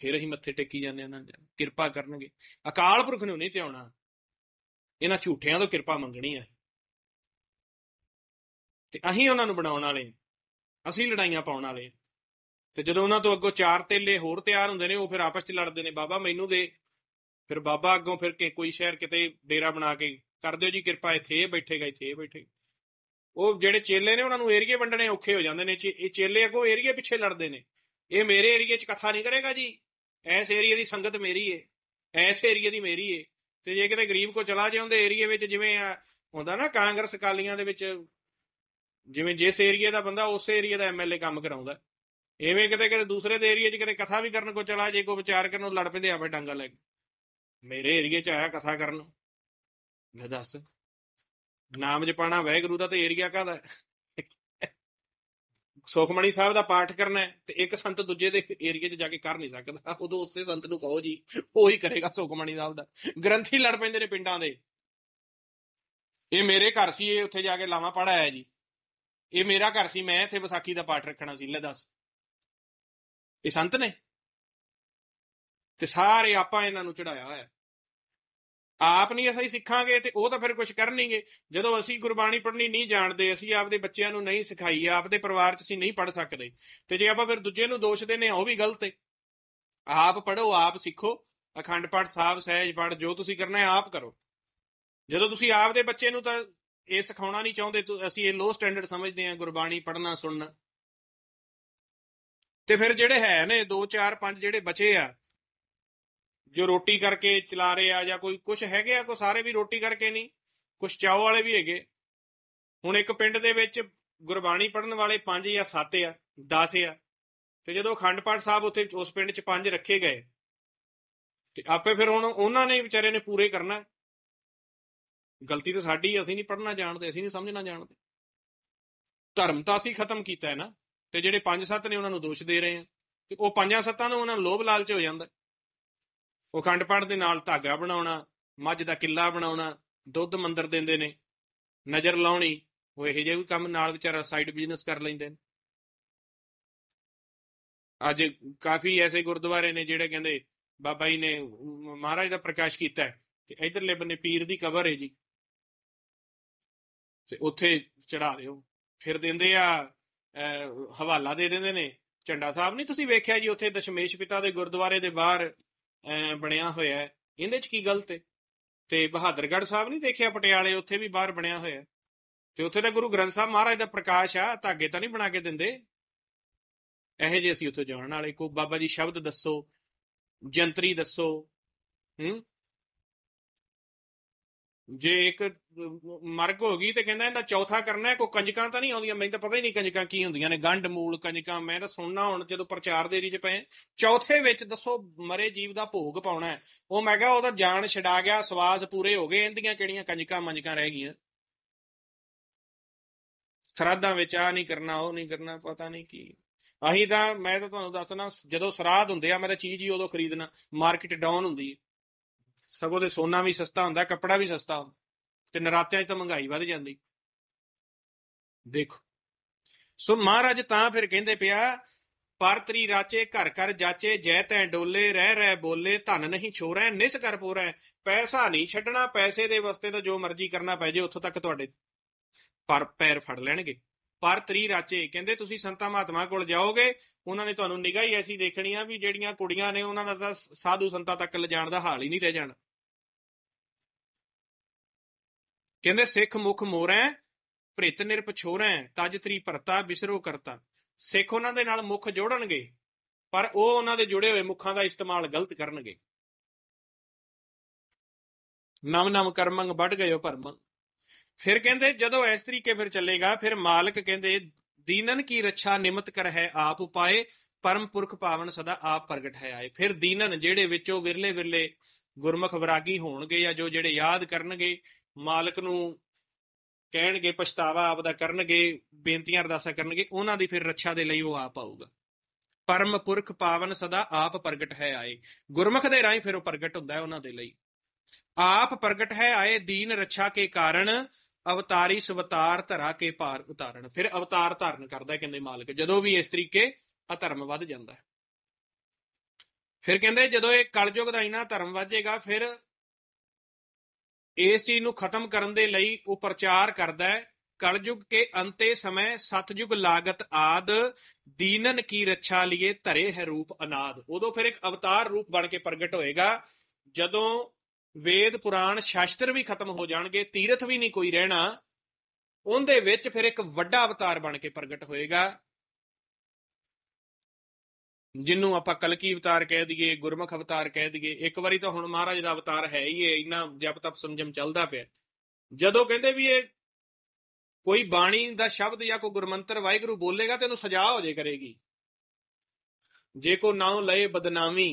ਫਿਰ ਅਸੀਂ ਮੱਥੇ ਟੇਕੀ ਜਾਂਦੇ ਉਹਨਾਂ ਦੀ ਕਿਰਪਾ ਕਰਨਗੇ ਅਕਾਲ ਪੁਰਖ ਨੂੰ ਨਹੀਂ ਤੇ ਆਉਣਾ ਇਹਨਾਂ ਝੂਠਿਆਂ ਤੋਂ ਕਿਰਪਾ ਮੰਗਣੀ ਹੈ ਤੇ ਅਸੀਂ ਉਹਨਾਂ ਨੂੰ ਬਣਾਉਣ ਵਾਲੇ ਅਸੀਂ ਲੜਾਈਆਂ ਪਾਉਣ ਵਾਲੇ ਤੇ ਜਦੋਂ ਉਹਨਾਂ ਤੋਂ ਅੱਗੋਂ ਚਾਰ ਤੇਲੇ ਹੋਰ ਤਿਆਰ ਹੁੰਦੇ ਨੇ ਉਹ ਫਿਰ ਆਪਸ 'ਚ ਲੜਦੇ ਨੇ ਬਾਬਾ ਮੈਨੂੰ ਦੇ ਫਿਰ ਬਾਬਾ ਅੱਗੋਂ ਫਿਰ ਕੇ ਕੋਈ ਸ਼ਹਿਰ ਕਿਤੇ ਡੇਰਾ ਬਣਾ ਕੇ ਕਰ ਦਿਓ ਜੀ ਕਿਰਪਾ ਇੱਥੇ ਇਹ ਬੈਠੇਗਾ ਇੱਥੇ ਇਹ ਬੈਠੇ ਉਹ ਜਿਹੜੇ ਚੇਲੇ ਨੇ ਉਹਨਾਂ ਨੂੰ ਏਰੀਏ ਵੰਡਣੇ ਔਖੇ ਹੋ ਜਾਂਦੇ ਨੇ ਇਹ ਚੇਲੇ ਅੱਗੋਂ ਏਰੀਏ ਪਿੱਛੇ ਲੜਦੇ ਨੇ ਇਹ ਮੇਰੇ ਏਰੀਏ 'ਚ ਕਥਾ ਨਹੀਂ ਕਰੇਗਾ ਜੀ ਐਸ ਏਰੀਏ ਦੀ ਸੰਗਤ ਮੇਰੀ ਏ ਐਸ ਏਰੀਏ ਦੀ ਮੇਰੀ ਏ ਤੇ ਜੇ ਕਿਤੇ ਗਰੀਬ ਕੋ ਚਲਾ ਜੇ ਉਹਦੇ ਏਰੀਏ ਵਿੱਚ ਜਿਵੇਂ ਹੁੰਦਾ ਨਾ ਕਾਂਗਰਸ ਕਾਲੀਆਂ ਦੇ ਵਿੱਚ ਜਿਵੇਂ ਜਿਸ ਏਰੀਏ ਦਾ ਬੰਦਾ ਉਸੇ ਏਰੀਏ ਦਾ ਐਮਐਲਏ ਕੰਮ ਕਰਾਉਂਦਾ ਐਵੇਂ ਕਿਤੇ ਕਿਤੇ ਦੂਸਰੇ ਦੇ ਏਰੀਆ 'ਚ ਕਿਤੇ ਕਥਾ ਵੀ ਕਰਨ ਕੋ ਚਲਾ ਜੇ ਕੋ ਵਿਚਾਰ ਕਰਨ ਨੂੰ ਲੜ ਪੈਂਦੇ ਆਪੇ ਡੰਗਾ ਲੈ ਕੇ ਮੇਰੇ ਏਰੀਆ 'ਚ ਆਇਆ ਕਥਾ ਕਰਨ ਮੈਂ ਦੱਸ ਨਾਮ ਜਪਾਣਾ ਵੈਗਰੂ ਦਾ ਤੇ ਏਰੀਆ ਕਾਦਾ ਸੁਖਮਣੀ ਸਾਹਿਬ ਦਾ ਪਾਠ ਕਰਨਾ ਹੈ ਤੇ ਇੱਕ ਸੰਤ ਦੂਜੇ ਦੇ ਏਰੀਆ 'ਚ ਜਾ ਕੇ ਕਰ ਨਹੀਂ ਸਕਦਾ ਉਦੋਂ ਉਸੇ ਸੰਤ ਨੂੰ ਕਹੋ ਜੀ ਉਹ ਹੀ ਕਰੇਗਾ ਸੁਖਮਣੀ ਸਾਹਿਬ ਦਾ ਗ੍ਰੰਥੀ ਲੜ ਪੈਂਦੇ ਨੇ ਪਿੰਡਾਂ ਦੇ ਇਹ ਮੇਰੇ ਘਰ ਸੀ ਇਹ ਉੱਥੇ ਜਾ ਕੇ ਲਾਵਾ ਪੜਾਇਆ ਆਇਆ ਜੀ ਇਹ ਮੇਰਾ ਘਰ ਸੀ ਮੈਂ ਇੱਥੇ ਵਿਸਾਖੀ ਦਾ ਪਾਠ ਰੱਖਣਾ ਸੀ ਲੈ ਦੱਸ ਇਹ ਸੰਤ ਨੇ ਤੇ ਸਾਰੇ ਆਪਾਂ ਇਹਨਾਂ ਨੂੰ ਚੜਾਇਆ ਹੋਇਆ ਆਪ ਨਹੀਂ ਅਸੀਂ ਸਿੱਖਾਂਗੇ ਤੇ ਉਹ ਤਾਂ ਫਿਰ ਕੁਝ ਨਹੀਂਗੇ ਜਦੋਂ ਅਸੀਂ ਗੁਰਬਾਣੀ ਪੜ੍ਹਨੀ ਨਹੀਂ ਜਾਣਦੇ ਅਸੀਂ ਆਪਦੇ ਬੱਚਿਆਂ ਨੂੰ ਨਹੀਂ ਸਿਖਾਈ ਆਪਦੇ ਪਰਿਵਾਰ 'ਚ ਅਸੀਂ ਨਹੀਂ ਪੜ ਸਕਦੇ ਤੇ ਜੇ ਆਪਾਂ ਫਿਰ ਦੂਜੇ ਨੂੰ ਦੋਸ਼ ਦੇਨੇ ਆ ਉਹ ਵੀ ਗਲਤ ਹੈ ਆਪ ਪੜੋ ਆਪ ਸਿੱਖੋ ਅਖੰਡ ਪਾਠ ਸਾਹਿਬ ਸਹਿਜ ਪਾਠ ਜੋ ਤੁਸੀਂ ਕਰਨਾ ਹੈ ਆਪ ਕਰੋ ਜਦੋਂ ਤੁਸੀਂ ਆਪਦੇ ਬੱਚੇ ਨੂੰ ਤਾਂ ਇਹ ਸਿਖਾਉਣਾ ਨਹੀਂ ਚਾਹੁੰਦੇ ਅਸੀਂ ਇਹ ਲੋ ਸਟੈਂਡਰਡ ਸਮਝਦੇ ਹਾਂ ਗੁਰਬਾਣੀ ਪੜ੍ਹਨਾ ਸੁਣਨਾ ਤੇ ਫਿਰ ਜਿਹੜੇ ਹੈ ਨੇ 2 4 5 ਜਿਹੜੇ ਬਚੇ ਆ ਜੋ ਰੋਟੀ ਕਰਕੇ ਚਲਾ ਰਹੇ ਆ ਜਾਂ ਕੋਈ ਕੁਝ ਹੈਗੇ ਆ ਕੋ ਸਾਰੇ ਵੀ ਰੋਟੀ ਕਰਕੇ ਨਹੀਂ ਕੁਝ ਚਾਉ ਵਾਲੇ ਵੀ ਹੈਗੇ ਹੁਣ ਇੱਕ ਪਿੰਡ ਦੇ ਵਿੱਚ ਗੁਰਬਾਣੀ ਪੜਨ ਵਾਲੇ 5 ਜਾਂ 7 ਆ 10 ਆ ਤੇ ਜਦੋਂ ਅਖੰਡ ਪਾਠ ਸਾਹਿਬ ਉੱਥੇ ਉਸ ਪਿੰਡ 'ਚ 5 ਰੱਖੇ ਗਏ ਤੇ ਆਪੇ ਫਿਰ ਹੁਣ ਉਹਨਾਂ ਨੇ ਵਿਚਾਰੇ ਨੇ ਪੂਰੇ ਕਰਨਾ ਗਲਤੀ ਤਾਂ ਸਾਡੀ ਅਸੀਂ ਨਹੀਂ ਪੜਨਾ ਜਾਣਦੇ ਅਸੀਂ ਨਹੀਂ ਸਮਝਣਾ ਜਾਣਦੇ ਧਰਮ ਤਾਂ ਅਸੀਂ ਖਤਮ ਕੀਤਾ ਹੈ ਨਾ ਤੇ ਜਿਹੜੇ 5-7 ਨੇ ਉਹਨਾਂ ਨੂੰ ਦੋਸ਼ ਦੇ ਰਹੇ ਆ ਤੇ ਉਹ 5-7 ਨੂੰ ਉਹਨਾਂ ਨੂੰ ਲੋਭ ਲਾਲਚ ਹੋ ਜਾਂਦਾ ਉਹ ਖੰਡ ਪੜ ਦੇ ਨਾਲ ਧਾਗਾ ਬਣਾਉਣਾ ਮੱਝ ਦਾ ਕਿੱਲਾ ਬਣਾਉਣਾ ਦੁੱਧ ਮੰਦਰ ਦਿੰਦੇ ਨੇ ਨਜ਼ਰ ਲਾਉਣੀ ਉਹ ਇਹੋ ਜਿਹੇ ਕੰਮ ਨਾਲ ਵਿਚਾਰਾ ਸਾਈਡ ਬਿਜ਼ਨਸ ਕਰ ਲੈਂਦੇ ਨੇ ਅੱਜ ਕਾਫੀ ਐਸੇ ਗੁਰਦੁਆਰੇ ਨੇ ਜਿਹੜੇ ਕਹਿੰਦੇ ਬਾਬਾ ਜੀ ਨੇ ਮਹਾਰਾਜ ਦਾ ਪ੍ਰਕਾਸ਼ ਕੀਤਾ ਹੈ ਤੇ ਇਧਰਲੇ ਬੰਨੇ ਪੀਰ ਦੀ ਕਬਰ ਹੈ ਜੀ ਤੇ ਉੱਥੇ ਚੜਾ ਦਿਓ ਫਿਰ ਦਿੰਦੇ ਆ ਹਵਾਲਾ ਦੇ ਦਿੰਦੇ ਨੇ ਚੰਡਾ ਸਾਹਿਬ ਨਹੀਂ ਤੁਸੀਂ ਵੇਖਿਆ ਜੀ ਉੱਥੇ ਦਸ਼ਮੇਸ਼ ਪਿਤਾ ਦੇ ਗੁਰਦੁਆਰੇ ਦੇ ਬਾਹਰ ਬਣਿਆ ਹੋਇਆ ਹੈ ਇਹਦੇ 'ਚ ਕੀ ਗਲਤ ਹੈ ਤੇ ਬਹਾਦਰਗੜ੍ਹ ਸਾਹਿਬ ਨਹੀਂ ਦੇਖਿਆ ਪਟਿਆਲੇ ਉੱਥੇ ਵੀ ਬਾਹਰ ਬਣਿਆ ਹੋਇਆ ਤੇ ਉੱਥੇ ਤਾਂ ਗੁਰੂ ਗ੍ਰੰਥ ਸਾਹਿਬ ਮਹਾਰਾਜ ਦਾ ਪ੍ਰਕਾਸ਼ ਆ ਧਾਗੇ ਤਾਂ ਨਹੀਂ ਬਣਾ ਕੇ ਦਿੰਦੇ ਇਹੋ ਜਿਹੇ ਅਸੀਂ ਉੱਥੇ ਜਾਣ ਵਾਲੇ ਕੋ ਬਾਬਾ ਜੀ ਸ਼ਬਦ ਦੱਸੋ ਜੰਤਰੀ ਦੱਸੋ ਹੂੰ ਜੇ ਇੱਕ ਮਰਗ ਹੋ ਗਈ ਤੇ ਕਹਿੰਦਾ ਇਹਦਾ ਚੌਥਾ ਕਰਨਾ ਕੋ ਕੰਜਕਾਂ ਤਾਂ ਨਹੀਂ ਆਉਂਦੀਆਂ ਮੈਨੂੰ ਤਾਂ ਪਤਾ ਹੀ ਨਹੀਂ ਕੰਜਕਾਂ ਕੀ ਹੁੰਦੀਆਂ ਨੇ ਗੰਢ ਮੂਲ ਕੰਜਕਾਂ ਮੈਂ ਤਾਂ ਸੁਣਨਾ ਹੁਣ ਜਦੋਂ ਪ੍ਰਚਾਰ ਦੇ ਰੀ ਚ ਪਏ ਚੌਥੇ ਵਿੱਚ ਦੱਸੋ ਮਰੇ ਜੀਵ ਦਾ ਭੋਗ ਪਾਉਣਾ ਉਹ ਮੈਂ ਕਿਹਾ ਉਹਦਾ ਜਾਨ ਛਡਾ ਗਿਆ ਸਵਾਸ ਪੂਰੇ ਹੋ ਗਏ ਇਹਦੀਆਂ ਕਿਹੜੀਆਂ ਕੰਜਕਾਂ ਮੰਜਕਾਂ ਰਹਿ ਗਈਆਂ ਸਰਾਧਾਂ ਵਿੱਚ ਆ ਨਹੀਂ ਕਰਨਾ ਉਹ ਨਹੀਂ ਕਰਨਾ ਪਤਾ ਨਹੀਂ ਕੀ ਅਹੀਂ ਤਾਂ ਮੈਂ ਤਾਂ ਤੁਹਾਨੂੰ ਦੱਸਣਾ ਜਦੋਂ ਸਰਾਧ ਹੁੰਦੇ ਆ ਮੈਂ ਤਾਂ ਚੀਜ਼ ਹੀ ਉਦੋਂ ਖਰੀਦਣਾ ਮਾਰਕੀਟ ਡਾਊਨ ਹੁੰਦੀ ਹੈ ਸਗੋਂ ਤੇ ਸੋਨਾ ਵੀ ਸਸਤਾ ਹੁੰਦਾ ਕੱਪੜਾ ਵੀ ਸਸਤਾ ਹੁੰਦਾ ਤੇ ਨਰਾਤਿਆਂ 'ਚ ਤਾਂ ਮਹਿੰਗਾਈ ਵੱਧ ਜਾਂਦੀ ਦੇਖੋ ਸੋ ਮਹਾਰਾਜ ਤਾਂ ਫਿਰ ਕਹਿੰਦੇ ਪਿਆ ਪਰਤਰੀ ਰਾਚੇ ਘਰ ਘਰ ਜਾਚੇ ਜੈ ਤੈ ਡੋਲੇ ਰਹਿ ਰਹਿ ਬੋਲੇ ਧਨ ਨਹੀਂ ਛੋਰੈ ਨਿਸ ਕਰ ਪੋਰੈ ਪੈਸਾ ਨਹੀਂ ਛੱਡਣਾ ਪੈਸੇ ਦੇ ਵਾਸਤੇ ਤਾਂ ਜੋ ਮਰਜ਼ੀ ਕਰਨਾ ਪੈ ਜੇ ਉੱਥੋਂ ਤੱਕ ਤੁਹਾਡੇ ਪਰ ਪੈਰ ਫੜ ਲੈਣਗੇ ਪਰ ਤਰੀ ਰਾਚੇ ਕਹਿੰਦੇ ਤੁਸੀਂ ਸੰਤਾ ਮਹਾਤਮਾ ਕੋਲ ਜਾਓਗੇ ਉਹਨਾਂ ਨੇ ਤੁਹਾਨੂੰ ਨਿਗਾਹ ਹੀ ਐਸੀ ਦੇਖਣੀ ਆ ਵੀ ਜਿਹੜੀਆਂ ਕੁੜੀਆਂ ਨੇ ਉਹਨਾਂ ਦਾ ਤਾਂ ਸਾਧੂ ਸੰਤਾ ਤੱਕ ਲਿਜਾਣ ਦਾ ਹਾਲ ਹੀ ਨਹੀਂ ਰਹਿ ਜਾਣਾ ਕਹਿੰਦੇ ਸਿੱਖ ਮੁਖ ਮੋਰੈ ਭ੍ਰਿਤ ਨਿਰਪਛੋਰੈ ਤਜ ਤਰੀ ਭਰਤਾ ਬਿਸਰੋ ਕਰਤਾ ਸਿੱਖ ਉਹਨਾਂ ਦੇ ਨਾਲ ਮੁਖ ਜੋੜਨਗੇ ਪਰ ਉਹ ਉਹਨਾਂ ਦੇ ਜੁੜੇ ਹੋਏ ਮੁਖਾਂ ਦਾ ਇਸਤੇਮਾਲ ਗਲਤ ਕਰਨਗੇ ਨਮ ਨਮ ਕਰਮੰਗ ਵੱਢ ਗਏ ਉਹ ਪਰਮੰਗ ਫਿਰ ਕਹਿੰਦੇ ਜਦੋਂ ਇਸ ਤਰੀਕੇ ਫਿਰ ਚੱਲੇਗਾ ਫਿਰ ਮਾਲਕ ਕਹਿੰਦੇ ਦੀਨਨ ਕੀ ਰੱਛਾ ਨਿਮਤ ਕਰ ਹੈ ਆਪ ਉਪਾਏ ਪਰਮ ਪੁਰਖ ਪਾਵਨ ਸਦਾ ਆਪ ਪ੍ਰਗਟ ਹੈ ਆਏ ਫਿਰ ਦੀਨਨ ਜਿਹੜੇ ਵਿੱਚੋਂ ਵਿਰਲੇ ਵਿਰਲੇ ਗੁਰਮਖ ਵਿਰਾਗੀ ਹੋਣਗੇ ਜਾਂ ਜੋ ਜਿਹੜੇ ਯਾਦ ਕਰਨਗੇ ਮਾਲਕ ਨੂੰ ਕਹਿਣਗੇ ਪਛਤਾਵਾ ਆਪਦਾ ਕਰਨਗੇ ਬੇਨਤੀਆਂ ਅਰਦਾਸਾਂ ਕਰਨਗੇ ਉਹਨਾਂ ਦੀ ਫਿਰ ਰੱਛਾ ਦੇ ਲਈ ਉਹ ਆਪ ਆਊਗਾ ਪਰਮ ਪੁਰਖ ਪਾਵਨ ਸਦਾ ਆਪ ਪ੍ਰਗਟ ਹੈ ਆਏ ਗੁਰਮਖ ਦੇ ਰਾਹੀਂ ਫਿਰ ਉਹ ਪ੍ਰਗਟ ਹੁੰਦਾ ਹੈ ਉਹਨਾਂ ਦੇ ਲਈ ਆਪ ਪ੍ਰਗਟ ਹੈ ਆਏ ਦੀਨ ਰੱਛਾ ਕੇ ਕਾਰਨ ਅਵਤਾਰੀ ਸਵਤਾਰ ਧਰਾ ਕੇ ਭਾਰ ਉਤਾਰਨ ਫਿਰ ਅਵਤਾਰ ਧਾਰਨ ਕਰਦਾ ਕਹਿੰਦੇ ਮਾਲਕ ਜਦੋਂ ਵੀ ਇਸ ਤਰੀਕੇ ਅਧਰਮ ਵੱਧ ਜਾਂਦਾ ਹੈ ਫਿਰ ਕਹਿੰਦੇ ਜਦੋਂ ਇਹ ਕਲਯੁਗ ਦਾ ਇਨਾ ਧਰਮ ਵੱਜੇਗਾ ਫਿਰ ਇਸ ਚੀਜ਼ ਨੂੰ ਖਤਮ ਕਰਨ ਦੇ ਲਈ ਉਹ ਪ੍ਰਚਾਰ ਕਰਦਾ ਹੈ ਕਲਯੁਗ ਕੇ ਅੰਤੇ ਸਮੇਂ ਸਤਜੁਗ ਲਾਗਤ ਆਦ ਦੀਨਨ ਕੀ ਰੱਛਾ ਲਈਏ ਧਰੇ ਹੈ ਰੂਪ ਅਨਾਦ ਉਦੋਂ ਫਿਰ ਇੱਕ ਅਵਤਾਰ ਰੂਪ ਬਣ ਕੇ ਪ੍ਰਗਟ ਹੋਏਗਾ ਜਦੋਂ ਵੇਦ ਪੁਰਾਣ ਸ਼ਾਸਤਰ ਵੀ ਖਤਮ ਹੋ ਜਾਣਗੇ ਤੀਰਥ ਵੀ ਨਹੀਂ ਕੋਈ ਰਹਿਣਾ ਉਹਦੇ ਵਿੱਚ ਫਿਰ ਇੱਕ ਵੱਡਾ ਅਵਤਾਰ ਬਣ ਕੇ ਪ੍ਰਗਟ ਹੋਏਗਾ ਜਿੰਨੂੰ ਆਪਾਂ ਕਲਕੀ ਅਵਤਾਰ ਕਹਿ ਦਈਏ ਗੁਰਮੁਖ ਅਵਤਾਰ ਕਹਿ ਦਈਏ ਇੱਕ ਵਾਰੀ ਤਾਂ ਹੁਣ ਮਹਾਰਾਜ ਦਾ ਅਵਤਾਰ ਹੈ ਹੀ ਇਹ ਇੰਨਾ ਜਪ ਤਪ ਸਮਝਮ ਚੱਲਦਾ ਪਿਆ ਜਦੋਂ ਕਹਿੰਦੇ ਵੀ ਇਹ ਕੋਈ ਬਾਣੀ ਦਾ ਸ਼ਬਦ ਜਾਂ ਕੋਈ ਗੁਰਮੰਤਰ ਵਾਹਿਗੁਰੂ ਬੋਲੇਗਾ ਤੇ ਉਹਨੂੰ ਸਜ਼ਾ ਹੋ ਜੇ ਕਰੇਗੀ ਜੇ ਕੋ ਨਾਉ ਲਏ ਬਦਨਾਮੀ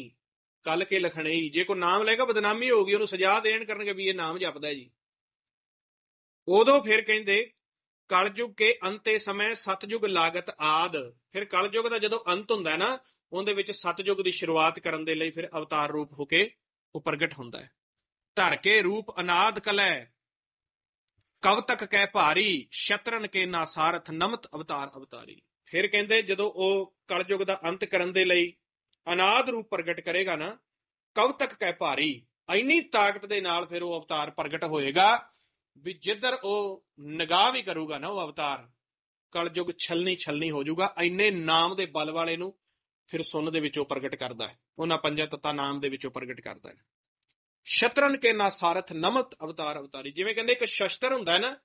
ਕੱਲ ਕੇ ਲਖਣਈ ਜੇ ਕੋ ਨਾਮ ਲਏਗਾ ਬਦਨਾਮੀ ਹੋਊਗੀ ਉਹਨੂੰ ਸਜ਼ਾ ਦੇਣ ਕਰਨਗੇ ਵੀ ਇਹ ਨਾਮ ਜਪਦਾ ਹੈ ਜੀ ਉਦੋਂ ਫਿਰ ਕਹਿੰਦੇ ਕਲਯੁਗ ਕੇ ਅੰਤੇ ਸਮੇਂ ਸਤਜੁਗ ਲਾਗਤ ਆਦ ਫਿਰ ਕਲਯੁਗ ਦਾ ਜਦੋਂ ਅੰਤ ਹੁੰਦਾ ਹੈ ਨਾ ਉਹਦੇ ਵਿੱਚ ਸਤਜੁਗ ਦੀ ਸ਼ੁਰੂਆਤ ਕਰਨ ਦੇ ਲਈ ਫਿਰ ਅਵਤਾਰ ਰੂਪ ਹੋ ਕੇ ਉਹ ਪ੍ਰਗਟ ਹੁੰਦਾ ਹੈ ਧਰ ਕੇ ਰੂਪ ਅਨਾਦ ਕਲੈ ਤੱਕ ਕਹਿ ਭਾਰੀ ਸ਼ਤਰਨ ਕੇ ਨਾਸਾਰਥ ਨਮਤ ਅਵਤਾਰ ਅਵਤਾਰੀ ਫਿਰ ਕਹਿੰਦੇ ਜਦੋਂ ਉਹ ਕਲਯੁਗ ਦਾ ਅੰਤ ਕਰਨ ਦੇ ਲਈ ਅਨਾਦ ਰੂਪ ਪ੍ਰਗਟ ਕਰੇਗਾ ਨਾ ਕਬ ਤੱਕ ਕਹਿ ਭਾਰੀ ਇੰਨੀ ਤਾਕਤ ਦੇ ਨਾਲ ਫਿਰ ਉਹ ਅਵਤਾਰ ਪ੍ਰਗਟ ਹੋਏਗਾ ਵੀ ਜਿੱਧਰ ਉਹ ਨਿਗਾਹ ਵੀ ਕਰੂਗਾ ਨਾ ਉਹ ਅਵਤਾਰ ਕਲਯੁਗ ਛਲਨੀ ਛਲਨੀ ਹੋ ਜਾਊਗਾ ਇੰਨੇ ਨਾਮ ਦੇ ਬਲ ਵਾਲੇ ਨੂੰ ਫਿਰ ਸੁਨ ਦੇ ਵਿੱਚੋਂ ਪ੍ਰਗਟ ਕਰਦਾ ਹੈ ਉਹਨਾਂ ਪੰਜਾਂ ਤਤਾਂ ਨਾਮ ਦੇ ਵਿੱਚੋਂ ਪ੍ਰਗਟ ਕਰਦਾ ਹੈ ਸ਼ਤਰਨ ਕੇ ਨਾ ਸਾਰਥ ਨਮਤ ਅਵਤਾਰ ਅਵਤਾਰੀ ਜਿਵੇਂ ਕਹਿੰਦੇ ਇੱਕ ਸ਼ਸਤਰ ਹੁੰਦਾ ਹੈ ਨਾ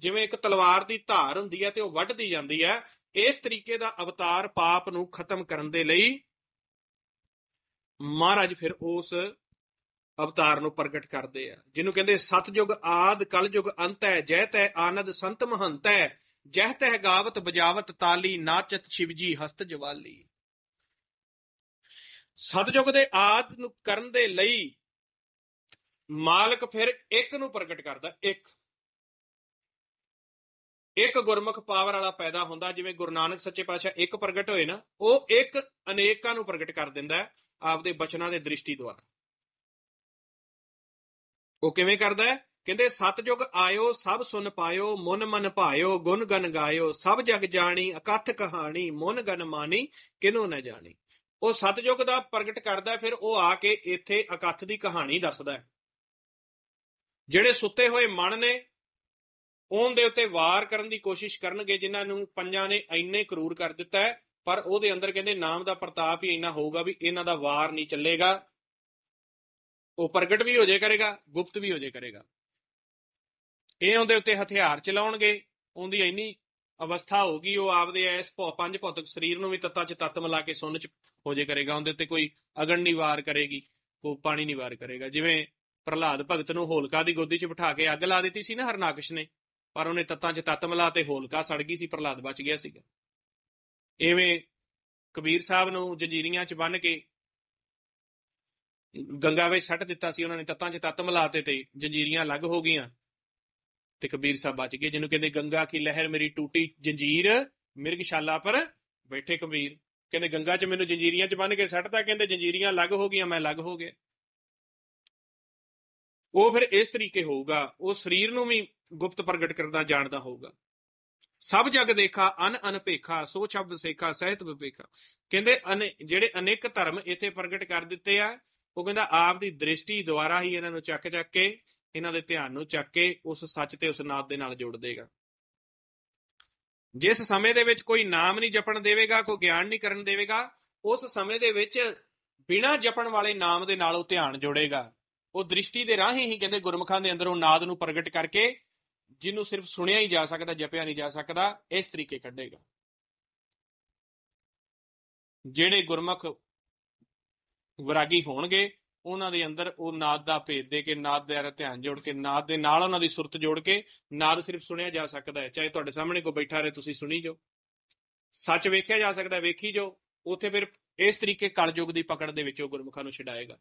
ਜਿਵੇਂ ਇੱਕ ਤਲਵਾਰ ਦੀ ਧਾਰ ਹੁੰਦੀ ਹੈ ਤੇ ਉਹ ਵੱਢਦੀ ਜਾਂਦੀ ਹੈ ਇਸ ਤਰੀਕੇ ਦਾ ਅਵਤਾਰ ਪਾਪ ਨੂੰ ਖਤਮ ਕਰਨ ਦੇ ਲਈ ਮਹਾਰਾਜ ਫਿਰ ਉਸ ਅਵਤਾਰ ਨੂੰ ਪ੍ਰਗਟ ਕਰਦੇ ਆ ਜਿਹਨੂੰ ਕਹਿੰਦੇ ਸਤਜੁਗ ਆਦ ਕਲਜੁਗ ਅੰਤ ਹੈ ਜੈ ਤੈ ਆਨੰਦ ਸੰਤ ਮਹੰਤ ਹੈ ਜਹਤ ਤਹਿ ਗਾਵਤ ਬਜਾਵਤ ਤਾਲੀ ਨਾਚਤ ਸ਼ਿਵਜੀ ਹਸਤ ਜਵਾਲੀ ਸਤਜੁਗ ਦੇ ਆਦ ਨੂੰ ਕਰਨ ਦੇ ਲਈ ਮਾਲਕ ਫਿਰ ਇੱਕ ਨੂੰ ਪ੍ਰਗਟ ਕਰਦਾ ਇੱਕ ਇੱਕ ਗੁਰਮੁਖ ਪਾਵਰ ਵਾਲਾ ਪੈਦਾ ਹੁੰਦਾ ਜਿਵੇਂ ਗੁਰੂ ਨਾਨਕ ਸੱਚੇ ਪਾਤਸ਼ਾਹ ਇੱਕ ਪ੍ਰਗਟ ਹੋਏ ਨਾ ਉਹ ਇੱਕ ਅਨੇਕਾਂ ਨੂੰ ਪ੍ਰਗਟ ਕਰ ਦਿੰਦਾ ਹੈ ਆਪਦੇ ਬਚਨਾਂ ਦੇ ਦ੍ਰਿਸ਼ਟੀ ਦੁਆਰਾ ਉਹ ਕਿਵੇਂ ਕਰਦਾ ਹੈ ਕਹਿੰਦੇ ਸਤਜੁਗ ਆਇਓ ਸਭ ਸੁਨ ਪਾਇਓ ਮਨ ਮਨ ਭਾਇਓ ਗੁਣ ਗਨ ਗਾਇਓ ਸਭ ਜਗ ਜਾਣੀ ਅਕਥ ਕਹਾਣੀ ਮਨ ਗਨ ਮਾਨੀ ਕਿਨੋ ਨਾ ਜਾਣੀ ਉਹ ਸਤਜੁਗ ਦਾ ਪ੍ਰਗਟ ਕਰਦਾ ਫਿਰ ਉਹ ਆ ਕੇ ਇੱਥੇ ਅਕਥ ਦੀ ਕਹਾਣੀ ਦੱਸਦਾ ਜਿਹੜੇ ਸੁੱਤੇ ਹੋਏ ਮਨ ਨੇ ਉਹਨਾਂ ਦੇ ਉੱਤੇ ਵਾਰ ਕਰਨ ਦੀ ਕੋਸ਼ਿਸ਼ ਕਰਨਗੇ ਜਿਨ੍ਹਾਂ ਨੂੰ ਪੰਜਾਂ ਨੇ ਐਨੇ ਕਰੂਰ ਕਰ ਦਿੱਤਾ ਹੈ ਪਰ ਉਹਦੇ ਅੰਦਰ ਕਹਿੰਦੇ ਨਾਮ ਦਾ ਪ੍ਰਤਾਪ ਹੀ ਇੰਨਾ ਹੋਊਗਾ ਵੀ ਇਹਨਾਂ ਦਾ ਵਾਰ ਨਹੀਂ ਚੱਲੇਗਾ ਉਹ ਪ੍ਰਗਟ ਵੀ ਹੋ ਜੇ ਕਰੇਗਾ ਗੁਪਤ ਵੀ ਹੋ ਜੇ ਕਰੇਗਾ ਇਹ ਉਹਦੇ ਉੱਤੇ ਹਥਿਆਰ ਚਲਾਉਣਗੇ ਉਹਦੀ ਇੰਨੀ ਅਵਸਥਾ ਹੋਗੀ ਉਹ ਆਪਦੇ ਇਸ ਪੰਜ ਭੌਤਿਕ ਸਰੀਰ ਨੂੰ ਵੀ ਤਤਾਂ ਚ ਤੱਤ ਮਿਲਾ ਕੇ ਸੁੰਨ ਚ ਹੋ ਜੇ ਕਰੇਗਾ ਉਹਦੇ ਉੱਤੇ ਕੋਈ ਅਗਨ ਨਹੀਂ ਵਾਰ ਕਰੇਗੀ ਕੋ ਪਾਣੀ ਨਹੀਂ ਵਾਰ ਕਰੇਗਾ ਜਿਵੇਂ ਪ੍ਰਹਲਾਦ ਭਗਤ ਨੂੰ ਹੋਲਕਾ ਦੀ ਗੋਦੀ ਚ ਬਿਠਾ ਕੇ ਅੱਗ ਲਾ ਦਿੱਤੀ ਸੀ ਨਾ ਹਰਨਾਕਸ਼ ਨੇ ਪਰ ਉਹਨੇ ਤੱਤਾਂ ਚ ਤੱਤ ਮਿਲਾ ਤੇ ਹੋਲਕਾ ਸੜ ਗਈ ਸੀ ਪ੍ਰਹਲਾਦ ਬਚ ਗਿਆ ਸੀਗਾ ਇਵੇਂ ਕਬੀਰ ਸਾਹਿਬ ਨੂੰ ਜੰਜੀਰੀਆਂ 'ਚ ਬੰਨ ਕੇ ਗੰਗਾ ਵਿੱਚ ਛੱਡ ਦਿੱਤਾ ਸੀ ਉਹਨਾਂ ਨੇ ਤੱਤਾਂ 'ਚ ਤੱਤ ਮਿਲਾਤੇ ਤੇ ਜੰਜੀਰੀਆਂ ਅਲੱਗ ਹੋ ਗਈਆਂ ਤੇ ਕਬੀਰ ਸਾਹਿਬ ਬਚ ਗਏ ਜਿਹਨੂੰ ਕਹਿੰਦੇ ਗੰਗਾ ਕੀ ਲਹਿਰ ਮੇਰੀ ਟੂਟੀ ਜੰਜੀਰ ਮਿਰਗਸ਼ਾਲਾ ਪਰ ਬੈਠੇ ਕਬੀਰ ਕਹਿੰਦੇ ਗੰਗਾ 'ਚ ਮੈਨੂੰ ਜੰਜੀਰੀਆਂ 'ਚ ਬੰਨ ਕੇ ਸੱਟਦਾ ਕਹਿੰਦੇ ਜੰਜੀਰੀਆਂ ਅਲੱਗ ਹੋ ਗਈਆਂ ਮੈਂ ਅਲੱਗ ਹੋ ਗਿਆ ਉਹ ਫਿਰ ਇਸ ਤਰੀਕੇ ਹੋਊਗਾ ਉਹ ਸਰੀਰ ਨੂੰ ਵੀ ਗੁਪਤ ਪ੍ਰਗਟ ਕਰਦਾ ਜਾਣਦਾ ਹੋਊਗਾ ਸਭ ਜਗ ਦੇਖਾ ਅਨ ਅਨਪੇਖਾ ਸੋਚ ਅਬ ਸੇਖਾ ਸਹਿਤ ਵਿਪੇਖਾ ਕਹਿੰਦੇ ਜਿਹੜੇ ਅਨੇਕ ਧਰਮ ਇੱਥੇ ਪ੍ਰਗਟ ਕਰ ਦਿੱਤੇ ਆ ਉਹ ਕਹਿੰਦਾ ਆਪ ਦੀ ਦ੍ਰਿਸ਼ਟੀ ਦੁਆਰਾ ਹੀ ਇਹਨਾਂ ਨੂੰ ਚੱਕ ਚੱਕ ਕੇ ਇਹਨਾਂ ਦੇ ਧਿਆਨ ਨੂੰ ਚੱਕ ਕੇ ਉਸ ਸੱਚ ਤੇ ਉਸ ਨਾਦ ਦੇ ਨਾਲ ਜੋੜ ਦੇਗਾ ਜਿਸ ਸਮੇਂ ਦੇ ਵਿੱਚ ਕੋਈ ਨਾਮ ਨਹੀਂ ਜਪਣ ਦੇਵੇਗਾ ਕੋਈ ਗਿਆਨ ਨਹੀਂ ਕਰਨ ਦੇਵੇਗਾ ਉਸ ਸਮੇਂ ਦੇ ਵਿੱਚ ਬਿਨਾਂ ਜਪਣ ਵਾਲੇ ਨਾਮ ਦੇ ਨਾਲ ਉਹ ਧਿਆਨ ਜੋੜੇਗਾ ਉਹ ਦ੍ਰਿਸ਼ਟੀ ਦੇ ਰਾਹੀਂ ਹੀ ਕਹਿੰਦੇ ਗੁਰਮਖਾਂ ਦੇ ਅੰਦਰ ਉਹ ਨਾਦ ਨੂੰ ਪ੍ਰਗਟ ਕਰਕੇ ਜਿਹਨੂੰ ਸਿਰਫ ਸੁਣਿਆ ਹੀ ਜਾ ਸਕਦਾ ਜਪਿਆ ਨਹੀਂ ਜਾ ਸਕਦਾ ਇਸ ਤਰੀਕੇ ਕੱਢੇਗਾ ਜਿਹੜੇ ਗੁਰਮਖ ਵਿਰਾਗੀ ਹੋਣਗੇ ਉਹਨਾਂ ਦੇ ਅੰਦਰ ਉਹ ਨਾਦ ਦਾ ਭੇਦ ਦੇ ਕੇ ਨਾਦ ਦੇ ਨਾਲ ਧਿਆਨ ਜੋੜ ਕੇ ਨਾਦ ਦੇ ਨਾਲ ਉਹਨਾਂ ਦੀ ਸੁਰਤ ਜੋੜ ਕੇ ਨਾਦ ਸਿਰਫ ਸੁਣਿਆ ਜਾ ਸਕਦਾ ਹੈ ਚਾਹੇ ਤੁਹਾਡੇ ਸਾਹਮਣੇ ਕੋ ਬੈਠਾ ਰਹੇ ਤੁਸੀਂ ਸੁਣੀ ਜੋ ਸੱਚ ਵੇਖਿਆ ਜਾ ਸਕਦਾ ਵੇਖੀ ਜੋ ਉਥੇ ਫਿਰ ਇਸ ਤਰੀਕੇ ਕਲਯੁਗ ਦੀ ਪਕੜ ਦੇ ਵਿੱਚ ਉਹ ਗੁਰਮੁਖਾਂ ਨੂੰ ਛਡਾਏਗਾ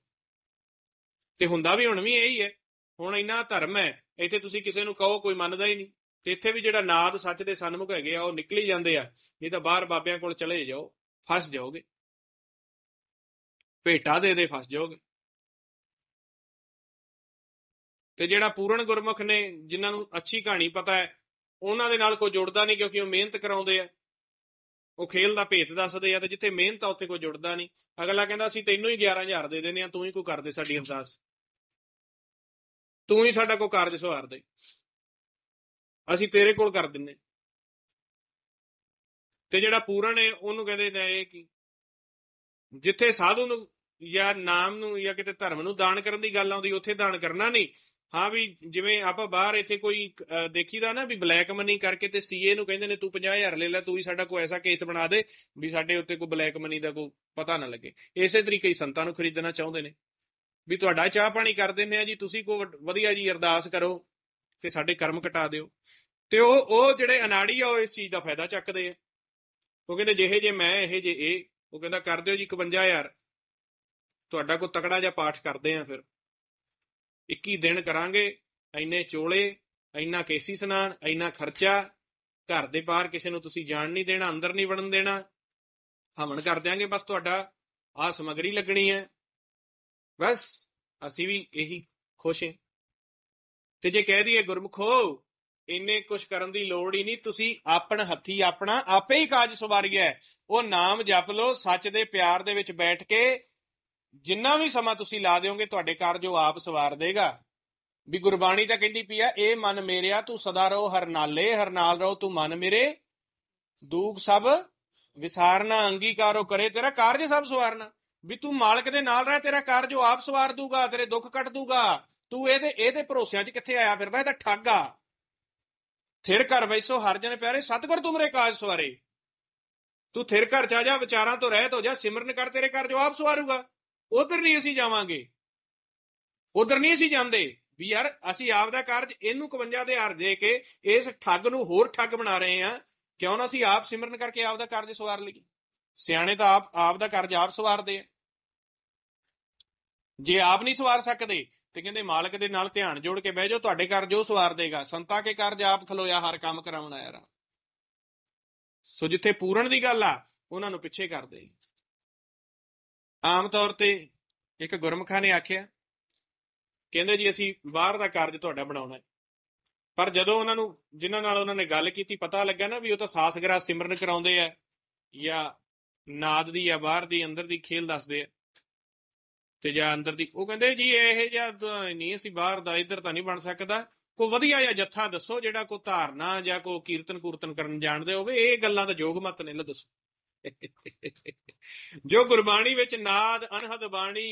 ਤੇ ਹੁੰਦਾ ਵੀ ਹੁਣ ਵੀ ਇਹੀ ਹੈ ਹੁਣ ਇੰਨਾ ਧਰਮ ਹੈ ਇੱਥੇ ਤੁਸੀਂ ਕਿਸੇ ਨੂੰ ਕਹੋ ਕੋਈ ਮੰਨਦਾ ਹੀ ਨਹੀਂ ਤੇ ਇੱਥੇ ਵੀ ਜਿਹੜਾ ਨਾਦ ਸੱਚ ਦੇ ਸਨਮੁਖ ਹੈਗੇ ਆ ਉਹ ਨਿਕਲੀ ਜਾਂਦੇ ਆ ਨਹੀਂ ਤਾਂ ਬਾਹਰ ਬਾਬਿਆਂ ਕੋਲ ਚਲੇ ਜਾਓ ਫਸ ਜਾਓਗੇ ਭੇਟਾ ਦੇ ਦੇ ਫਸ ਜਾਓਗੇ ਤੇ ਜਿਹੜਾ ਪੂਰਨ ਗੁਰਮੁਖ ਨੇ ਜਿਨ੍ਹਾਂ ਨੂੰ ਅੱਛੀ ਕਹਾਣੀ ਪਤਾ ਹੈ ਉਹਨਾਂ ਦੇ ਨਾਲ ਕੋਈ ਜੁੜਦਾ ਨਹੀਂ ਕਿਉਂਕਿ ਉਹ ਮਿਹਨਤ ਕਰਾਉਂਦੇ ਆ ਉਹ ਖੇਲ ਦਾ ਭੇਤ ਦੱਸਦੇ ਆ ਤੇ ਜਿੱਥੇ ਮਿਹਨਤ ਆ ਉੱਥੇ ਕੋਈ ਜੁੜਦਾ ਨਹੀਂ ਅਗਲਾ ਕਹਿੰਦਾ ਅਸੀਂ ਤੈਨੂੰ ਹੀ 11000 ਦੇ ਦੇਣੇ ਆ ਤੂੰ ਹੀ ਕੋਈ ਕਰਦੇ ਸਾਡੀ ਅਰਦਾਸ ਤੂੰ ਹੀ ਸਾਡਾ ਕੋ ਕਾਰਜ ਸਵਾਰ ਦੇ ਅਸੀਂ ਤੇਰੇ ਕੋਲ ਕਰ ਦਿੰਨੇ ਤੇ ਜਿਹੜਾ ਪੂਰਨ ਹੈ ਉਹਨੂੰ ਕਹਿੰਦੇ ਨੇ ਇਹ ਕੀ ਜਿੱਥੇ ਸਾਧੂ ਨੂੰ ਜਾਂ ਨਾਮ ਨੂੰ ਜਾਂ ਕਿਤੇ ਧਰਮ ਨੂੰ ਦਾਨ ਕਰਨ ਦੀ ਗੱਲ ਆਉਂਦੀ ਉੱਥੇ ਦਾਨ ਕਰਨਾ ਨਹੀਂ ਹਾਂ ਵੀ ਜਿਵੇਂ ਆਪਾਂ ਬਾਹਰ ਇੱਥੇ ਕੋਈ ਦੇਖੀਦਾ ਨਾ ਵੀ ਬਲੈਕ ਮਨੀ ਕਰਕੇ ਤੇ ਸੀਏ ਨੂੰ ਕਹਿੰਦੇ ਨੇ ਤੂੰ 50000 ਲੈ ਲੈ ਤੂੰ ਹੀ ਸਾਡਾ ਕੋਈ ਐਸਾ ਕੇਸ ਬਣਾ ਦੇ ਵੀ ਸਾਡੇ ਉੱਤੇ ਕੋਈ ਬਲੈਕ ਮਨੀ ਦਾ ਕੋਈ ਪਤਾ ਨਾ ਲੱਗੇ ਇਸੇ ਤਰੀਕੇ ਹੀ ਸੰਤਾਂ ਨੂੰ ਖਰੀਦਣਾ ਚਾਹੁੰਦੇ ਨੇ ਵੀ ਤੁਹਾਡਾ ਚਾਹ ਪਾਣੀ ਕਰ ਦਿੰਨੇ ਆ ਜੀ ਤੁਸੀਂ ਕੋ ਵਧੀਆ ਜੀ ਅਰਦਾਸ ਕਰੋ ਤੇ ਸਾਡੇ ਕਰਮ ਕਟਾ ਦਿਓ ਤੇ ਉਹ ਉਹ ਜਿਹੜੇ ਅਨਾੜੀ ਆ ਉਹ ਇਸ ਚੀਜ਼ ਦਾ ਫਾਇਦਾ ਚੱਕਦੇ ਆ ਉਹ ਕਹਿੰਦੇ ਜਿਹੇ ਜੇ ਮੈਂ ਇਹ ਜੇ ਇਹ ਉਹ ਕਹਿੰਦਾ ਕਰ ਦਿਓ ਜੀ 51000 ਤੁਹਾਡਾ ਕੋ ਤਕੜਾ ਜਿਹਾ ਪਾਠ ਕਰਦੇ ਆ ਫਿਰ 21 ਦਿਨ ਕਰਾਂਗੇ ਐਨੇ ਚੋਲੇ ਐਨਾ ਕੇਸੀ ਸਨਾਨ ਐਨਾ ਖਰਚਾ ਘਰ ਦੇ ਬਾਹਰ ਕਿਸੇ ਨੂੰ ਤੁਸੀਂ ਜਾਣ ਨਹੀਂ ਦੇਣਾ ਅੰਦਰ ਨਹੀਂ ਵੜਨ ਦੇਣਾ ਹਵਨ ਕਰ ਦਿਆਂਗੇ ਬਸ ਤੁਹਾਡਾ ਆ ਸਮਗਰੀ ਲੱਗਣੀ ਹੈ ਬਸ ਅਸੀਂ ਵੀ ਇਹੀ ਖੁਸ਼ ਹਾਂ ਤੇ ਜੇ ਕਹਿ ਦਈਏ ਗੁਰਮਖੋ ਇੰਨੇ ਕੁਝ ਕਰਨ ਦੀ ਲੋੜ ਹੀ ਨਹੀਂ ਤੁਸੀਂ ਆਪਣ ਹੱਥੀ ਆਪਣਾ ਆਪੇ ਹੀ ਕਾਜ ਸਵਾਰੀਆ ਉਹ ਨਾਮ ਜਪ ਲਓ ਸੱਚ ਦੇ ਪਿਆਰ ਦੇ ਵਿੱਚ ਬੈਠ ਕੇ ਜਿੰਨਾ ਵੀ ਸਮਾਂ ਤੁਸੀਂ ਲਾ ਦਿਓਗੇ ਤੁਹਾਡੇ ਕਾਰਜ ਉਹ ਆਪ ਸਵਾਰ ਦੇਗਾ ਵੀ ਗੁਰਬਾਣੀ ਤਾਂ ਕਹਿੰਦੀ ਪਈ ਆ ਇਹ ਮਨ ਮੇਰਿਆ ਤੂੰ ਸਦਾ ਰਹੋ ਹਰ ਨਾਲੇ ਹਰ ਨਾਲ ਰਹੋ ਤੂੰ ਮਨ ਮੇਰੇ ਦੂਖ ਸਭ ਵਿਸਾਰਨਾ ਅੰਗੀਕਾਰੋ ਕਰੇ ਤੇਰਾ ਕਾਰਜ ਸਭ ਸਵਾਰਨਾ ਵੀ ਤੂੰ ਮਾਲਕ ਦੇ ਨਾਲ ਰਹਿ ਤੇਰਾ ਕਾਰਜ ਉਹ ਆਪ ਸਵਾਰ ਦੂਗਾ ਤੇਰੇ ਦੁੱਖ ਕੱਟ ਦੂਗਾ ਤੂੰ ਇਹਦੇ ਇਹਦੇ ਭਰੋਸਿਆਂ 'ਚ ਕਿੱਥੇ ਆਇਆ ਫਿਰਦਾ ਇਹਦਾ ਠੱਗ ਆ ਥਿਰ ਕਰ ਵੈਸੋ ਹਰ ਜਨ ਪਿਆਰੇ ਸਤਗੁਰ ਤੁਮਰੇ ਕਾਜ ਸਵਾਰੇ ਤੂੰ ਥਿਰ ਘਰ ਜਾ ਜਾ ਵਿਚਾਰਾਂ ਤੋਂ ਰਹਿਤ ਹੋ ਜਾ ਸਿਮਰਨ ਕਰ ਤੇਰੇ ਕਾਰਜ ਉਹ ਆਪ ਸਵਾਰੂਗਾ ਉਧਰ ਨਹੀਂ ਅਸੀਂ ਜਾਵਾਂਗੇ ਉਧਰ ਨਹੀਂ ਅਸੀਂ ਜਾਂਦੇ ਵੀ ਯਾਰ ਅਸੀਂ ਆਪ ਦਾ ਕਾਰਜ ਇਹਨੂੰ 51 ਦੇ ਹਰ ਦੇ ਕੇ ਇਸ ਠੱਗ ਨੂੰ ਹੋਰ ਠੱਗ ਬਣਾ ਰਹੇ ਆ ਕਿਉਂ ਨਾ ਅਸੀਂ ਆਪ ਸਿਮਰਨ ਕਰਕੇ ਆਪ ਦਾ ਕਾਰਜ ਸਵਾਰ ਲਈਏ ਸਿਆਣੇ ਤਾਂ ਆਪ ਆਪ ਦਾ ਕਾਰਜ ਆਪ ਸਵਾਰਦੇ ਆ ਜੇ ਆਪ ਨਹੀਂ ਸਵਾਰ ਸਕਦੇ ਤੇ ਕਹਿੰਦੇ ਮਾਲਕ ਦੇ ਨਾਲ ਧਿਆਨ ਜੋੜ ਕੇ ਬਹਿ ਜਾਓ ਤੁਹਾਡੇ ਘਰ ਜੋ ਸਵਾਰ ਦੇਗਾ ਸੰਤਾ ਕੇ ਕਾਰਜ ਆਪ ਖਲੋਇਆ ਹਰ ਕੰਮ ਕਰਾਉਣਾ ਯਾਰ ਸੋ ਜਿੱਥੇ ਪੂਰਨ ਦੀ ਗੱਲ ਆ ਉਹਨਾਂ ਨੂੰ ਪਿੱਛੇ ਕਰਦੇ ਆਮ ਤੌਰ ਤੇ ਇੱਕ ਗੁਰਮਖਾ ਨੇ ਆਖਿਆ ਕਹਿੰਦੇ ਜੀ ਅਸੀਂ ਬਾਹਰ ਦਾ ਕਾਰਜ ਤੁਹਾਡਾ ਬਣਾਉਣਾ ਹੈ ਪਰ ਜਦੋਂ ਉਹਨਾਂ ਨੂੰ ਜਿਨ੍ਹਾਂ ਨਾਲ ਉਹਨਾਂ ਨੇ ਗੱਲ ਕੀਤੀ ਪਤਾ ਲੱਗਾ ਨਾ ਵੀ ਉਹ ਤਾਂ ਸਾਸਗਰਾ ਸਿਮਰਨ ਕਰਾਉਂਦੇ ਆ ਜਾਂ ਨਾਦ ਦੀ ਜਾਂ ਬਾਹਰ ਦੀ ਅੰਦਰ ਦੀ ਖੇਲ ਦੱਸਦੇ ਆ ਤੇ ਜਾਂ ਅੰਦਰ ਦੀ ਉਹ ਕਹਿੰਦੇ ਜੀ ਇਹ ਜਾਂ ਨਹੀਂ ਅਸੀਂ ਬਾਹਰ ਦਾ ਇੱਧਰ ਤਾਂ ਨਹੀਂ ਬਣ ਸਕਦਾ ਕੋ ਵਧੀਆ ਜਾਂ ਜੱਥਾ ਦੱਸੋ ਜਿਹੜਾ ਕੋ ਧਾਰਨਾ ਜਾਂ ਕੋ ਕੀਰਤਨ ਕੁਰਤਨ ਕਰਨ ਜਾਣਦੇ ਹੋਵੇ ਇਹ ਗੱਲਾਂ ਦਾ ਜੋਗ ਮਤ ਨੇ ਲੋ ਦੱਸੋ ਜੋ ਗੁਰਬਾਣੀ ਵਿੱਚ ਨਾਦ ਅਨਹਦ ਬਾਣੀ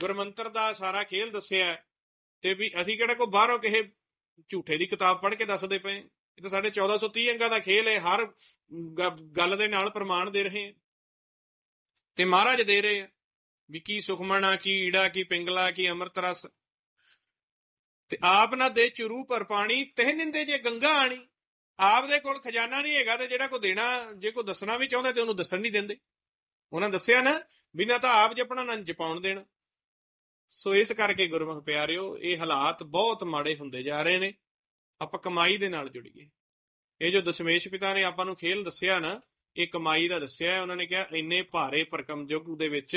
ਗੁਰਮੰਤਰ ਦਾ ਸਾਰਾ ਖੇਲ ਦੱਸਿਆ ਤੇ ਵੀ ਅਸੀਂ ਕਿਹੜਾ ਕੋ ਬਾਹਰੋਂ ਕਿਸੇ ਝੂਠੇ ਦੀ ਕਿਤਾਬ ਪੜ੍ਹ ਕੇ ਦੱਸਦੇ ਪਏ ਇਹ ਤਾਂ ਸਾਡੇ 1430 ਅੰਗਾਂ ਦਾ ਖੇਲ ਹੈ ਹਰ ਗੱਲ ਦੇ ਨਾਲ ਪ੍ਰਮਾਣ ਦੇ ਰਹੇ ਤੇ ਮਹਾਰਾਜ ਦੇ ਰਹੇ ਆ ਵੀ ਕੀ ਸੁਖਮਣਾ ਕੀ ਈੜਾ ਕੀ ਪਿੰਗਲਾ ਕੀ ਅੰਮ੍ਰਿਤ ਰਸ ਤੇ ਆਪ ਨਾ ਦੇ ਚਰੂ ਪਰ ਪਾਣੀ ਤਹ ਨਿੰਦੇ ਜੇ ਗੰਗਾ ਆਣੀ ਆਪ ਦੇ ਕੋਲ ਖਜ਼ਾਨਾ ਨਹੀਂ ਹੈਗਾ ਤੇ ਜਿਹੜਾ ਕੋ ਦੇਣਾ ਜੇ ਕੋ ਦੱਸਣਾ ਵੀ ਚਾਹੁੰਦਾ ਤੇ ਉਹਨੂੰ ਦੱਸਣ ਨਹੀਂ ਦਿੰਦੇ ਉਹਨਾਂ ਦੱਸਿਆ ਨਾ ਬਿਨਾਂ ਤਾਂ ਆਪ ਜਪਣਾ ਨਾ ਜਪਾਉਣ ਦੇਣਾ ਸੋ ਇਸ ਕਰਕੇ ਗੁਰਮੁਖ ਪਿਆਰਿਓ ਇਹ ਹਾਲਾਤ ਬਹੁਤ ਮਾੜੇ ਹੁੰਦੇ ਜਾ ਰਹੇ ਨੇ ਆਪਾਂ ਕਮਾਈ ਦੇ ਨਾਲ ਜੁੜੀਏ ਇਹ ਜੋ ਦਸ਼ਮੇਸ਼ ਪਿਤਾ ਨੇ ਆਪਾਂ ਨੂੰ ਖੇਲ ਦੱਸਿਆ ਨਾ ਇਹ ਕਮਾਈ ਦਾ ਦੱਸਿਆ ਉਹਨਾਂ ਨੇ ਕਿਹਾ ਇੰਨੇ ਭਾਰੇ ਪਰਕਮ ਯੁੱਗ ਦੇ ਵਿੱਚ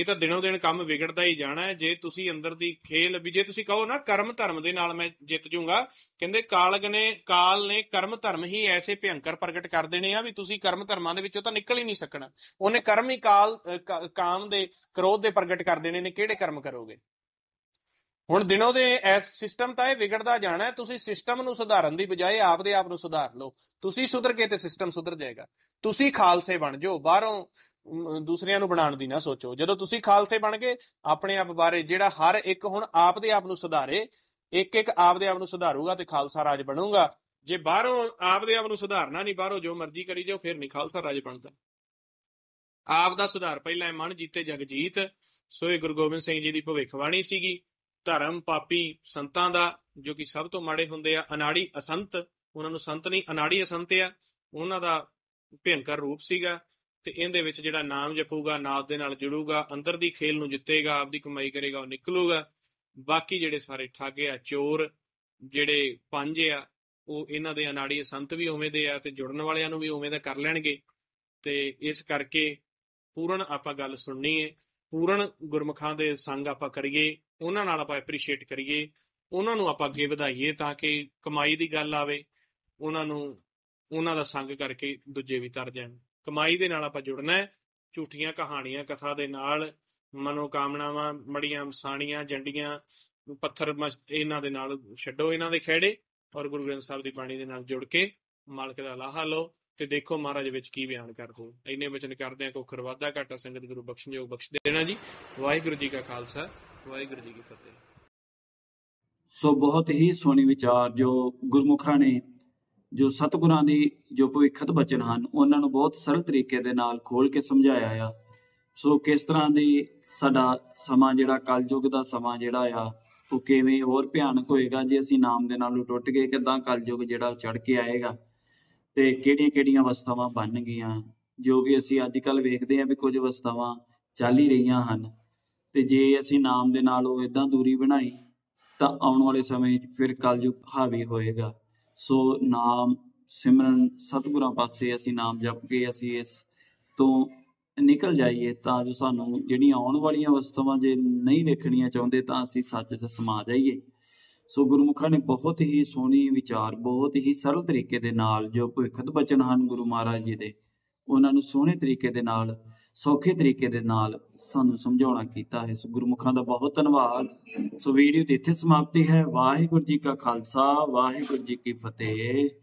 ਇਹ ਤਾਂ ਦਿਨੋਂ ਦਿਨ ਕੰਮ ਵਿਗੜਦਾ ਹੀ ਜਾਣਾ ਹੈ ਜੇ ਤੁਸੀਂ ਅੰਦਰ ਦੀ ਖੇਲ ਵੀ ਜੇ ਤੁਸੀਂ ਕਹੋ ਨਾ ਕਰਮ ਧਰਮ ਦੇ ਨਾਲ ਮੈਂ ਜਿੱਤ ਜਾਊਂਗਾ ਕਹਿੰਦੇ ਕਾਲਗ ਨੇ ਕਾਲ ਨੇ ਕਰਮ ਧਰਮ ਹੀ ਐਸੇ ਭਿਆੰਕਰ ਪ੍ਰਗਟ ਕਰ ਦੇਣੇ ਆ ਵੀ ਤੁਸੀਂ ਕਰਮ ਧਰਮਾਂ ਦੇ ਵਿੱਚੋਂ ਤਾਂ ਨਿਕਲ ਹੀ ਨਹੀਂ ਸਕਣਾ ਉਹਨੇ ਕਰਮ ਹੀ ਕਾਲ ਕਾਮ ਦੇ ਕ੍ਰੋਧ ਦੇ ਪ੍ਰਗਟ ਕਰ ਦੇਣੇ ਨੇ ਕਿਹੜੇ ਕਰਮ ਕਰੋਗੇ ਹੁਣ ਦਿਨੋਂ ਦੇ ਇਸ ਸਿਸਟਮ ਤਾਂ ਇਹ ਵਿਗੜਦਾ ਜਾਣਾ ਹੈ ਤੁਸੀਂ ਸਿਸਟਮ ਨੂੰ ਸੁਧਾਰਨ ਦੀ ਬਜਾਏ ਆਪਦੇ ਆਪ ਨੂੰ ਸੁਧਾਰ ਲਓ ਤੁਸੀਂ ਸੁਧਰ ਕੇ ਤੇ ਸਿਸਟਮ ਸੁਧਰ ਜਾਏਗਾ ਤੁਸੀਂ ਖਾਲਸੇ ਬਣ ਜਾਓ ਬਾਹਰੋਂ ਦੂਸਰਿਆਂ ਨੂੰ ਬਣਾਉਣ ਦੀ ਨਾ ਸੋਚੋ ਜਦੋਂ ਤੁਸੀਂ ਖਾਲਸੇ ਬਣ ਗਏ ਆਪਣੇ ਆਪ ਬਾਰੇ ਜਿਹੜਾ ਹਰ ਇੱਕ ਹੁਣ ਆਪ ਦੇ ਆਪ ਨੂੰ ਸੁਧਾਰੇ ਇੱਕ ਇੱਕ ਆਪ ਦੇ ਆਪ ਨੂੰ ਸੁਧਾਰੂਗਾ ਤੇ ਖਾਲਸਾ ਰਾਜ ਬਣੂਗਾ ਜੇ ਬਾਹਰੋਂ ਆਪ ਦੇ ਆਪ ਨੂੰ ਸੁਧਾਰਨਾ ਨਹੀਂ ਬਾਹਰੋਂ ਜੋ ਮਰਜ਼ੀ ਕਰੀ ਜਾਓ ਫਿਰ ਨਹੀਂ ਖਾਲਸਾ ਰਾਜ ਬਣਦਾ ਆਪ ਦਾ ਸੁਧਾਰ ਪਹਿਲਾਂ ਮਨ ਜੀਤੇ ਜਗ ਜੀਤ ਸੋ ਇਹ ਗੁਰੂ ਗੋਬਿੰਦ ਸਿੰਘ ਜੀ ਦੀ ਭਵਿੱਖਬਾਣੀ ਸੀਗੀ ਧਰਮ ਪਾਪੀ ਸੰਤਾਂ ਦਾ ਜੋ ਕਿ ਸਭ ਤੋਂ ਮਾੜੇ ਹੁੰਦੇ ਆ ਅਨਾੜੀ ਅਸੰਤ ਉਹਨਾਂ ਨੂੰ ਸੰਤ ਨਹੀਂ ਅਨਾੜੀ ਅਸੰਤ ਆ ਉਹਨਾਂ ਦਾ ਭਿਆਨਕ ਰੂਪ ਸੀਗਾ ਤੇ ਇਹਦੇ ਵਿੱਚ ਜਿਹੜਾ ਨਾਮ ਜਪੂਗਾ ਨਾਮ ਦੇ ਨਾਲ ਜੁੜੂਗਾ ਅੰਦਰ ਦੀ ਖੇਲ ਨੂੰ ਜਿੱਤੇਗਾ ਆਪਦੀ ਕਮਾਈ ਕਰੇਗਾ ਉਹ ਨਿਕਲੂਗਾ ਬਾਕੀ ਜਿਹੜੇ ਸਾਰੇ ਠਾਗੇ ਆ ਚੋਰ ਜਿਹੜੇ ਪੰਜ ਆ ਉਹ ਇਹਨਾਂ ਦੇ ਅਨਾੜੀ ਸੰਤ ਵੀ ਉਵੇਂ ਦੇ ਆ ਤੇ ਜੁੜਨ ਵਾਲਿਆਂ ਨੂੰ ਵੀ ਉਵੇਂ ਦਾ ਕਰ ਲੈਣਗੇ ਤੇ ਇਸ ਕਰਕੇ ਪੂਰਨ ਆਪਾਂ ਗੱਲ ਸੁਣਨੀ ਹੈ ਪੂਰਨ ਗੁਰਮਖਾਂ ਦੇ ਸੰਗ ਆਪਾਂ ਕਰੀਏ ਉਹਨਾਂ ਨਾਲ ਆਪਾਂ ਐਪਰੀਸ਼ੀਏਟ ਕਰੀਏ ਉਹਨਾਂ ਨੂੰ ਆਪਾਂ ਅੱਗੇ ਵਧਾਈਏ ਤਾਂ ਕਿ ਕਮਾਈ ਦੀ ਗੱਲ ਆਵੇ ਉਹਨਾਂ ਨੂੰ ਉਹਨਾਂ ਦਾ ਸੰਗ ਕਰਕੇ ਦੂਜੇ ਵੀ ਤਰ ਜਾਣ ਕਮਾਈ ਦੇ ਨਾਲ ਆਪਾਂ ਜੁੜਨਾ ਹੈ ਝੂਠੀਆਂ ਕਹਾਣੀਆਂ ਕਥਾ ਦੇ ਨਾਲ ਮਨੋਕਾਮਨਾਵਾਂ ਮੜੀਆਂ ਸਾਣੀਆਂ ਜੰਡੀਆਂ ਪੱਥਰ ਇਹਨਾਂ ਦੇ ਨਾਲ ਛੱਡੋ ਇਹਨਾਂ ਦੇ ਖਿਹੜੇ ਔਰ ਗੁਰੂ ਗ੍ਰੰਥ ਸਾਹਿਬ ਦੀ ਬਾਣੀ ਦੇ ਨਾਲ ਜੁੜ ਕੇ ਮਾਲਕ ਦਾ ਲਾਹਾ ਲਓ ਤੇ ਦੇਖੋ ਮਹਾਰਾਜ ਵਿੱਚ ਕੀ ਬਿਆਨ ਕਰਦੇ ਹੋ ਇੰਨੇ ਵਚਨ ਕਰਦੇ ਆ ਕੋਖਰ ਵਾਧਾ ਘਾਟਾ ਸੰਗਤ ਗੁਰੂ ਬਖਸ਼ਣਯੋਗ ਬਖਸ਼ ਦੇਣਾ ਜੀ ਵਾਹਿਗੁਰੂ ਜੀ ਕਾ ਖਾਲਸਾ ਵਾਹਿਗੁਰੂ ਜੀ ਕੀ ਫਤਿਹ ਸੋ ਬਹੁਤ ਹੀ ਸੋਹਣੇ ਵਿਚਾਰ ਜੋ ਗੁਰਮੁਖਾਂ ਨੇ ਜੋ ਸਤਿਗੁਰਾਂ ਦੀ ਜੋ ਭਵਿੱਖਤ ਬਚਨ ਹਨ ਉਹਨਾਂ ਨੂੰ ਬਹੁਤ ਸਰਲ ਤਰੀਕੇ ਦੇ ਨਾਲ ਖੋਲ ਕੇ ਸਮਝਾਇਆ ਆ ਸੋ ਕਿਸ ਤਰ੍ਹਾਂ ਦੀ ਸਾਡਾ ਸਮਾਂ ਜਿਹੜਾ ਕਲਯੁਗ ਦਾ ਸਮਾਂ ਜਿਹੜਾ ਆ ਉਹ ਕਿਵੇਂ ਹੋਰ ਭਿਆਨਕ ਹੋਏਗਾ ਜੇ ਅਸੀਂ ਨਾਮ ਦੇ ਨਾਲ ਟੁੱਟ ਗਏ ਕਿਦਾਂ ਕਲਯੁਗ ਜਿਹੜਾ ਚੜ ਕੇ ਆਏਗਾ ਤੇ ਕਿਹੜੀਆਂ-ਕਿਹੜੀਆਂ ਅਵਸਥਾਵਾਂ ਬਣ ਗਈਆਂ ਜੋ ਕਿ ਅਸੀਂ ਅੱਜ ਕੱਲ ਵੇਖਦੇ ਆ ਵੀ ਕੁਝ ਅਵਸਥਾਵਾਂ ਚੱਲ ਹੀ ਰਹੀਆਂ ਹਨ ਤੇ ਜੇ ਅਸੀਂ ਨਾਮ ਦੇ ਨਾਲ ਉਹ ਇਦਾਂ ਦੂਰੀ ਬਣਾਈ ਤਾਂ ਆਉਣ ਵਾਲੇ ਸਮੇਂ 'ਚ ਫਿਰ ਕਲਯੁਗ ਹਾਵੀ ਹੋਏਗਾ ਸੋ ਨਾਮ ਸਿਮਰਨ ਸਤਿਗੁਰਾਂ ਪਾਸੇ ਅਸੀਂ ਨਾਮ ਜਪ ਕੇ ਅਸੀਂ ਇਸ ਤੋਂ ਨਿਕਲ ਜਾਈਏ ਤਾਂ ਜੋ ਸਾਨੂੰ ਜਿਹੜੀਆਂ ਆਉਣ ਵਾਲੀਆਂ ਵਸਤਾਵਾਂ ਜੇ ਨਹੀਂ ਦੇਖਣੀਆਂ ਚਾਹੁੰਦੇ ਤਾਂ ਅਸੀਂ ਸੱਚ 'ਚ ਸਮਾ ਜਾਈਏ ਸੋ ਗੁਰਮੁਖਾਂ ਨੇ ਬਹੁਤ ਹੀ ਸੋਹਣੀ ਵਿਚਾਰ ਬਹੁਤ ਹੀ ਸਰਲ ਤਰੀਕੇ ਦੇ ਨਾਲ ਜੋ ਭਵਿੱਖਤ ਬਚਨ ਹਨ ਗੁਰੂ ਮਹਾਰਾਜ ਜੀ ਦੇ ਉਹਨਾਂ ਨੂੰ ਸੋਹਣੇ ਤਰੀਕੇ ਦੇ ਨਾਲ ਸੌਖੇ ਤਰੀਕੇ ਦੇ ਨਾਲ ਸਾਨੂੰ ਸਮਝਾਉਣਾ ਕੀਤਾ ਹੈ ਸੋ ਗੁਰਮੁਖਾਂ ਦਾ ਬਹੁਤ ਧੰਨਵਾਦ ਸੋ ਵੀਡੀਓ ਤੇ ਇੱਥੇ ਸਮਾਪਤੀ ਹੈ ਵਾਹਿਗੁਰੂ ਜੀ ਕਾ ਖਾਲਸਾ ਵਾਹਿਗੁਰੂ ਜੀ ਕੀ ਫਤਿਹ